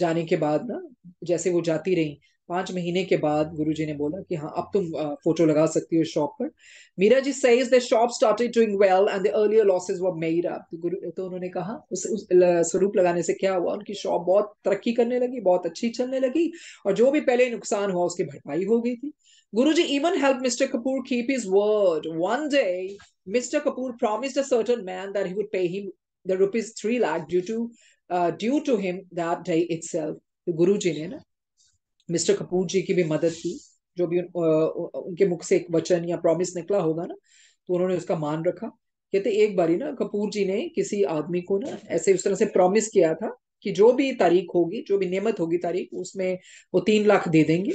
जाने के बाद ना जैसे वो जाती रही पांच महीने के बाद गुरुजी ने बोला कि हाँ अब तुम फोटो लगा सकती हो शॉप पर Meera ji says the shop started doing well and the earlier losses were made up तो गुरु तो उन्होंने कहा उस, उस स्वरूप लगाने से क्या हुआ उनकी शॉप बहुत तरक्की करने लगी बहुत अच्छी चलने लगी और जो भी पहले नुकसान हुआ उसकी भरपाई हो गई थी Guruji even helped Mr. Kapoor keep his word. One day, Mr. Kapoor promised a certain man that he would pay him the rupees three lakh due to due to him that day day itself. तो गुरुजी ने ना mister Kapoor जी की भी मदद की जो भी उन, उनके मुख से एक वचन या प्रॉमिस निकला होगा ना तो उन्होंने उसका मान रखा कहते एक बारी ना कपूर जी ने किसी आदमी को ना ऐसे उस तरह से प्रॉमिस किया था कि जो भी तारीख होगी जो भी नियमत होगी तारीख उसमें वो तीन लाख दे देंगे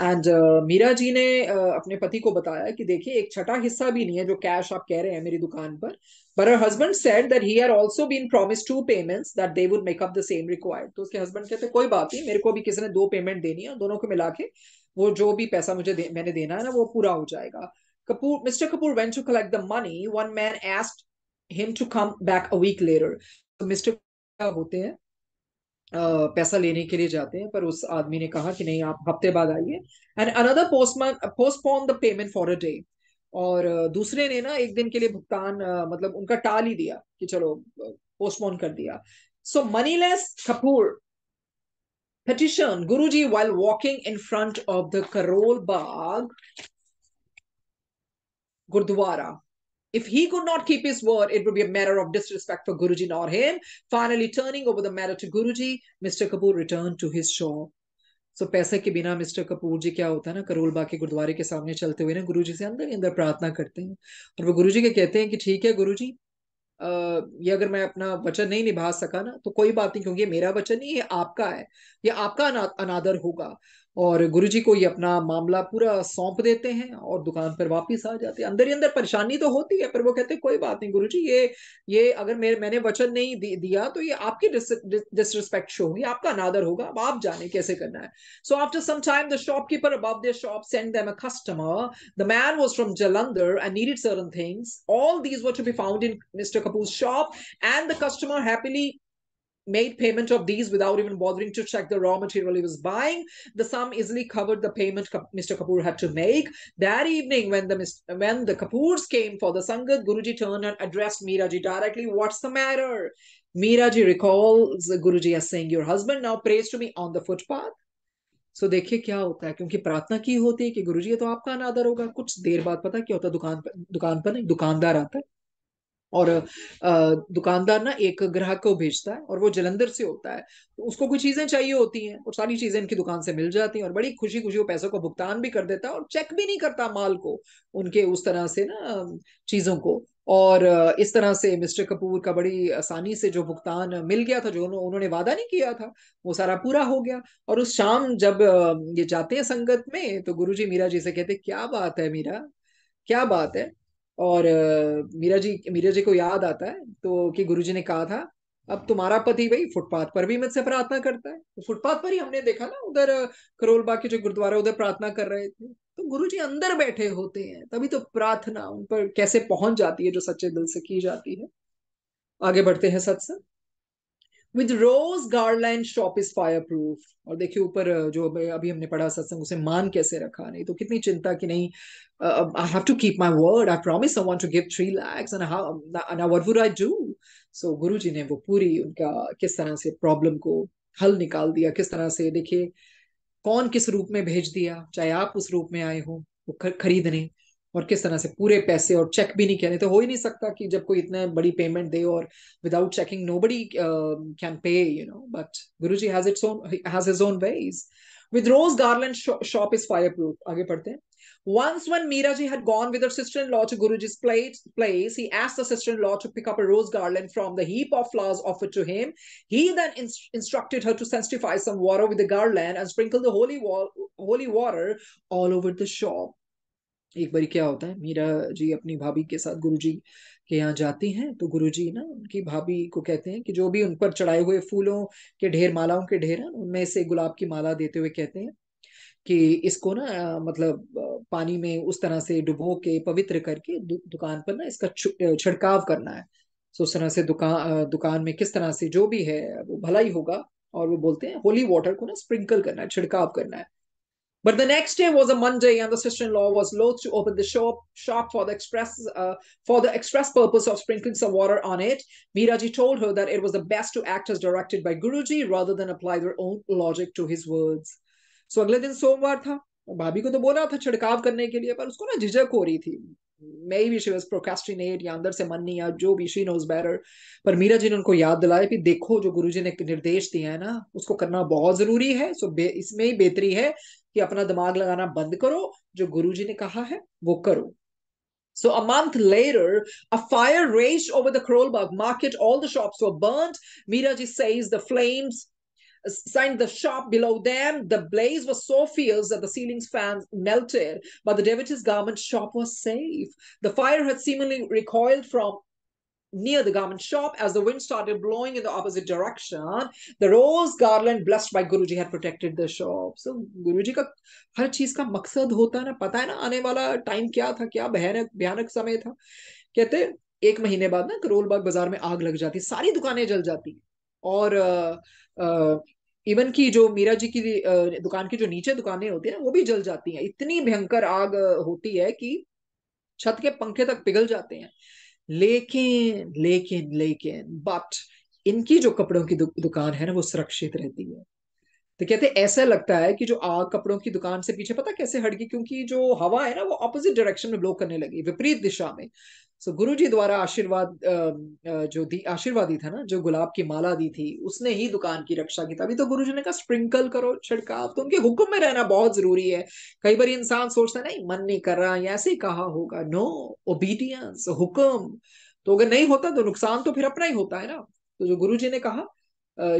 एंड uh, मीरा जी ने uh, अपने पति को बताया कि देखिए एक छठा हिस्सा भी नहीं है जो कैश आप कह रहे हैं मेरी दुकान पर but her husband said that he are also been promise two payments that they would make up the same required तो उसके हस्बैंड कहते कोई बात नहीं मेरे को भी किसी ने दो पेमेंट देनी है दोनों को मिला के वो जो भी पैसा मुझे दे, मैंने देना है ना वो पूरा हो जाएगा Kapoor mister Kapoor went to collect the money one man asked him to come back a week later तो मिस्टर होते हैं पैसा लेने के लिए जाते हैं पर उस आदमी ने कहा कि नहीं आप हफ्ते बाद आइए and another postman postpone the payment for a day और दूसरे ने ना एक दिन के लिए भुगतान मतलब उनका टाल ही दिया कि चलो पोस्टपोन कर दिया सो moneyless Kapoor Guru ji while walking in front of the Karol Bagh Gurudwara If he could not keep his word, it would be a matter of disrespect for Guruji nor him. Finally, turning over the matter to Guruji, Mr. Kapoor returned to his shop. so, पैसे के बिना mister Kapoor जी क्या होता है ना करोलबा के गुरुद्वारे के सामने चलते हुए ना गुरु जी से अंदर ही अंदर प्रार्थना करते हैं और वो गुरु जी के कहते हैं कि ठीक है गुरु जी ये अगर मैं अपना वचन नहीं निभा सका ना तो कोई बात नहीं क्योंकि ये मेरा वचन नहीं ये आपका है ये आपका अना, अनादर होगा और गुरुजी को ये अपना मामला पूरा सौंप देते हैं और दुकान पर वापस आ जाते हैं अंदर ही अंदर परेशानी तो होती है पर वो कहते हैं कोई बात नहीं गुरुजी ये ये अगर मेरे मैंने वचन नहीं दि, दिया तो ये आपकी डिसरिस्पेक्ट शो होगी आपका अनादर होगा अब आप जाने कैसे करना है so after some time the shopkeeper above their shop send them a customer the man was from Jalandhar and needed certain things all these were to be found in Mr Kapoor shop and the customer happily made payment of these without even bothering to check the raw material he was buying. The sum easily covered the payment Mr. Kapoor had to make. That evening, when the when the Kapoors came for the Sangat, Guruji turned and addressed Miraji directly. What's the matter? Miraji recalls Guruji as saying, Your husband now prays to me on the footpath. So so, देखिए क्या होता है क्योंकि प्रार्थना की होती है कि गुरुजी ये तो आपका अनादर होगा कुछ देर बाद पता क्या होता है दुकान पर दुकान पर नहीं दुकानदार आता है और दुकानदार ना एक ग्राहक को भेजता है और वो जलंधर से होता है तो उसको कुछ चीजें चाहिए होती हैं और सारी चीजें इनकी दुकान से मिल जाती हैं और बड़ी खुशी खुशी वो पैसों का भुगतान भी कर देता है और चेक भी नहीं करता माल को उनके उस तरह से ना चीजों को और इस तरह से मिस्टर कपूर का बड़ी आसानी से जो भुगतान मिल गया था जो उन्होंने वादा नहीं किया था वो सारा पूरा हो गया और उस शाम जब ये जाते हैं संगत में तो गुरुजी मीरा जी से कहते क्या बात है मीरा क्या बात है और मीरा जी मीरा जी को याद आता है तो कि गुरुजी ने कहा था अब तुम्हारा पति भाई फुटपाथ पर भी मुझसे प्रार्थना करता है तो फुटपाथ पर ही हमने देखा ना उधर करोलबाग के जो गुरुद्वारा उधर प्रार्थना कर रहे थे तो गुरु जी अंदर बैठे होते हैं तभी तो प्रार्थना उन पर कैसे पहुंच जाती है जो सच्चे दिल से की जाती है आगे बढ़ते हैं satsang with rose garland shop is fireproof और देखिए ऊपर जो अभी हमने पढ़ा सत्संग उसे मान कैसे रखा नहीं तो कितनी चिंता की नहीं I have to keep my word I promise someone to give 3 lakhs and I do so Guru ji ने वो पूरी उनका किस तरह से प्रॉब्लम को हल निकाल दिया किस तरह से देखिए कौन किस रूप में भेज दिया चाहे आप उस रूप में आए हो वो खरीदने और किस तरह से पूरे पैसे और चेक भी नहीं कहने तो हो ही नहीं सकता कि जब कोई इतना बड़ी पेमेंट दे और without checking nobody can pay you know but Guru ji has its own has his own with Rose Garland shop is fireproof. Aage Once when Miraji had gone with her sister-in-law to Guruji's place, he asked the sister-in-law to pick up a rose garland from the heap of flowers offered to him. He then inst- instructed her to sanctify some water with the garland and sprinkle the holy, wa- holy water all over the shop. एक बार क्या होता है मीरा जी अपनी भाभी के साथ गुरु जी के यहाँ जाती हैं तो गुरु जी ना उनकी भाभी को कहते हैं कि जो भी उन पर चढ़ाए हुए फूलों के ढेर मालाओं के ढेर हैं उनमें से गुलाब की माला देते हुए कहते हैं कि इसको ना मतलब पानी में उस तरह से डुबो के पवित्र करके दु, दुकान पर ना इसका छिड़काव करना है सो तो उस तरह से दुकान दुकान में किस तरह से जो भी है वो भलाई होगा और वो बोलते हैं होली वाटर को ना स्प्रिंकल करना है छिड़काव करना है But the next day was a Monday, and the sister-in-law was loath to open the shop, shop for the express uh, for the express purpose of sprinkling some water on it. Miraji told her that it was the best to act as directed by Guruji rather than apply their own logic to his words. So अगले दिन सोमवार था भाभी को तो बोला था छिड़काव करने के लिए पर उसको ना झिझक हो रही थी मे शी वाज प्रोक्रेस्टिनेट या अंदर से मन नहीं या जो भी शी नोज बेटर पर मीरा जी ने उनको याद दिलाया कि देखो जो गुरुजी ने निर्देश दिया है ना उसको करना बहुत जरूरी है सो इसमें ही बेहतरी है कि अपना दिमाग लगाना बंद करो जो गुरुजी ने कहा है वो करो So a month later, a fire raged over the Krolberg market. All the shops were burnt. Miraji says the flames signed the shop below them. The blaze was so fierce that the ceiling's fans melted, but the devotee's garment shop was safe. The fire had seemingly recoiled from near the garment shop as the wind started blowing in the opposite direction. The rose garland blessed by Guruji had protected the shop. So Guruji का हर चीज का मकसद होता है ना पता है ना आने वाला टाइम क्या था क्या भयानक भयानक समय था कहते एक महीने बाद ना करोलबाग बाजार में आग लग जाती सारी दुकानें जल जाती और आ, आ, इवन की जो मीरा जी की दुकान की जो नीचे दुकानें होती है वो भी जल जाती हैं इतनी भयंकर आग होती है कि छत के पंखे तक पिघल जाते हैं लेकिन लेकिन लेकिन बट इनकी जो कपड़ों की दु, दुकान है ना वो सुरक्षित रहती है तो कहते ऐसा लगता है कि जो आग कपड़ों की दुकान से पीछे पता कैसे हट गई क्योंकि जो हवा है ना वो अपोजिट डायरेक्शन में ब्लो करने लगी विपरीत दिशा में सो गुरु जी द्वारा आशीर्वाद जो दी आशीर्वादी था ना जो गुलाब की माला दी थी उसने ही दुकान की रक्षा की तभी तो गुरु जी ने कहा स्प्रिंकल करो छिड़काव तो उनके हुक्म में रहना बहुत जरूरी है कई बार इंसान सोचता है नहीं मन नहीं कर रहा या ऐसे ही कहा होगा नो ओबीडियंस हुक्म तो अगर नहीं होता तो नुकसान तो फिर अपना ही होता है ना तो जो गुरु जी ने कहा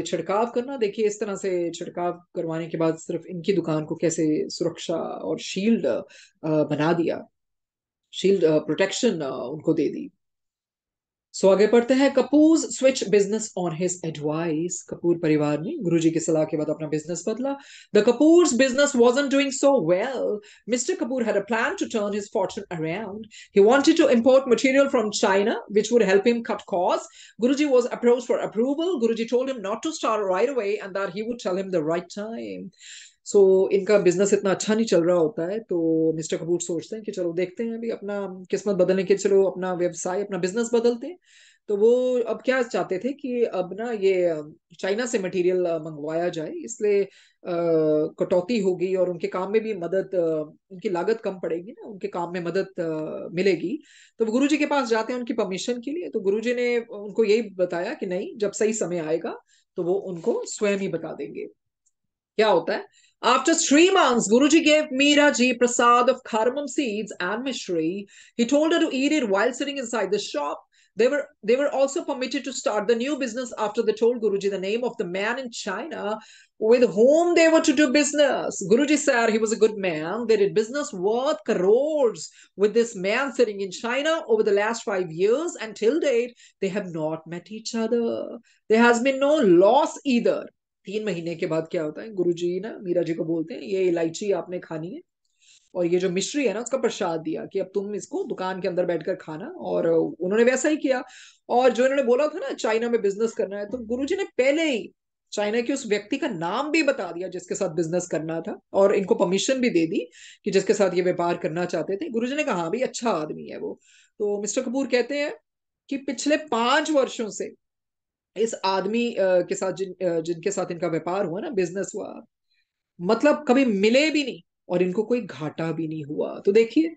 छिड़काव करना देखिए इस तरह से छिड़काव करवाने के बाद सिर्फ इनकी दुकान को कैसे सुरक्षा और शील्ड बना दिया शील्ड प्रोटेक्शन उनको दे दी सो so, आगे पढ़ते हैं Kapoor switch business on his advice Kapoor परिवार ने गुरुजी की सलाह के बाद अपना बिजनेस बदला the Kapoors business wasn't doing so well. Mr. Kapoor had a plan to turn his fortune around. He wanted to import material from China, which would help him cut costs. Guruji was approached for approval. Guruji told him not to start right away and that he would tell him the right time. So so, इनका business इतना अच्छा नहीं चल रहा होता है तो mister Kapoor सोचते हैं कि चलो देखते हैं अभी अपना किस्मत बदलने के चलो अपना व्यवसाय अपना बिजनेस बदलते हैं तो वो अब क्या चाहते थे कि अब ना ये चाइना से मटेरियल मंगवाया जाए इसलिए कटौती होगी और उनके काम में भी मदद उनकी लागत कम पड़ेगी ना उनके काम में मदद मिलेगी तो वो जी के पास जाते हैं उनकी परमिशन के लिए तो गुरु जी ने उनको यही बताया कि नहीं जब सही समय आएगा तो वो उनको स्वयं ही बता देंगे क्या होता है After three months, Guruji gave Meera prasad of cardamom seeds and mishri. He told her to eat it while sitting inside the shop. They were, they were also permitted to start the new business after they told Guruji the name of the man in China with whom they were to do business. Guruji said he was a good man. They did business worth crores with this man sitting in China over the last five years. And till date, they have not met each other. There has been no loss either. तीन महीने के बाद क्या होता है गुरु जी ना मीरा जी को बोलते हैं ये इलायची आपने खानी है और ये जो मिश्री है ना उसका प्रसाद दिया कि अब तुम इसको दुकान के अंदर बैठकर खाना और उन्होंने वैसा ही किया और जो इन्होंने बोला था ना चाइना में बिजनेस करना है तो गुरु ने पहले ही चाइना के उस व्यक्ति का नाम भी बता दिया जिसके साथ बिजनेस करना था और इनको परमिशन भी दे दी कि जिसके साथ ये व्यापार करना चाहते थे गुरु ने कहा हाँ भाई अच्छा आदमी है वो तो मिस्टर कपूर कहते हैं कि पिछले पांच वर्षों से इस आदमी के साथ जिन जिनके साथ इनका व्यापार हुआ ना बिजनेस हुआ मतलब कभी मिले भी नहीं और इनको कोई घाटा भी नहीं हुआ तो देखिए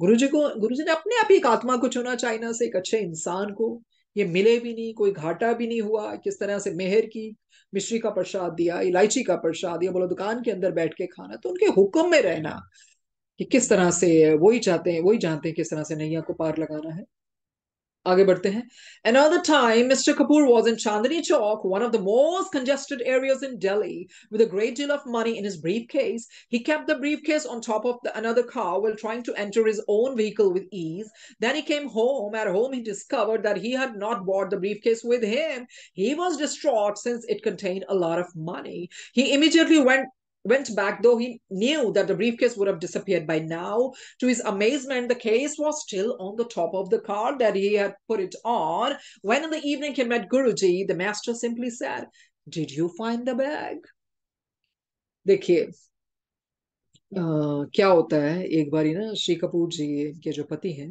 गुरु जी को गुरु जी ने अपने आप ही एक आत्मा को चुना चाइना से एक अच्छे इंसान को ये मिले भी नहीं कोई घाटा भी नहीं हुआ किस तरह से मेहर की मिश्री का प्रसाद दिया इलायची का प्रसाद दिया बोलो दुकान के अंदर बैठ के खाना तो उनके हुक्म में रहना कि किस तरह से वही चाहते हैं वही जानते हैं किस तरह से नैया को पार लगाना है आगे बढ़ते हैं Another time, Mr. Kapoor was in Chandni Chowk, one of the most congested areas in Delhi, with a great deal of money in his briefcase. He kept the briefcase on top of the, another car while trying to enter his own vehicle with ease. Then he came home. At home, he discovered that he had not brought the briefcase with him. He was distraught since it contained a lot of money. He immediately went went back, though he knew that the briefcase would have disappeared by now. To his amazement, the case was still on the top of the car that he had put it on. When in the evening he met Guruji, the master simply said, Did you find the bag? देखिए क्या होता है एक बारी ना श्री कपूर जी के जो पति हैं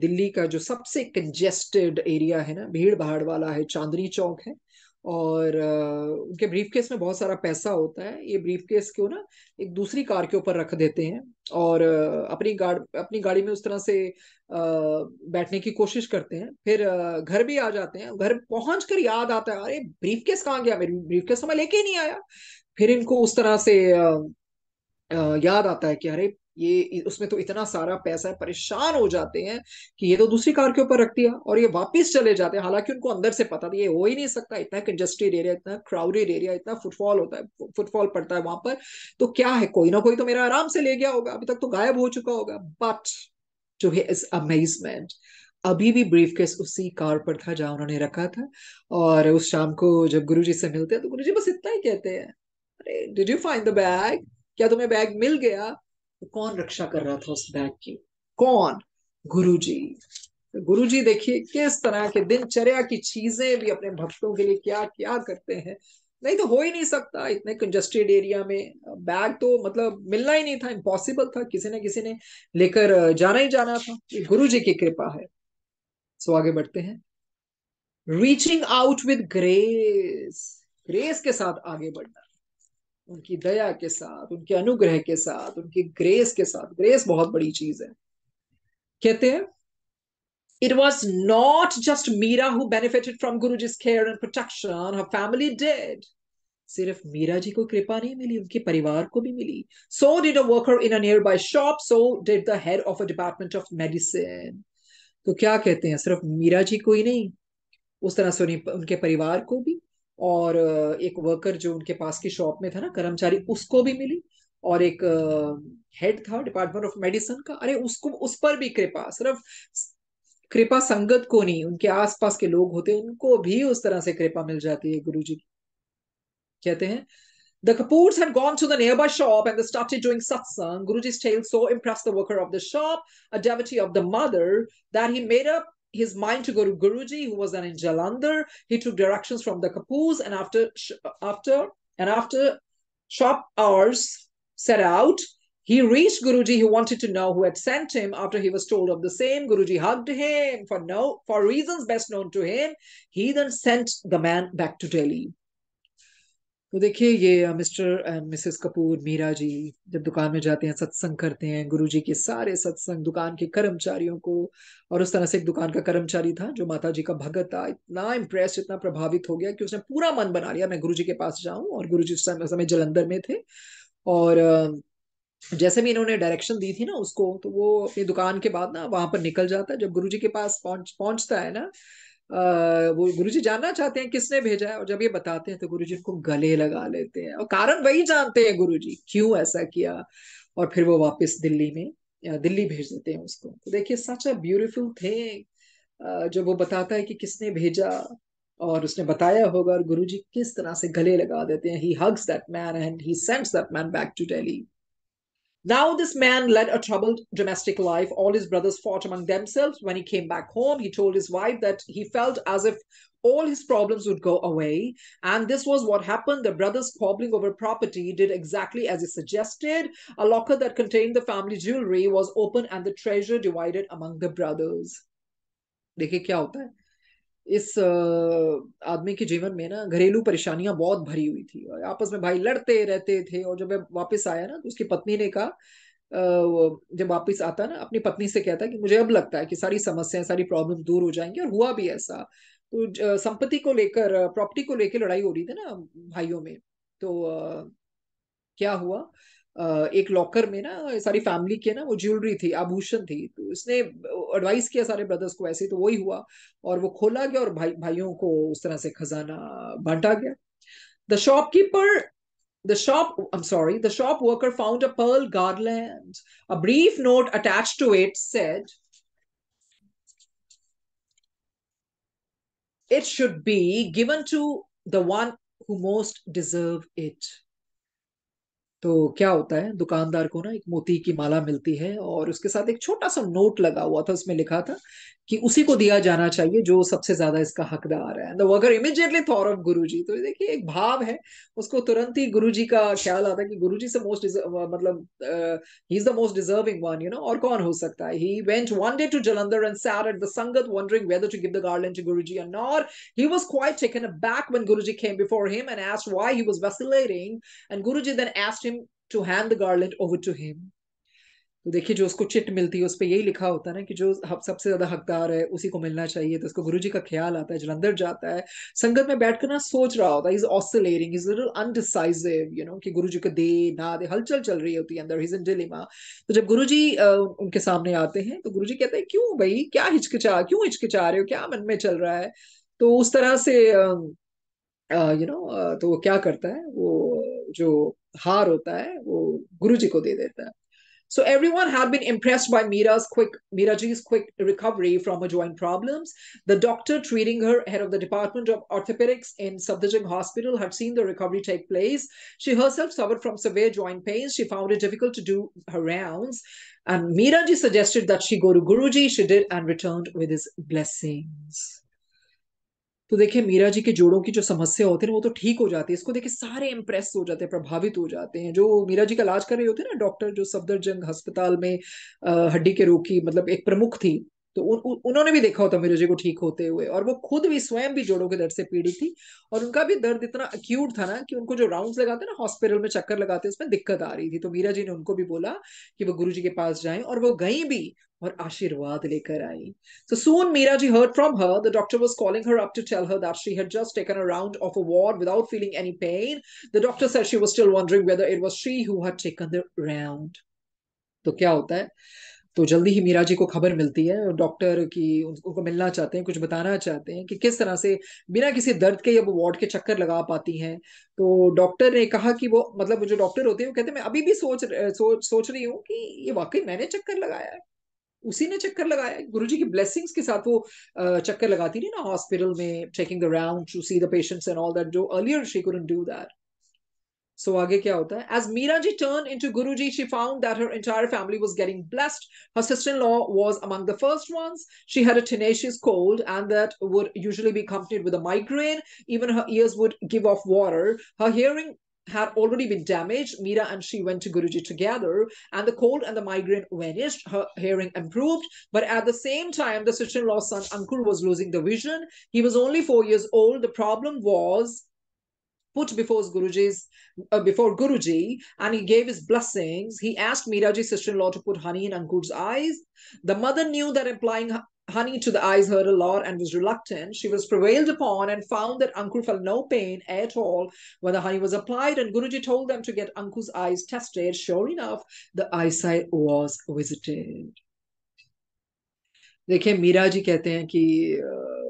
दिल्ली का जो सबसे कंजेस्टेड एरिया है ना भीड़ भाड़ वाला है चांदनी चौक है और उनके ब्रीफ केस में बहुत सारा पैसा होता है ये ब्रीफ केस क्यों ना एक दूसरी कार के ऊपर रख देते हैं और अपनी गाड़ अपनी गाड़ी में उस तरह से बैठने की कोशिश करते हैं फिर घर भी आ जाते हैं घर पहुंच कर याद आता है अरे ब्रीफ केस कहाँ गया मेरी ब्रीफ केस तो मैं लेके नहीं आया फिर इनको उस तरह से याद आता है कि अरे ये उसमें तो इतना सारा पैसा है परेशान हो जाते हैं कि ये तो दूसरी कार के ऊपर रख दिया और ये वापस चले जाते हैं हालांकि उनको अंदर से पता था ये हो ही नहीं सकता इतना कंजस्टेड एरिया इतना क्राउडेड एरिया इतना फुटफॉल होता है फुटफॉल पड़ता है वहां पर तो क्या है कोई ना कोई तो मेरा आराम से ले गया होगा अभी तक तो गायब हो चुका होगा बट है इस अमेजमेंट अभी भी ब्रीफ केस उसी कार पर था जहां उन्होंने रखा था और उस शाम को जब गुरु से मिलते हैं तो गुरु बस इतना ही कहते हैं अरे did you find the bag क्या तुम्हें बैग मिल गया तो कौन रक्षा कर रहा था उस बैग की कौन गुरु जी तो गुरु जी देखिए किस तरह के दिनचर्या की चीजें भी अपने भक्तों के लिए क्या क्या करते हैं नहीं तो हो ही नहीं सकता इतने कंजस्टेड एरिया में बैग तो मतलब मिलना ही नहीं था इम्पॉसिबल था किसी ना किसी ने लेकर जाना ही जाना था गुरु जी की कृपा है सो आगे बढ़ते हैं reaching out with grace grace के साथ आगे बढ़ना उनकी दया के साथ उनके अनुग्रह के साथ उनकी ग्रेस के साथ ग्रेस बहुत बड़ी चीज है कहते हैं It was not just Meera who benefited from Guruji's care and protection Her family did. सिर्फ मीरा जी को कृपा नहीं मिली उनके परिवार को भी मिली so did a worker in nearby shop so did the head of a department of medicine तो क्या कहते हैं सिर्फ मीरा जी को ही नहीं उस तरह से उनके परिवार को भी और एक वर्कर जो उनके पास की शॉप में था ना कर्मचारी उसको भी मिली और एक हेड था डिपार्टमेंट ऑफ मेडिसिन का अरे उसको उस पर भी कृपा सिर्फ कृपा संगत को नहीं उनके आसपास के लोग होते उनको भी उस तरह से कृपा मिल जाती है गुरु जी कहते हैं The Kapoors had gone to the nearby shop and they started doing satsang. Guruji's tale so impressed the worker of the shop, a devotee of the mother, that he made up his mind to go to Guruji, who was then in Jalandhar. He took directions from the Kapoors, and after after and after shop hours, set out. He reached Guruji. He wanted to know who had sent him. After he was told of the same, Guruji hugged him for no for reasons best known to him. He then sent the man back to Delhi. तो देखिए ये Mr and Mrs Kapoor Meera ji जब दुकान में जाते हैं सत्संग करते हैं गुरु जी के सारे सत्संग दुकान के कर्मचारियों को और उस तरह से एक दुकान का कर्मचारी था जो माता जी का भगत था इतना इम्प्रेस इतना प्रभावित हो गया कि उसने पूरा मन बना लिया मैं गुरु जी के पास जाऊं और गुरु जी उस समय समय जलंधर में थे और जैसे भी इन्होंने डायरेक्शन दी थी ना उसको तो वो अपनी दुकान के बाद ना वहां पर निकल जाता है जब गुरु जी के पास पहुंच पहुंचता है ना वो गुरु जी जानना चाहते हैं किसने भेजा है और जब ये बताते हैं तो गुरु जी उनको गले लगा लेते हैं और कारण वही जानते हैं गुरु जी क्यों ऐसा किया और फिर वो वापस दिल्ली में दिल्ली भेज देते हैं उसको तो देखिए सच अ ब्यूटिफुल थिंग जो वो बताता है कि किसने भेजा और उसने बताया होगा और गुरु जी किस तरह से गले लगा देते हैं he hugs that man and he sends that man back to Delhi Now, this man led a troubled domestic life. All his brothers fought among themselves. When he came back home, he told his wife that he felt as if all his problems would go away. And this was what happened. The brothers, quarreling over property, did exactly as he suggested. A locker that contained the family jewelry was opened and the treasure divided among the brothers. देखिए क्या होता है इस आदमी के जीवन में ना घरेलू परेशानियां बहुत भरी हुई थी और आपस में भाई लड़ते रहते थे और जब मैं वापस आया ना तो उसकी पत्नी ने कहा जब वापस आता ना अपनी पत्नी से कहता कि मुझे अब लगता है कि सारी समस्याएं सारी प्रॉब्लम दूर हो जाएंगी और हुआ भी ऐसा तो संपत्ति को लेकर प्रॉपर्टी को लेकर लड़ाई हो रही थी ना भाइयों में तो क्या हुआ एक लॉकर में ना सारी फैमिली के ना वो ज्वेलरी थी आभूषण थी तो इसने एडवाइस किया सारे ब्रदर्स को ऐसे तो वही हुआ और वो खोला गया और भाई भाइयों को उस तरह से खजाना बांटा गया the shopkeeper the shop I am sorry the shop worker found a pearl garland a brief note attach to it said it should be given to the one who most deserve it तो क्या होता है दुकानदार को ना एक मोती की माला मिलती है और उसके साथ एक छोटा सा नोट लगा हुआ था उसमें लिखा था कि उसी को दिया जाना चाहिए जो सबसे ज्यादा इसका हकदार है तो अगर इमिजिएटली थॉर ऑफ गुरु जी तो देखिए एक भाव है उसको तुरंत ही गुरु जी का ख्याल आता है कि गुरु जी से मोस्ट मतलब he is the most deserving one you know और कौन हो सकता है he went one day to Jalandhar and sat at the sangat wondering whether to give the garden to Guru ji and nor he was quite taken back when Guru ji came before him and asked why he was vacillating and Guru ji then asked him to hand the garland over to him तो देखिए जो उसको chit मिलती है उस पर यही लिखा होता है ना कि जो सबसे ज्यादा हकदार है उसी को मिलना चाहिए तो उसको गुरु जी का ख्याल आता है जलंधर जाता है संगत में बैठ कर ना सोच रहा होता है is oscillating is little undecisive you know कि गुरु जी को दे ना दे हलचल चल रही होती है अंदर इज इन डिलीमा तो जब गुरु जी उनके सामने आते हैं तो गुरु जी कहते हैं क्यों भाई क्या हिचकिचा क्यों हिचकिचा रहे हो क्या मन में चल रहा है तो उस तरह से you uh, know you know, uh, तो वो क्या करता है वो So everyone had been impressed by Mira's quick, Miraji's quick recovery from her joint problems. The doctor treating her, head of the Department of Orthopedics in Sabdajung Hospital, had seen the recovery take place. She herself suffered from severe joint pains. She found it difficult to do her rounds. And Miraji suggested that she go to Guruji. She did and returned with his blessings. तो देखिए मीरा जी के जोड़ों की जो समस्या होती है ना वो तो ठीक हो जाती है इसको देखिए सारे इम्प्रेस हो जाते हैं प्रभावित हो जाते हैं जो मीरा जी का इलाज कर रहे होते हैं ना डॉक्टर जो सफदरजंग अस्पताल में हड्डी के रोग की मतलब एक प्रमुख थी तो उ, उ, उन्होंने भी देखा होता जी को ठीक होते हुए और वो खुद भी स्वयं भी जोड़ों के दर्द से पीड़ित थी और उनका भी दर्द इतना अक्यूट था ना कि उनको जो राउंड्स लगाते ना हॉस्पिटल में चक्कर लगाते उसमें दिक्कत आ रही थी तो मीरा जी ने उनको भी बोला कि वो गुरु जी के पास जाए और वो गई भी और आशीर्वाद लेकर आई so soon Meera ji heard from her the doctor was calling her up to tell her that she had just taken a round of a war without feeling any pain the doctor sir she was still wondering whether it was she who taken the round तो क्या होता है तो जल्दी ही मीरा जी को खबर मिलती है डॉक्टर की उनको मिलना चाहते हैं कुछ बताना चाहते हैं कि किस तरह से बिना किसी दर्द के या वो वार्ड के चक्कर लगा पाती हैं तो डॉक्टर ने कहा कि वो मतलब जो डॉक्टर होते हैं वो कहते हैं मैं अभी भी सोच सोच सोच रही हूँ कि ये वाकई मैंने चक्कर लगाया है उसी ने चक्कर लगाया गुरु जी की ब्लेसिंग्स के साथ वो चक्कर लगाती थी ना हॉस्पिटल में checking around to see the patients and all that जो earlier she couldn't do that So aage kya hota As Miraji turned into Guruji, she found that her entire family was getting blessed. Her sister-in-law was among the first ones. She had a tenacious cold and that would usually be accompanied with a migraine. Even her ears would give off water. Her hearing had already been damaged. Meera and she went to Guruji together, and the cold and the migraine vanished. Her hearing improved, but at the same time, the sister in law's son Ankur was losing the vision. He was only four years old. The problem was put before Guruji's uh, before Guruji, and he gave his blessings. He asked Miraji's sister-in-law to put honey in Ankur's eyes. The mother knew that applying honey to the eyes hurt a lot and was reluctant. She was prevailed upon and found that Ankur felt no pain at all when the honey was applied. And Guruji told them to get Ankur's eyes tested. Sure enough, the eyesight was visited. देखिए मीरा जी कहते हैं कि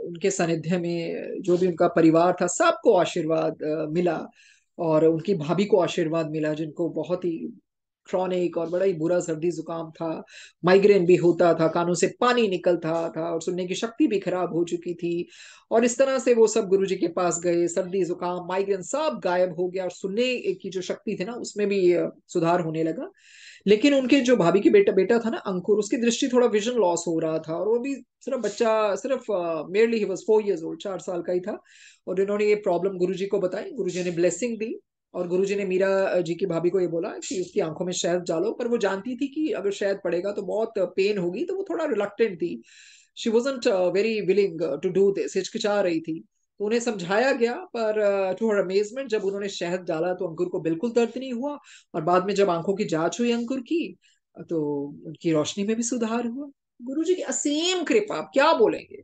उनके सानिध्य में जो भी उनका परिवार था सबको आशीर्वाद मिला और उनकी भाभी को आशीर्वाद मिला जिनको बहुत ही क्रॉनिक और बड़ा ही बुरा सर्दी जुकाम था माइग्रेन भी होता था कानों से पानी निकलता था और सुनने की शक्ति भी खराब हो चुकी थी और इस तरह से वो सब गुरु जी के पास गए सर्दी जुकाम माइग्रेन सब गायब हो गया और सुनने की जो शक्ति थी ना उसमें भी सुधार होने लगा लेकिन उनके जो भाभी के बेटा बेटा था ना अंकुर उसकी दृष्टि थोड़ा विजन लॉस हो रहा था और वो भी सिर्फ बच्चा सिर्फ merely he was four years old चार साल का ही था और इन्होंने ये प्रॉब्लम गुरु को बताई गुरु ने ब्लेसिंग दी और गुरु ने मीरा जी की भाभी को ये बोला कि उसकी आंखों में शहद डालो पर वो जानती थी कि अगर शहद पड़ेगा तो बहुत पेन होगी तो वो थोड़ा रिलक्टेंट थी she was very willing to do this हिचकिचा रही थी तो उन्हें समझाया गया पर टू हर अमेजमेंट जब उन्होंने शहद डाला तो अंकुर को बिल्कुल दर्द नहीं हुआ और बाद में जब आंखों की जांच हुई अंकुर की तो उनकी रोशनी में भी सुधार हुआ गुरु जी की असीम कृपा क्या बोलेंगे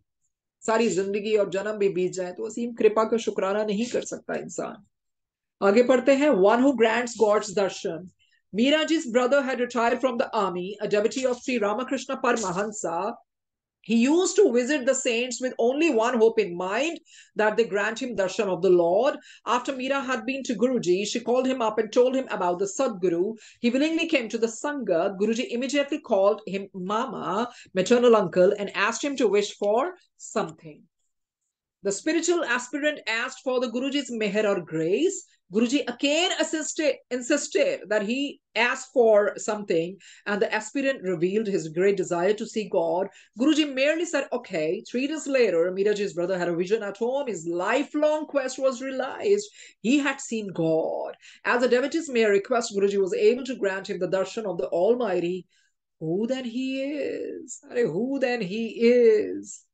सारी जिंदगी और जन्म भी बीत जाए तो असीम कृपा का शुक्राना नहीं कर सकता इंसान आगे पढ़ते हैं one who grand God's darshan Meera brother brother है army the army, a devotee of Sri Ramakrishna He used to visit the saints with only one hope in mind that they grant him darshan of the Lord. After Meera had been to Guruji, she called him up and told him about the Sadguru. He willingly came to the Sangha. Guruji immediately called him Mama, maternal uncle, and asked him to wish for something. The spiritual aspirant asked for the Guruji's meher or grace. Guruji again assisted, insisted that he asked for something, and the aspirant revealed his great desire to see God. Guruji merely said, Okay, three days later, Miraji's brother had a vision at home. His lifelong quest was realized. He had seen God. As a devotee's mere request, Guruji was able to grant him the darshan of the Almighty. Who then he is? Are, who then he is?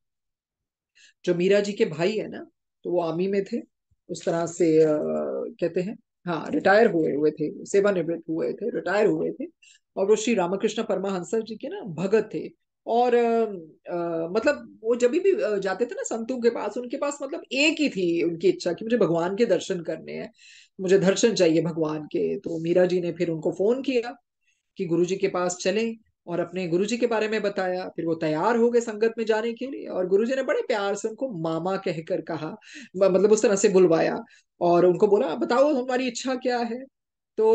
जो मीरा जी के भाई है ना तो वो army में थे उस तरह से कहते हैं हाँ रिटायर हुए हुए थे सेवानिवृत्त हुए थे रिटायर हुए थे और वो श्री रामकृष्ण परमहंसर जी के ना भगत थे और आ, मतलब वो जब भी जाते थे ना संतों के पास उनके पास मतलब एक ही थी उनकी इच्छा कि मुझे भगवान के दर्शन करने हैं मुझे दर्शन चाहिए भगवान के तो मीरा जी ने फिर उनको फोन किया कि गुरु जी के पास चले और अपने गुरुजी के बारे में बताया फिर वो तैयार हो गए संगत में जाने के लिए और गुरुजी ने बड़े प्यार से उनको मामा कहकर कहा मतलब उस तरह से बुलवाया और उनको बोला बताओ हमारी इच्छा क्या है तो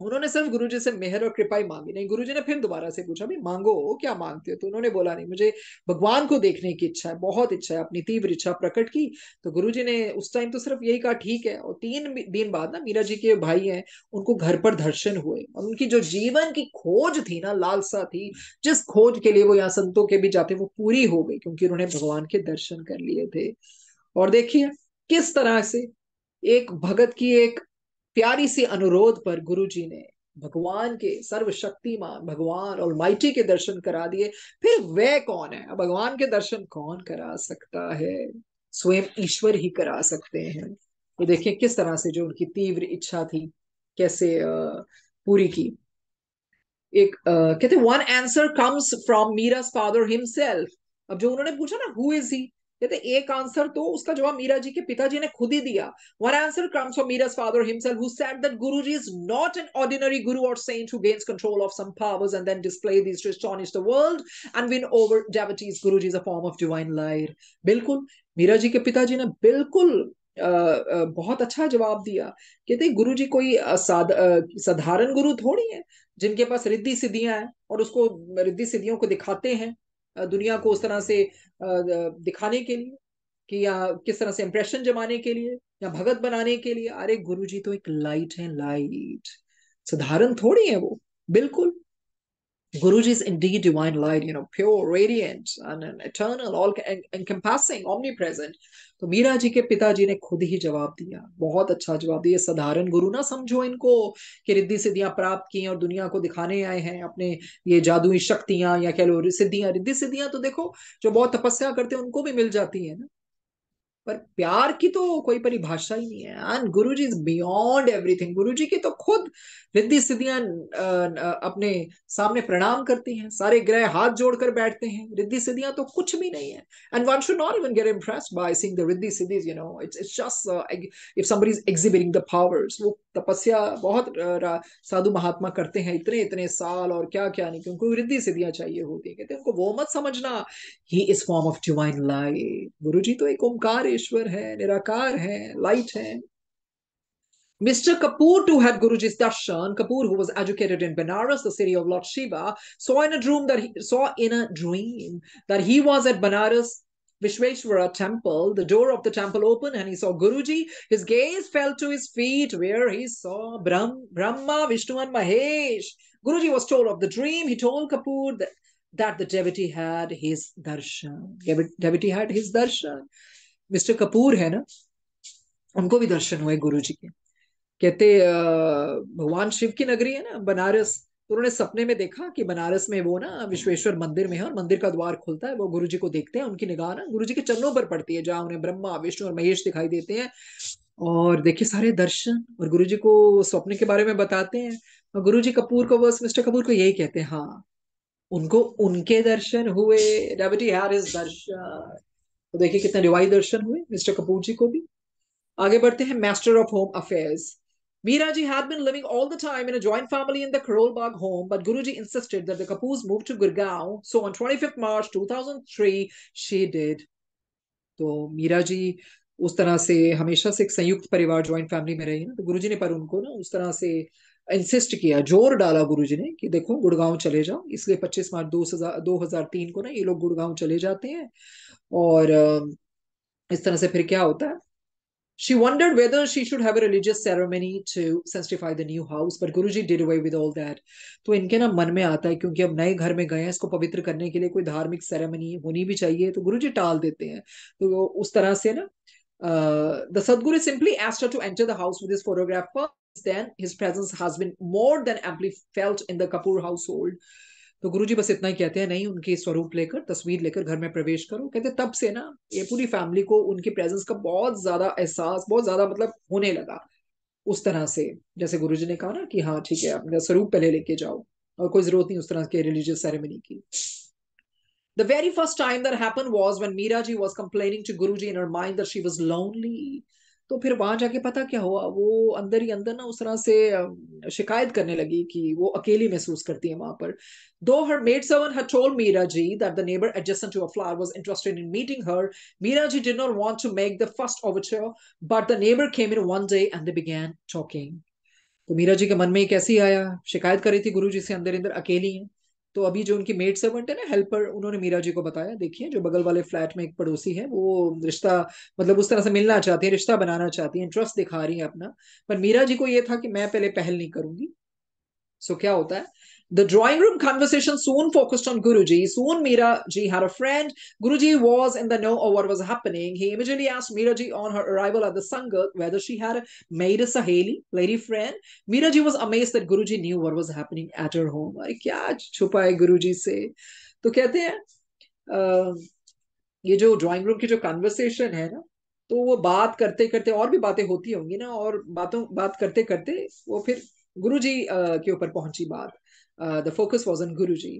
उन्होंने सिर्फ गुरु जी से मेहर और कृपा ही मांगी नहीं गुरु जी ने फिर दोबारा से पूछा भी मांगो क्या मांगते हो तो उन्होंने बोला नहीं मुझे भगवान को देखने की इच्छा है बहुत इच्छा है अपनी तीव्र इच्छा प्रकट की तो गुरु जी ने उस टाइम तो सिर्फ यही कहा ठीक है और तीन दिन बाद ना मीरा जी के भाई हैं उनको घर पर दर्शन हुए और उनकी जो जीवन की खोज थी ना लालसा थी जिस खोज के लिए वो यहाँ संतों के भी जाते वो पूरी हो गई क्योंकि उन्होंने भगवान के दर्शन कर लिए थे और देखिए किस तरह से एक भगत की एक प्यारी से अनुरोध पर गुरु जी ने भगवान के सर्वशक्तिमान भगवान और माइटी के दर्शन करा दिए फिर वह कौन है भगवान के दर्शन कौन करा सकता है स्वयं ईश्वर ही करा सकते हैं तो देखिए किस तरह से जो उनकी तीव्र इच्छा थी कैसे पूरी की एक कहते one answer comes from Meera father himself अब जो उन्होंने पूछा ना हु इज ही कहते एक आंसर तो उसका जवाब मीरा जी के पिताजी ने खुद ही दिया one answer comes of Meera father himself who said that Guruji is not an ordinary guru or saint who gains control of some powers and then display this to astonish the world and win over deities Guruji is a form of divine life बिल्कुल मीरा जी के पिताजी ने बिल्कुल Uh, uh, बहुत अच्छा जवाब दिया कहते गुरु जी कोई साधारण गुरु थोड़ी है जिनके पास रिद्धि सिद्धियां हैं और उसको रिद्धि सिद्धियों को दिखाते हैं दुनिया को उस तरह से दिखाने के लिए कि या किस तरह से इंप्रेशन जमाने के लिए या भगत बनाने के लिए अरे गुरु जी तो एक लाइट है लाइट साधारण थोड़ी है वो बिल्कुल Guruji is indeed divine light, you know, pure, radiant, and, and eternal, all encompassing, omnipresent. तो मीरा जी के पिताजी ने खुद ही जवाब दिया बहुत अच्छा जवाब दिया साधारण गुरु ना समझो इनको कि रिद्धि सिद्धियां प्राप्त की और दुनिया को दिखाने आए हैं अपने ये जादुई शक्तियां या कह लो सिद्धियां रिद्धि सिद्धियां तो देखो जो बहुत तपस्या करते हैं उनको भी मिल जाती है ना पर प्यार की तो कोई परिभाषा ही नहीं है and Guru ji is beyond everything गुरु जी की तो खुद रिद्धि सिद्धियां अपने सामने प्रणाम करती हैं सारे ग्रह हाथ जोड़कर बैठते हैं रिद्धि सिद्धियां तो कुछ भी नहीं है and one should not even get impress by seeing the riddhi siddhis you know it's it's just if somebody is exhibiting the powers वो तपस्या बहुत साधु महात्मा करते हैं इतने इतने साल और क्या क्या नहीं क्योंकि रिद्धि सिद्धियां चाहिए होती है कहते हैं उनको वो मत समझना he is form of divine life Guru ji तो एक ओंकार है ईश्वर है निराकार है light है Mr. Kapoor, who had Guruji's darshan, Kapoor, who was educated in Benares, the city of Lord Shiva, saw in a dream that he saw in a dream that he was at Benares Vishveshwara temple, the door of the temple opened, and he saw Guruji. His gaze fell to his feet, where he saw Brahm, Brahma, Vishnu, and Mahesh. Guruji was told of the dream. He told Kapoor that, that the devotee had his darshan. Devotee had his darshan. Mr Kapoor है ना उनको भी दर्शन हुए गुरु जी के कहते भगवान शिव की नगरी है ना बनारस तो उन्होंने सपने में देखा कि बनारस में वो ना विश्वेश्वर मंदिर में है और मंदिर का द्वार खुलता है वो गुरु जी को देखते हैं उनकी निगाह ना गुरु जी के चरणों पर पड़ती है जहाँ उन्हें ब्रह्मा विष्णु और महेश दिखाई देते हैं और देखिए सारे दर्शन और गुरु जी को स्वप्न के बारे में बताते हैं और गुरु जी कपूर को बस मिस्टर कपूर को यही कहते हैं हाँ उनको उनके दर्शन हुए डेविटी हैर इज दर्शन तो देखिए कितने रिवाई दर्शन हुए मिस्टर कपूर जी को भी आगे बढ़ते हैं master of home affairs Meera ji had been living all the time in a joint family in the Karol Bagh home but Guruji insisted that the Kapoors move to Gurgaon so on 25 March 2003 she did तो मीरा जी उस तरह से हमेशा से एक संयुक्त परिवार ज्वाइंट फैमिली में रही ना तो गुरुजी ने पर उनको ना उस तरह से uh, इंसिस्ट किया जोर डाला जी ने कि देखो गुड़गांव चले जाओ इसलिए 25 मार्च दो हजार तीन को ना ये लोग गुड़गांव चले जाते हैं और इस तरह से फिर क्या होता है She wondered whether she should have a religious ceremony to sanctify the new house, but Guruji did away with all that. तो इनके ना मन में आता है क्योंकि अब नए घर में गए हैं इसको पवित्र करने के लिए कोई धार्मिक सेरेमनी होनी भी चाहिए तो गुरुजी टाल देते हैं तो उस तरह से ना the Sadguru simply asked to enter the house with this photograph then, his presence has been more than amply felt in the Kapoor household. तो गुरुजी बस इतना ही कहते हैं नहीं उनके स्वरूप लेकर तस्वीर लेकर घर में प्रवेश करो कहते तब से ना ये पूरी फैमिली को उनकी प्रेजेंस का बहुत ज्यादा एहसास बहुत ज्यादा मतलब होने लगा उस तरह से जैसे गुरुजी ने कहा ना कि हाँ ठीक है अपना स्वरूप पहले लेके जाओ और कोई जरूरत नहीं उस तरह के रिलीजियस सेरेमनी की the very first time that that happened was Meera ji was complaining to Guruji in her mind that she was lonely तो फिर वहां जाके पता क्या हुआ वो अंदर ही अंदर ना उस तरह से शिकायत करने लगी कि वो अकेली महसूस करती है वहां पर दो her maid servant her told Meera ji that the neighbour adjacent to a flower was interested in meeting her Meera ji did not want to make the first overture but the neighbour came in one day and they began talking तो मीरा जी के मन में एक ऐसी आया शिकायत करी थी गुरु जी से अंदर अंदर अकेली है तो अभी जो उनकी मेड सर्वेंट है ना हेल्पर उन्होंने मीरा जी को बताया देखिए जो बगल वाले फ्लैट में एक पड़ोसी है वो रिश्ता मतलब उस तरह से मिलना चाहती है रिश्ता बनाना चाहती है इंटरेस्ट दिखा रही है अपना पर मीरा जी को ये था कि मैं पहले पहल नहीं करूंगी सो क्या होता है The drawing room conversation soon focused on Guruji. Soon Meera ji had a friend. Guruji was in the know of what was happening. He immediately asked Meera ji on her arrival at the Sangat whether she had made a saheli, lady friend. Meera ji was amazed that Guruji knew what was happening at her home. Like, क्या छुपा है गुरुजी से तो कहते ye jo drawing room ki jo conversation hai na, तो वो बात करते करते और भी बातें होती होंगी ना और बातों बात करते करते वो फिर गुरुजी के ऊपर पहुंची बात द फोकस वॉज ऑन गुरु जी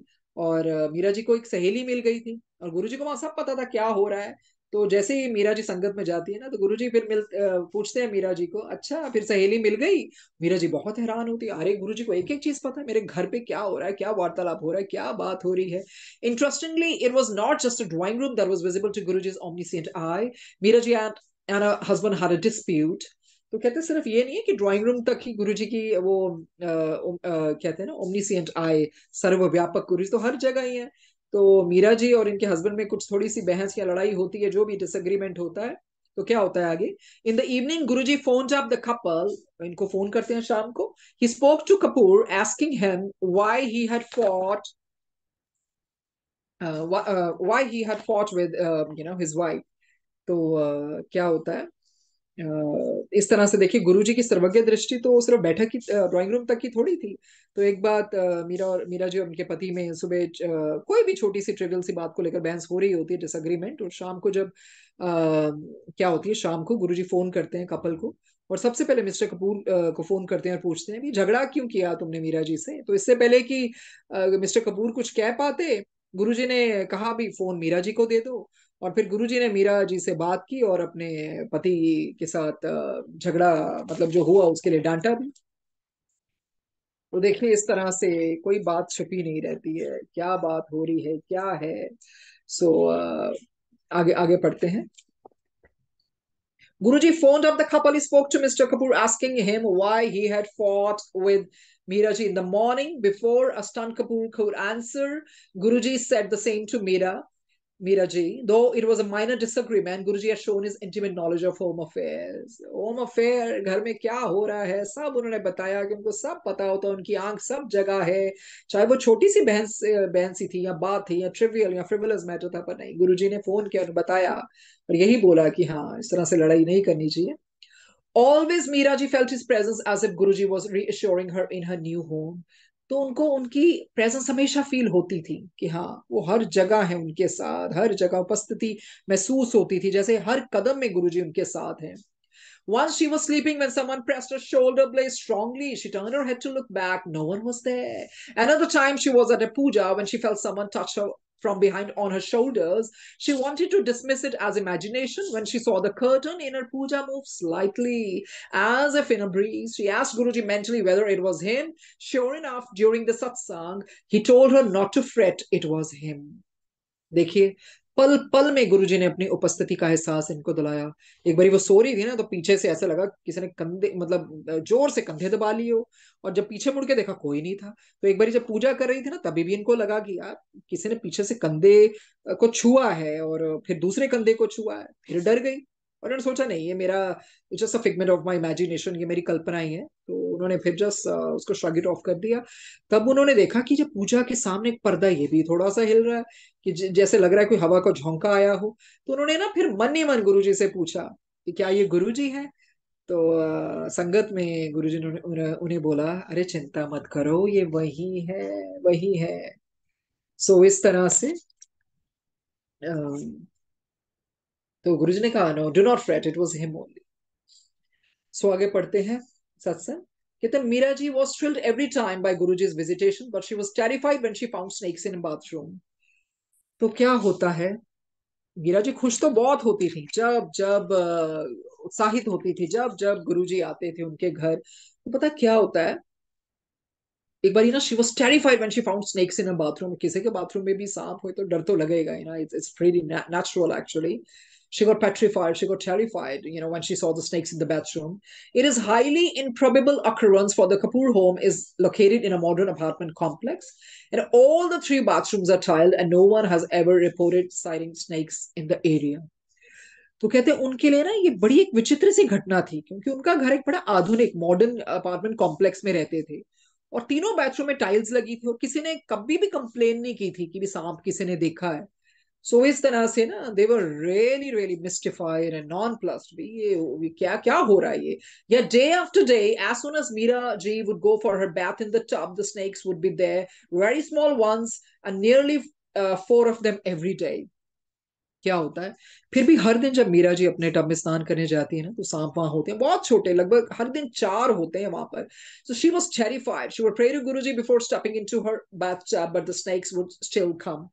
और uh, मीरा जी को एक सहेली मिल गई थी और गुरु जी को वहां सब पता था क्या हो रहा है तो जैसे ही मीरा जी संगत में जाती है ना तो गुरु जी फिर मिल uh, पूछते हैं मीरा जी को अच्छा फिर सहेली मिल गई मीरा जी बहुत हैरान होती है अरे गुरु जी को एक एक चीज पता है मेरे घर पे क्या हो रहा है क्या वार्तालाप हो रहा है क्या बात हो रही है interestingly it was not just a drawing room that was visible to Guru ji's omniscient eye Meera ji and and her husband तो कहते हैं सिर्फ ये नहीं है कि ड्राइंग रूम तक ही गुरु जी की वो आ, आ, कहते हैं ना ओमनीसियंट आय सर्वव्यापक गुरु तो हर जगह ही है तो मीरा जी और इनके हस्बैंड में कुछ थोड़ी सी बहस या लड़ाई होती है जो भी डिसएग्रीमेंट होता है तो क्या होता है आगे इन the evening Guru ji phone up the couple इनको फोन करते हैं शाम को he spoke to Kapoor asking him why he had fought he had fought with you know his wife तो uh, क्या होता है इस तरह से देखिए गुरुजी की सर्वज्ञ दृष्टि तो सिर्फ बैठक की ड्राइंग रूम तक की थोड़ी थी तो एक बात मीरा और मीरा जी और उनके पति में सुबह कोई भी छोटी सी ट्रिवियल सी बात को लेकर बहस हो रही होती है डिसअग्रीमेंट और शाम को जब आ, क्या होती है शाम को गुरुजी फोन करते हैं कपल को और सबसे पहले मिस्टर कपूर को फोन करते हैं और पूछते हैं झगड़ा क्यों किया तुमने मीरा जी से तो इससे पहले कि मिस्टर कपूर कुछ कह पाते गुरुजी ने कहा भी फोन मीरा जी को दे दो और फिर गुरुजी ने मीरा जी से बात की और अपने पति के साथ झगड़ा मतलब जो हुआ उसके लिए डांटा भी तो देखिए इस तरह से कोई बात छुपी नहीं रहती है क्या बात हो रही है क्या है सो so, आगे आगे पढ़ते हैं Guruji phone of the couple he spoke to Mr Kapoor asking him why he had fought with Meera ji in the morning before अस्टन Kapoor could answer Guruji said the same to Meera Meera ji, though it was a minor disagreement, Guruji has shown his intimate knowledge of home affairs. Home affair, घर में क्या हो रहा है सब उन्होंने बताया कि उनको सब पता होता है उनकी आंख सब जगह है चाहे वो छोटी सी बहन बहन सी थी या बात थी या ट्रिवियल या फ्रिवलस मैटर था पर नहीं गुरुजी ने फोन किया बताया और यही बोला कि हाँ इस तरह से लड़ाई नहीं करनी चाहिए Always Meera ji felt his presence as if Guruji was reassuring her in her new home. तो उनको उनकी प्रेजेंस हमेशा फील होती थी कि हाँ वो हर जगह है उनके साथ हर जगह उपस्थिति महसूस होती थी जैसे हर कदम में गुरुजी उनके साथ हैं one she was sleeping when someone pressed shoulder blades strongly she turn to look back no one was there another time she was at a puja when she felt someone touch from behind on her shoulders. She wanted to dismiss it as imagination when she saw the curtain in her puja move slightly, as if in a breeze. She asked Guruji mentally whether it was him. Sure enough, during the satsang, he told her not to fret, it was him. देखिए पल पल में गुरुजी ने अपनी उपस्थिति का एहसास इनको दिलाया एक बारी वो सो रही थी ना तो पीछे से ऐसा लगा किसी ने कंधे मतलब जोर से कंधे दबा लिए हो और जब पीछे मुड़ के देखा कोई नहीं था तो एक बारी जब पूजा कर रही थी ना तभी भी इनको लगा कि यार किसी ने पीछे से कंधे को छुआ है और फिर दूसरे कंधे को छुआ है फिर डर गई उन्होंने सोचा नहीं ये मेरा just a figment of my imagination ये मेरी कल्पना ही है तो उन्होंने फिर जस्ट उसको श्रग इट ऑफ कर दिया तब उन्होंने देखा कि जब पूजा के सामने एक पर्दा ये भी थोड़ा सा हिल रहा है कि जैसे लग रहा है कोई हवा का झोंका आया हो तो उन्होंने ना फिर मन ही मन गुरु से पूछा कि क्या ये गुरु जी है तो आ, संगत में गुरु जी ने उन्हें बोला अरे चिंता मत करो ये वही है वही है सो so, इस तरह से आ, तो गुरु जी ने कहा no do not fret it was him only so आगे पढ़ते हैं सत्संग कहते Meera ji was thrilled every time by Guru ji's visitation but she was terrified when she found snakes in bathroom तो क्या होता है मीरा जी खुश तो बहुत होती थी जब जब उत्साहित होती थी जब जब गुरु जी आते थे उनके घर तो पता क्या होता है एक बार ना she was terrified when she found snakes in bathroom किसी के बाथरूम में भी सांप हो तो डर तो लगेगा ना it's it's natural actually She got petrified. She got terrified, you know, when she saw the snakes in the bathroom. It is highly improbable occurrence for the Kapoor home is located in a modern apartment complex. And all the three bathrooms are tiled and no one has ever reported sighting snakes in the area. तो कहते हैं उनके लिए ना ये बड़ी एक विचित्र सी घटना थी क्योंकि उनका घर एक बड़ा आधुनिक मॉडर्न अपार्टमेंट कॉम्प्लेक्स में रहते थे और तीनों बैचों में टाइल्स लगी थी और किसी ने कभी भी कंप्लेन नहीं की थी कि भी सांप किसी ने देखा है सो इस तरह से ना they were really really mystified and nonplus भी ये क्या क्या हो रहा है ये या day after day as soon as Meera ji would go for her bath in the tub the snakes would be there very small ones and nearly four of them every day क्या होता है फिर भी हर दिन जब मीरा जी अपने टब में स्नान करने जाती है ना तो सांप वहां होते हैं बहुत छोटे लगभग हर दिन चार होते हैं वहां पर so she was terrified she would pray to Guruji before stepping into her bath but the snakes would still come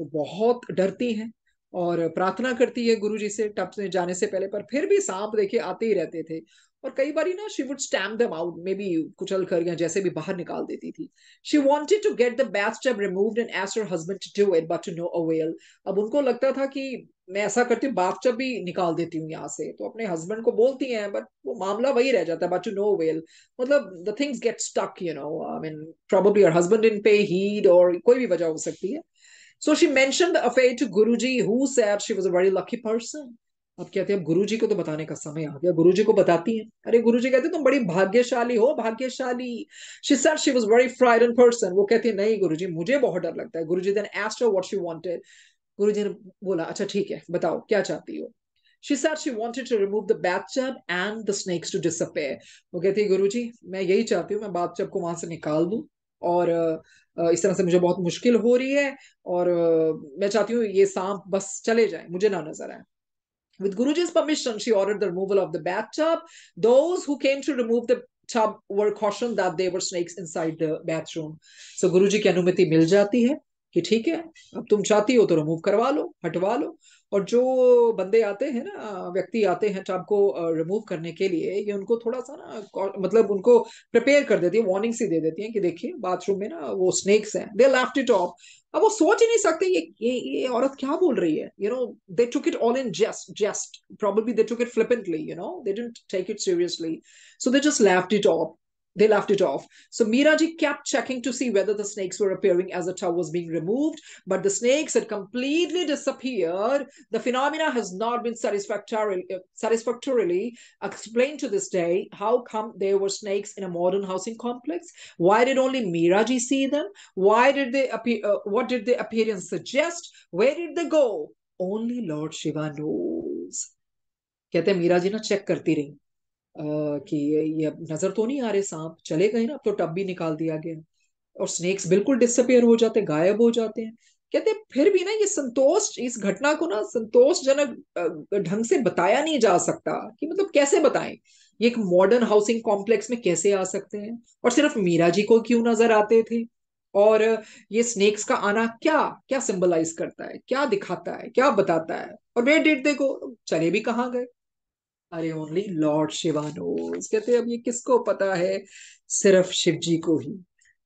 तो बहुत डरती हैं और प्रार्थना करती है गुरु जी से टप से जाने से पहले पर फिर भी सांप देखे आते ही रहते थे और कई बार ना she would stamp them out maybe कुचल कर या जैसे भी बाहर निकाल देती थी she wanted to get the bath tub remove and एस your husband to do it but to no avail अब उनको लगता था कि मैं ऐसा करती हूँ बाथ चब भी निकाल देती हूँ यहाँ से तो अपने हस्बैंड को बोलती हैं बट वो मामला वही रह जाता है बट टू नो अवेल मतलब the things get stuck you know I mean probably husband in pay heed और कोई भी वजह हो सकती है So she mentioned the affair to Guruji, who said she was a very lucky person. अब कहते हैं गुरुजी को तो बताने का समय आ गया गुरुजी को बताती हैं अरे गुरुजी कहते तुम बड़ी भाग्यशाली हो भाग्यशाली she said she was very frightened person वो कहती है नहीं गुरुजी मुझे बहुत डर लगता है Guruji then asked what she wanted Guruji ने बोला अच्छा ठीक है बताओ क्या चाहती हो She said she wanted to remove the bathtub and the snakes to disappear. वो कहती है जी मैं यही चाहती हूँ मैं बाथटब को वहां से निकाल दूँ और इस तरह से मुझे बहुत मुश्किल हो रही है और मैं चाहती हूँ ये सांप बस चले जाए मुझे ना नजर आए With Guruji's permission, she ordered the removal of the bathtub. Those who came to remove the tub were cautioned that there were snakes inside the bathroom. So Guruji की अनुमति मिल जाती है कि ठीक है अब तुम चाहती हो तो रिमूव करवा लो हटवा लो और जो बंदे आते हैं ना व्यक्ति आते हैं ट्रम्प को रिमूव करने के लिए ये उनको थोड़ा सा ना मतलब उनको प्रिपेयर कर देती है वार्निंग सी दे देती है कि देखिए बाथरूम में ना वो स्नेक्स हैं दे लेफ्ट इट ऑफ अब वो सोच ही नहीं सकते ये ये ये औरत क्या बोल रही है you know they took it all in just just probably they took it flippantly you know they didn't take it seriously so they just left it off they laughed it off. So Miraji kept checking to see whether the snakes were appearing as the tower was being removed, but the snakes had completely disappeared. The phenomena has not been satisfactorily, satisfactorily explained to this day. How come there were snakes in a modern housing complex? Why did only Miraji see them? Why did they appear? Uh, what did the appearance suggest? Where did they go? Only Lord Shiva knows. कहते मीरा जी ना check करती रही कि ये ये अब नजर तो नहीं आ रहे सांप चले गए ना अब तो टब भी निकाल दिया गया और स्नेक्स बिल्कुल डिसअपेयर हो जाते गायब हो जाते हैं कहते फिर भी ना ये संतोष इस घटना को ना संतोषजनक ढंग से बताया नहीं जा सकता कि मतलब कैसे बताएं ये एक मॉडर्न हाउसिंग कॉम्प्लेक्स में कैसे आ सकते हैं और सिर्फ मीरा जी को क्यों नजर आते थे और ये स्नेक्स का आना क्या क्या सिंबलाइज करता है क्या दिखाता है क्या बताता है और वे डेट देखो चले भी कहाँ गए अरे ओनली लॉर्ड शिवा नोज कहते अब ये किसको पता है सिर्फ शिव जी को ही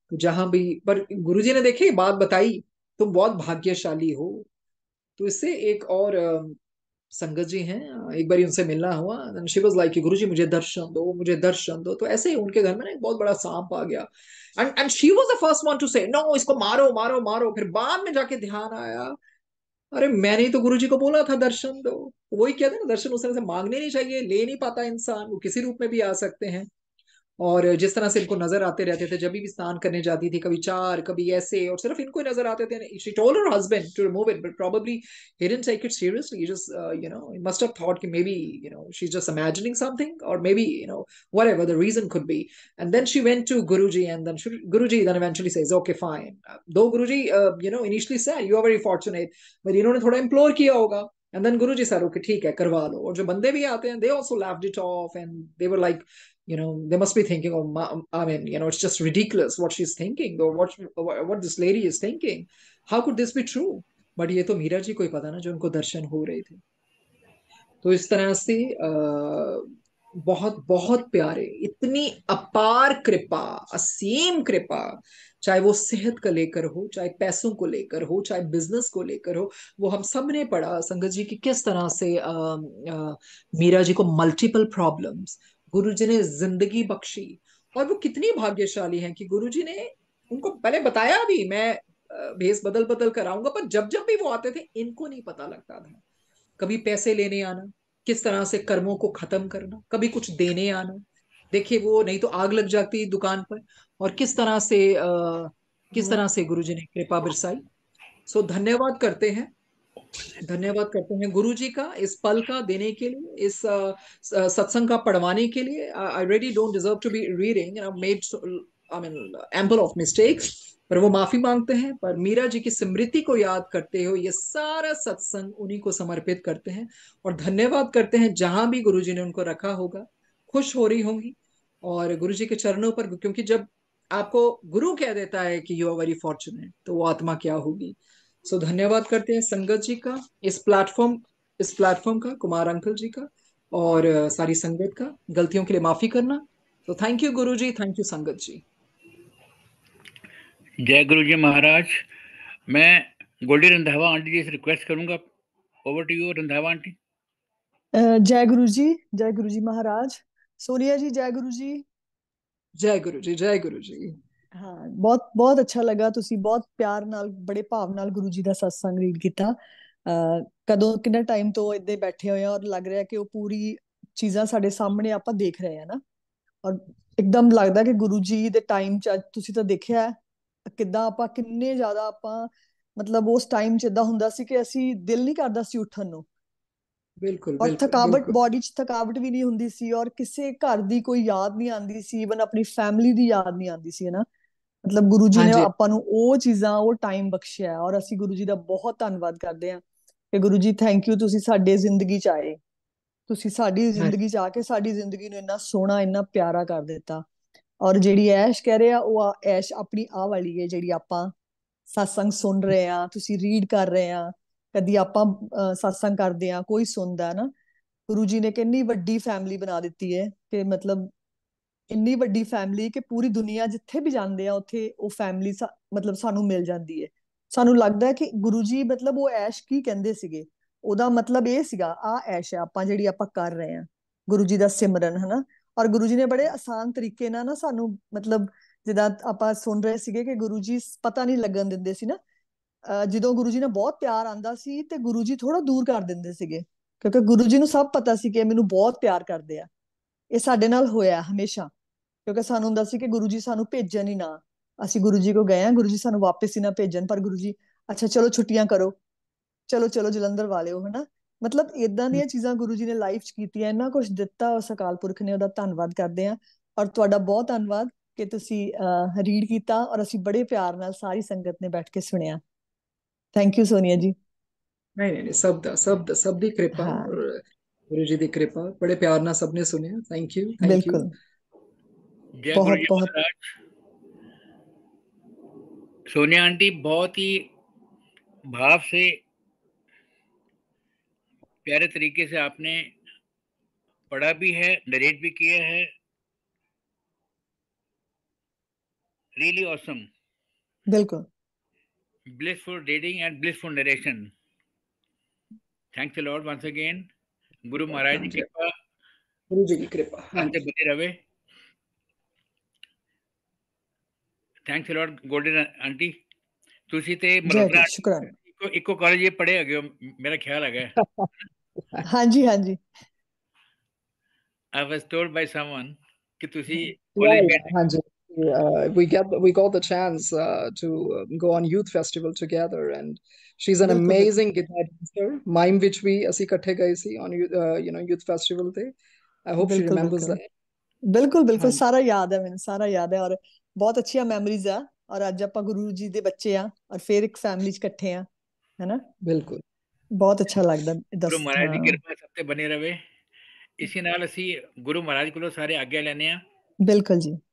तो जहां भी पर गुरु जी ने देखे बात बताई तुम बहुत भाग्यशाली हो तो इससे एक और संगत जी हैं एक बार उनसे मिलना हुआ शिव लाइक गुरु जी मुझे दर्शन दो मुझे दर्शन दो तो ऐसे ही उनके घर में ना एक बहुत बड़ा सांप आ गया and and she was the first one to say no इसको मारो मारो मारो फिर बाद में जाके ध्यान आया अरे मैंने ही तो गुरु जी को बोला था दर्शन दो वही कहते हैं ना दर्शन उस तरह से मांगने नहीं चाहिए ले नहीं पाता इंसान वो किसी रूप में भी आ सकते हैं और जिस तरह से इनको नजर आते रहते थे जब भी स्नान करने जाती थी कभी चार कभी ऐसे और सिर्फ इनको ही नजर आते थे she told her husband to remove it but probably he didn't take it seriously just you know he must have thought कि maybe you know she is just imagining something और maybe you know whatever the reason uh, इन्होंने थोड़ा implore किया होगा and then Guruji sir okay ठीक है करवा लो और जो बंदे भी आते हैं they also laughed it off and they were like you know they must be thinking oh i mean you know it's just ridiculous what she's thinking or what she, what this lady is thinking how could this be true but ये तो मीरा जी को ही पता ना जो उनको दर्शन हो रहे थे तो इस तरह से बहुत बहुत प्यारे इतनी अपार कृपा असीम कृपा चाहे वो सेहत का लेकर हो चाहे पैसों को लेकर हो चाहे बिजनेस को लेकर हो वो हम सब ने पढ़ा संगत जी की किस तरह से आ, आ, मीरा जी को मल्टीपल प्रॉब्लम्स गुरु जी ने जिंदगी बख्शी और वो कितनी भाग्यशाली हैं कि गुरु जी ने उनको पहले बताया भी मैं भेस बदल बदल कर आऊंगा पर जब जब भी वो आते थे इनको नहीं पता लगता था कभी पैसे लेने आना किस तरह से कर्मों को खत्म करना कभी कुछ देने आना देखिए वो नहीं तो आग लग जाती दुकान पर और किस तरह से आ, किस हम्म। तरह से गुरु जी ने कृपा बरसाई सो धन्यवाद करते हैं धन्यवाद करते हैं गुरु जी का इस पल का देने के लिए इस सत्संग का पढ़वाने के लिए I ready don't deserve to be reading made I mean ample of mistakes पर वो माफी मांगते हैं पर मीरा जी की स्मृति को याद करते हुए ये सारा सत्संग उन्हीं को समर्पित करते हैं और धन्यवाद करते हैं जहां भी गुरु जी ने उनको रखा होगा खुश हो रही होंगी और गुरु जी के चरणों पर क्योंकि जब आपको गुरु कह देता है कि यू आर वेरी फॉर्चुनेट तो वो आत्मा क्या होगी सो so, धन्यवाद करते हैं संगत जी का इस प्लेटफॉर्म इस प्लेटफॉर्म का कुमार अंकल जी का और सारी संगत का गलतियों के लिए माफी करना तो थैंक यू गुरु जी थैंक यू संगत जी जय गुरु जी महाराज मैं गोल्डी रंधावा आंटी जी से रिक्वेस्ट करूंगा over to you Randhawa aunty जय गुरु जी जय गुरु जी महाराज सोनिया जी जय गुरु जी जय गुरु जी जय गुरु जी ਹਾਂ ਬਹੁਤ ਬਹੁਤ ਅੱਛਾ ਲੱਗਾ ਤੁਸੀਂ ਬਹੁਤ ਪਿਆਰ ਨਾਲ ਬੜੇ ਭਾਵ ਨਾਲ ਗੁਰੂ ਜੀ ਦਾ satsang ਰੀਡ ਕੀਤਾ ਕਦੋਂ ਕਿੰਨਾ ਟਾਈਮ ਤੋਂ ਇੱਦੇ ਬੈਠੇ ਹੋਏ ਆ ਔਰ ਲੱਗ ਰਿਹਾ ਕਿ ਉਹ ਪੂਰੀ ਚੀਜ਼ਾਂ ਸਾਡੇ ਸਾਹਮਣੇ ਆਪਾਂ ਦੇਖ ਰਹੇ ਆ ਨਾ ਔਰ ਇੱਕਦਮ ਲੱਗਦਾ ਕਿ ਗੁਰੂ ਜੀ ਦੇ ਟਾਈਮ ਚ ਤੁਸੀਂ ਤਾਂ ਦੇਖਿਆ ਕਿੱਦਾਂ ਆਪਾਂ ਕਿੰਨੇ ਜ਼ਿਆਦਾ ਆਪਾਂ ਮਤਲਬ ਉਸ ਟਾਈਮ ਚ ਇਦਾਂ ਹੁੰਦਾ ਸੀ ਕਿ ਅਸੀਂ ਦਿਲ ਨਹੀਂ ਕਰਦਾ ਸੀ ਉੱਠਣ ਨੂੰ ਬਿਲਕੁਲ ਔਰ ਥਕਾਵਟ ਬਾਡੀ 'ਚ ਥਕਾਵਟ ਵੀ ਨਹੀਂ ਹੁੰਦੀ ਸੀ ਔਰ ਕਿਸੇ ਘਰ ਦੀ ਕੋਈ ਯਾਦ ਨਹੀਂ ਆਉਂਦੀ ਸੀ ਇਵਨ ਆਪਣੀ ਫੈਮਿਲੀ ਦੀ ਯਾਦ ਨਹੀਂ ਆਉਂਦੀ ਸੀ ਹੈ ਨਾ ਮਤਲਬ ਗੁਰੂ ਜੀ ਨੇ ਆਪਾਂ ਨੂੰ ਉਹ ਚੀਜ਼ਾਂ ਉਹ ਟਾਈਮ ਬਖਸ਼ਿਆ ਔਰ ਅਸੀਂ ਗੁਰੂ ਜੀ ਦਾ ਬਹੁਤ ਧੰਨਵਾਦ ਕਰਦੇ ਹਾਂ ਕਿ ਗੁਰੂ ਜੀ ਥੈਂਕ ਯੂ ਤੁਸੀਂ ਸਾਡੇ ਜ਼ਿੰਦਗੀ ਚ ਆਏ ਤੁਸੀਂ ਸਾਡੀ ਜ਼ਿੰਦਗੀ ਚ ਆ ਕੇ ਸਾਡੀ ਜ਼ਿੰਦਗੀ ਨੂੰ ਇੰਨਾ ਸੋਹਣਾ ਇੰਨਾ ਪਿਆਰਾ ਕਰ ਦਿੱਤਾ ਔਰ ਜਿਹੜੀ ਐਸ਼ ਕਹਿ ਰਿਹਾ ਉਹ ਐਸ਼ ਆਪਣੀ ਆ ਵਾਲੀ ਹੈ ਜਿਹੜੀ ਆਪਾਂ satsang ਸੁਣ ਰਹੇ ਆ ਤੁਸੀਂ ਰੀਡ ਕਰ ਰਹੇ ਆ ਕਦੀ ਆਪਾਂ satsang ਕਰਦੇ ਆ ਕੋਈ ਸੁਣਦਾ ਨਾ ਗੁਰੂ ਜੀ ਨੇ ਕਿੰਨੀ ਵੱਡੀ ਫੈਮਿਲੀ ਬਣਾ ਦਿੱਤੀ ਹੈ ਕਿ ਮਤਲਬ ਇੰਨੀ ਵੱਡੀ ਫੈਮਿਲੀ ਕਿ ਪੂਰੀ ਦੁਨੀਆ ਜਿੱਥੇ ਵੀ ਜਾਂਦੇ ਆ ਉੱਥੇ ਉਹ ਫੈਮਿਲੀ ਮਤਲਬ ਸਾਨੂੰ ਮਿਲ ਜਾਂਦੀ ਹੈ ਸਾਨੂੰ ਲੱਗਦਾ ਹੈ ਕਿ ਗੁਰੂ ਜੀ ਮਤਲਬ ਉਹ ਐਸ਼ ਕੀ ਕਹਿੰਦੇ ਸੀਗੇ ਉਹਦਾ ਮਤਲਬ ਇਹ ਸੀਗਾ ਆ ਐਸ਼ ਹੈ ਆਪਾਂ ਜਿਹੜੀ ਆਪਾਂ ਕਰ ਰਹੇ ਆ ਗੁਰੂ ਜੀ ਦਾ ਸਿਮਰਨ ਹਨਾ ਔਰ ਗੁਰੂ ਜੀ ਨੇ ਬੜੇ ਆਸਾਨ ਤਰੀਕੇ ਨਾਲ ਨਾ ਸਾਨੂੰ ਮਤਲਬ ਜਿੱਦਾਂ ਆਪਾਂ ਸੁਣ ਰਹੇ ਸੀਗੇ ਕਿ ਗੁਰੂ ਜੀ ਪਤਾ ਨਹੀਂ ਲੱਗਣ ਦਿੰਦੇ ਸੀ ਨਾ ਜਦੋਂ ਗੁਰੂ ਜੀ ਨਾਲ ਬਹੁਤ ਪਿਆਰ ਆਂਦਾ ਸੀ ਤੇ ਗੁਰੂ ਜੀ ਥੋੜਾ ਦੂਰ ਕਰ ਦਿੰਦੇ ਸੀਗੇ ਕਿਉਂਕਿ ਗੁਰੂ ਜੀ ਨੂੰ ਸਭ ਪਤਾ ਸੀ ਕਿ ਮੈਨੂੰ ਬਹੁਤ ਪਿਆਰ ਕਰਦੇ ਆ ਇਹ ਸਾਡੇ ਨਾਲ ਹੋਇਆ ਹਮੇਸ਼ਾ ਕਿਉਂਕਿ ਸਾਨੂੰ ਹੁੰਦਾ ਸੀ ਕਿ ਗੁਰੂ ਜੀ ਸਾਨੂੰ ਭੇਜਣ ਹੀ ਨਾ ਅਸੀਂ ਗੁਰੂ ਜੀ ਕੋ ਗਏ ਆ ਗੁਰੂ ਜੀ ਸਾਨੂੰ ਵਾਪਸ ਹੀ ਨਾ ਭੇਜਣ ਪਰ ਗੁਰੂ ਜੀ ਅੱਛਾ ਚਲੋ ਛੁੱਟੀਆਂ ਕਰੋ ਚਲੋ ਚਲੋ ਜਲੰਧਰ ਵਾਲਿਓ ਹਨਾ ਮਤਲਬ ਇਦਾਂ ਦੀਆਂ ਚੀਜ਼ਾਂ ਗੁਰੂ ਜੀ ਨੇ ਲਾਈਫ 'ਚ ਕੀਤੀਆਂ ਇੰਨਾ ਕੁਝ ਦਿੱਤਾ ਉਸ ਅਕਾਲ ਪੁਰਖ ਨੇ ਉਹਦਾ ਧੰਨਵਾਦ ਕਰਦੇ ਆ ਔਰ ਤੁਹਾਡਾ ਬਹੁਤ ਧੰਨਵਾਦ ਕਿ ਤੁਸੀਂ ਰੀਡ ਕੀਤਾ ਔਰ ਅਸੀਂ ਬੜੇ ਪਿਆਰ ਨਾਲ ਸਾਰੀ ਸੰਗਤ ਨੇ ਬੈਠ ਕੇ ਸੁਣਿਆ ਥੈਂਕ ਯੂ ਸੋਨੀਆ ਜੀ ਨਹੀਂ ਨਹੀਂ ਸਭ ਦਾ ਸਭ ਦਾ ਸਭ ਦੀ ਕਿਰਪਾ ਔਰ गुरु जी की कृपा बड़े प्यार ना सबने सुने थैंक यू थैंक यू बहुत बहुत सोनिया आंटी बहुत ही भाव से प्यारे तरीके से आपने पढ़ा भी है नरेट भी किया है रियली ऑसम बिल्कुल blissful reading and blissful narration thanks a lot once again Guru Maharaj की अच्छा। कृपा गुरु जी की कृपा हाँ बने रहे थैंक्स लॉट गोल्डन आंटी तुसी ते इको इको कॉलेज ये पढ़े अगे मेरा ख्याल आ गया हाँ जी हाँ जी I was told by someone कि तुसी कॉलेज हाँ जी uh, we get we got the chance uh, to um, go on youth festival together, and she's an oh, amazing guitar teacher. Mime which we asi kathe gaye si on uh, you know youth festival day. I hope bilkul, she remembers bilkul. that. बिल्कुल बिल्कुल सारा याद है मैंने सारा याद है और ਬਹੁਤ ਅੱਛੀਆਂ ਮੈਮਰੀਜ਼ ਆ ਔਰ ਅੱਜ ਆਪਾਂ ਗੁਰੂ ਜੀ ਦੇ ਬੱਚੇ ਆ ਔਰ ਫਿਰ ਇੱਕ ਫੈਮਿਲੀ ਚ ਇਕੱਠੇ ਆ ਹੈਨਾ ਬਿਲਕੁਲ ਬਹੁਤ ਅੱਛਾ ਲੱਗਦਾ ਗੁਰੂ ਮਹਾਰਾਜ ਦੀ ਕਿਰਪਾ ਸਭ ਤੇ ਬਣੇ ਰਵੇ ਇਸੇ ਨਾਲ ਅਸੀਂ ਗੁਰੂ ਮਹਾਰਾਜ ਕੋਲੋਂ ਸਾਰੇ ਆਗਿਆ ਲੈਨੇ ਆ ਬਿਲਕੁਲ ਜੀ